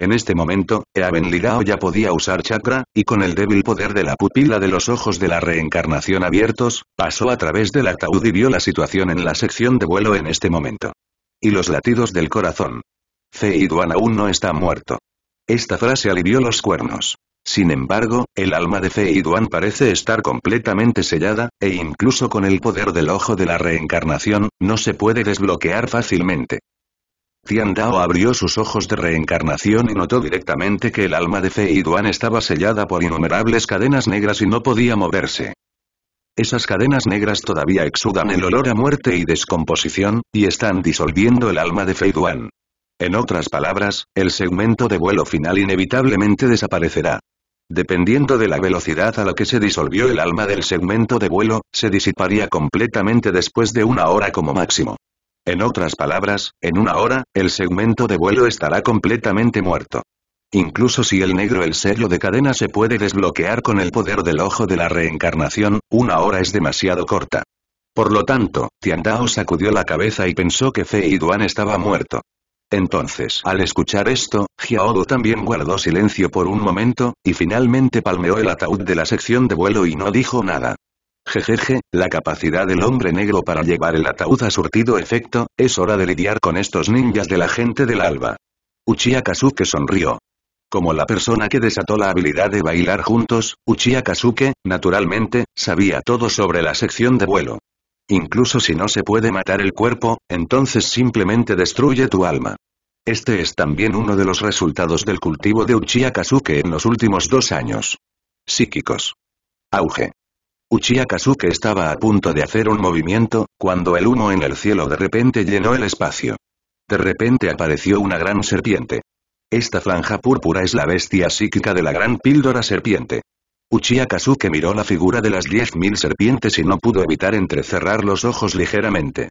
En este momento, Ligao ya podía usar chakra, y con el débil poder de la pupila de los ojos de la reencarnación abiertos, pasó a través del ataúd y vio la situación en la sección de vuelo en este momento. Y los latidos del corazón. Duan aún no está muerto. Esta frase alivió los cuernos. Sin embargo, el alma de Feiduan parece estar completamente sellada, e incluso con el poder del ojo de la reencarnación, no se puede desbloquear fácilmente. Tian Dao abrió sus ojos de reencarnación y notó directamente que el alma de Fei Duan estaba sellada por innumerables cadenas negras y no podía moverse. Esas cadenas negras todavía exudan el olor a muerte y descomposición, y están disolviendo el alma de Fei Duan. En otras palabras, el segmento de vuelo final inevitablemente desaparecerá. Dependiendo de la velocidad a la que se disolvió el alma del segmento de vuelo, se disiparía completamente después de una hora como máximo. En otras palabras, en una hora, el segmento de vuelo estará completamente muerto. Incluso si el negro el sello de cadena se puede desbloquear con el poder del ojo de la reencarnación, una hora es demasiado corta. Por lo tanto, Tiandao sacudió la cabeza y pensó que Fei Duan estaba muerto. Entonces, al escuchar esto, Du también guardó silencio por un momento, y finalmente palmeó el ataúd de la sección de vuelo y no dijo nada. Jejeje, la capacidad del hombre negro para llevar el ataúd ha surtido efecto, es hora de lidiar con estos ninjas de la gente del alba. Uchiha sonrió. Como la persona que desató la habilidad de bailar juntos, Uchiha naturalmente, sabía todo sobre la sección de vuelo. Incluso si no se puede matar el cuerpo, entonces simplemente destruye tu alma. Este es también uno de los resultados del cultivo de Uchiha en los últimos dos años. Psíquicos. Auge. Uchiha estaba a punto de hacer un movimiento, cuando el humo en el cielo de repente llenó el espacio. De repente apareció una gran serpiente. Esta franja púrpura es la bestia psíquica de la gran píldora serpiente. Uchiha miró la figura de las 10.000 serpientes y no pudo evitar entrecerrar los ojos ligeramente.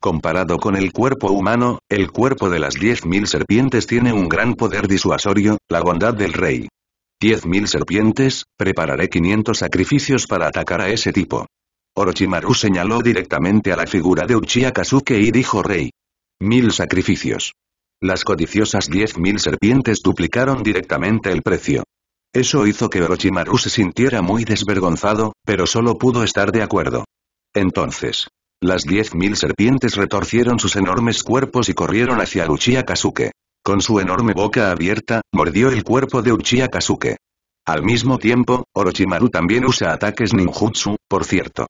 Comparado con el cuerpo humano, el cuerpo de las 10.000 serpientes tiene un gran poder disuasorio, la bondad del rey. Diez mil serpientes, prepararé 500 sacrificios para atacar a ese tipo. Orochimaru señaló directamente a la figura de Uchiha y dijo Rey. Mil sacrificios. Las codiciosas diez mil serpientes duplicaron directamente el precio. Eso hizo que Orochimaru se sintiera muy desvergonzado, pero solo pudo estar de acuerdo. Entonces, las diez mil serpientes retorcieron sus enormes cuerpos y corrieron hacia Uchiha con su enorme boca abierta, mordió el cuerpo de Uchiha Al mismo tiempo, Orochimaru también usa ataques ninjutsu, por cierto.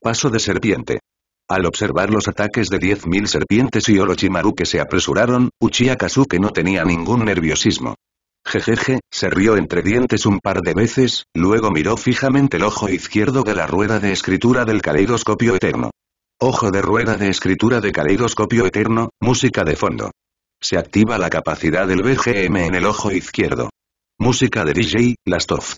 Paso de serpiente. Al observar los ataques de 10.000 serpientes y Orochimaru que se apresuraron, Uchiha no tenía ningún nerviosismo. Jejeje, se rió entre dientes un par de veces, luego miró fijamente el ojo izquierdo de la rueda de escritura del caleidoscopio eterno. Ojo de rueda de escritura de caleidoscopio eterno, música de fondo. Se activa la capacidad del BGM en el ojo izquierdo. Música de DJ, Last of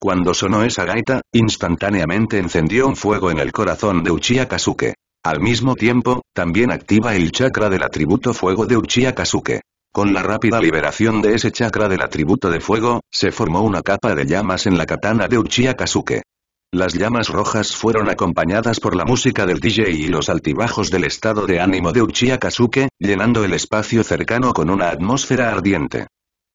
Cuando sonó esa gaita, instantáneamente encendió un fuego en el corazón de Uchiha Kazuke. Al mismo tiempo, también activa el chakra del atributo fuego de Uchiha Kazuke. Con la rápida liberación de ese chakra del atributo de fuego, se formó una capa de llamas en la katana de Uchiha Kazuke. Las llamas rojas fueron acompañadas por la música del DJ y los altibajos del estado de ánimo de Uchiha llenando el espacio cercano con una atmósfera ardiente.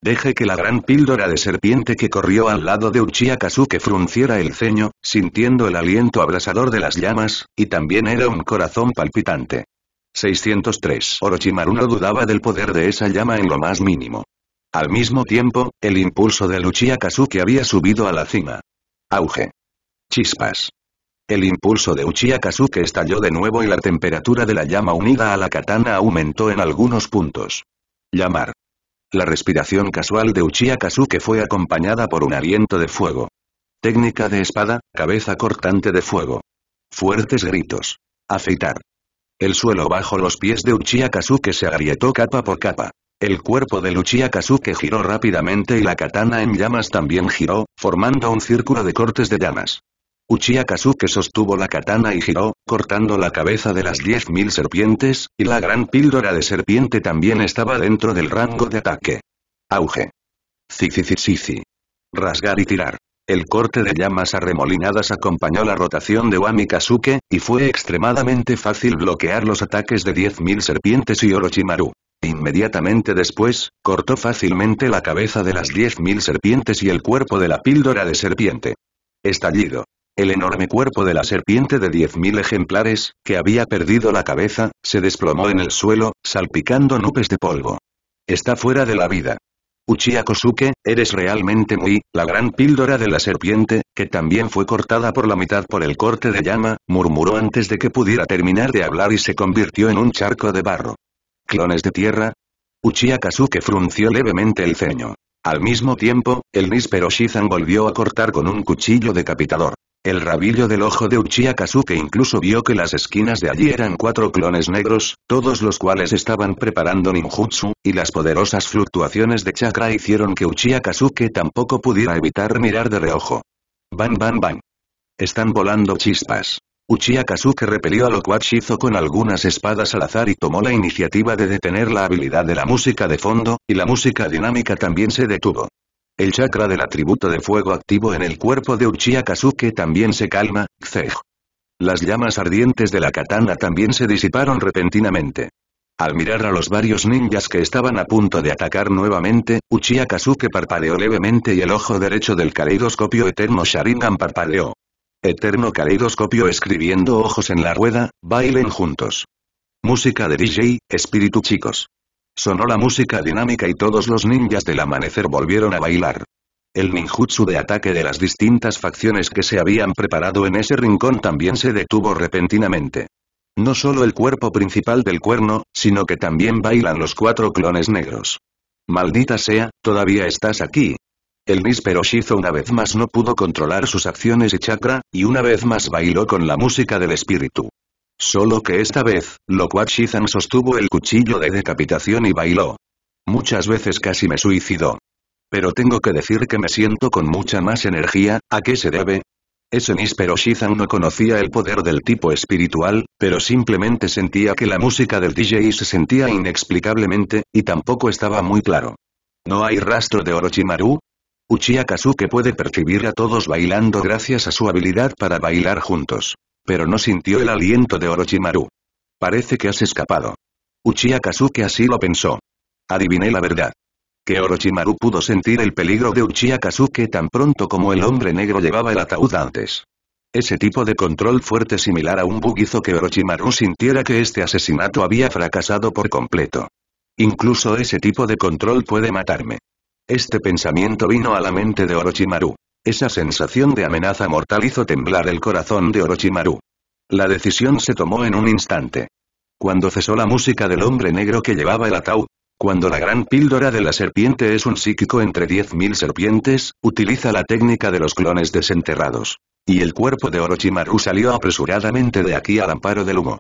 Deje que la gran píldora de serpiente que corrió al lado de Uchiha frunciera el ceño, sintiendo el aliento abrasador de las llamas, y también era un corazón palpitante. 603 Orochimaru no dudaba del poder de esa llama en lo más mínimo. Al mismo tiempo, el impulso de Uchiha había subido a la cima. Auge. Chispas. El impulso de Uchiha estalló de nuevo y la temperatura de la llama unida a la katana aumentó en algunos puntos. Llamar. La respiración casual de Uchiha fue acompañada por un aliento de fuego. Técnica de espada, cabeza cortante de fuego. Fuertes gritos. Aceitar. El suelo bajo los pies de Uchiha se agrietó capa por capa. El cuerpo de Uchiha giró rápidamente y la katana en llamas también giró, formando un círculo de cortes de llamas. Uchiha Kazuke sostuvo la katana y giró, cortando la cabeza de las 10.000 serpientes, y la gran píldora de serpiente también estaba dentro del rango de ataque. Auge. zizi Rasgar y tirar. El corte de llamas arremolinadas acompañó la rotación de Wami Kazuke, y fue extremadamente fácil bloquear los ataques de 10.000 serpientes y Orochimaru. Inmediatamente después, cortó fácilmente la cabeza de las 10.000 serpientes y el cuerpo de la píldora de serpiente. Estallido. El enorme cuerpo de la serpiente de 10.000 ejemplares, que había perdido la cabeza, se desplomó en el suelo, salpicando nubes de polvo. Está fuera de la vida. Uchiha eres realmente muy, la gran píldora de la serpiente, que también fue cortada por la mitad por el corte de llama, murmuró antes de que pudiera terminar de hablar y se convirtió en un charco de barro. ¿Clones de tierra? Uchiha frunció levemente el ceño. Al mismo tiempo, el níspero Shizan volvió a cortar con un cuchillo decapitador. El rabillo del ojo de Uchiha incluso vio que las esquinas de allí eran cuatro clones negros, todos los cuales estaban preparando ninjutsu, y las poderosas fluctuaciones de chakra hicieron que Uchiha tampoco pudiera evitar mirar de reojo. Ban ban ban. Están volando chispas. Uchiha repelió a lo Shizo con algunas espadas al azar y tomó la iniciativa de detener la habilidad de la música de fondo, y la música dinámica también se detuvo. El chakra del atributo de fuego activo en el cuerpo de Uchiha Kazuke también se calma, Las llamas ardientes de la katana también se disiparon repentinamente. Al mirar a los varios ninjas que estaban a punto de atacar nuevamente, Uchiha Kazuke parpadeó levemente y el ojo derecho del caleidoscopio eterno Sharingan parpadeó. Eterno caleidoscopio escribiendo ojos en la rueda, bailen juntos. Música de DJ, espíritu chicos. Sonó la música dinámica y todos los ninjas del amanecer volvieron a bailar. El ninjutsu de ataque de las distintas facciones que se habían preparado en ese rincón también se detuvo repentinamente. No solo el cuerpo principal del cuerno, sino que también bailan los cuatro clones negros. Maldita sea, todavía estás aquí. El níspero Shizo una vez más no pudo controlar sus acciones y chakra, y una vez más bailó con la música del espíritu. Solo que esta vez, cual shizan sostuvo el cuchillo de decapitación y bailó. Muchas veces casi me suicidó. Pero tengo que decir que me siento con mucha más energía, ¿a qué se debe? Ese níspero Shizan no conocía el poder del tipo espiritual, pero simplemente sentía que la música del DJ se sentía inexplicablemente, y tampoco estaba muy claro. ¿No hay rastro de Orochimaru? Uchiha que puede percibir a todos bailando gracias a su habilidad para bailar juntos pero no sintió el aliento de Orochimaru. Parece que has escapado. Uchiha así lo pensó. Adiviné la verdad. Que Orochimaru pudo sentir el peligro de Uchiha tan pronto como el hombre negro llevaba el ataúd antes. Ese tipo de control fuerte similar a un bug hizo que Orochimaru sintiera que este asesinato había fracasado por completo. Incluso ese tipo de control puede matarme. Este pensamiento vino a la mente de Orochimaru. Esa sensación de amenaza mortal hizo temblar el corazón de Orochimaru. La decisión se tomó en un instante. Cuando cesó la música del hombre negro que llevaba el ataúd, cuando la gran píldora de la serpiente es un psíquico entre 10.000 serpientes, utiliza la técnica de los clones desenterrados. Y el cuerpo de Orochimaru salió apresuradamente de aquí al amparo del humo.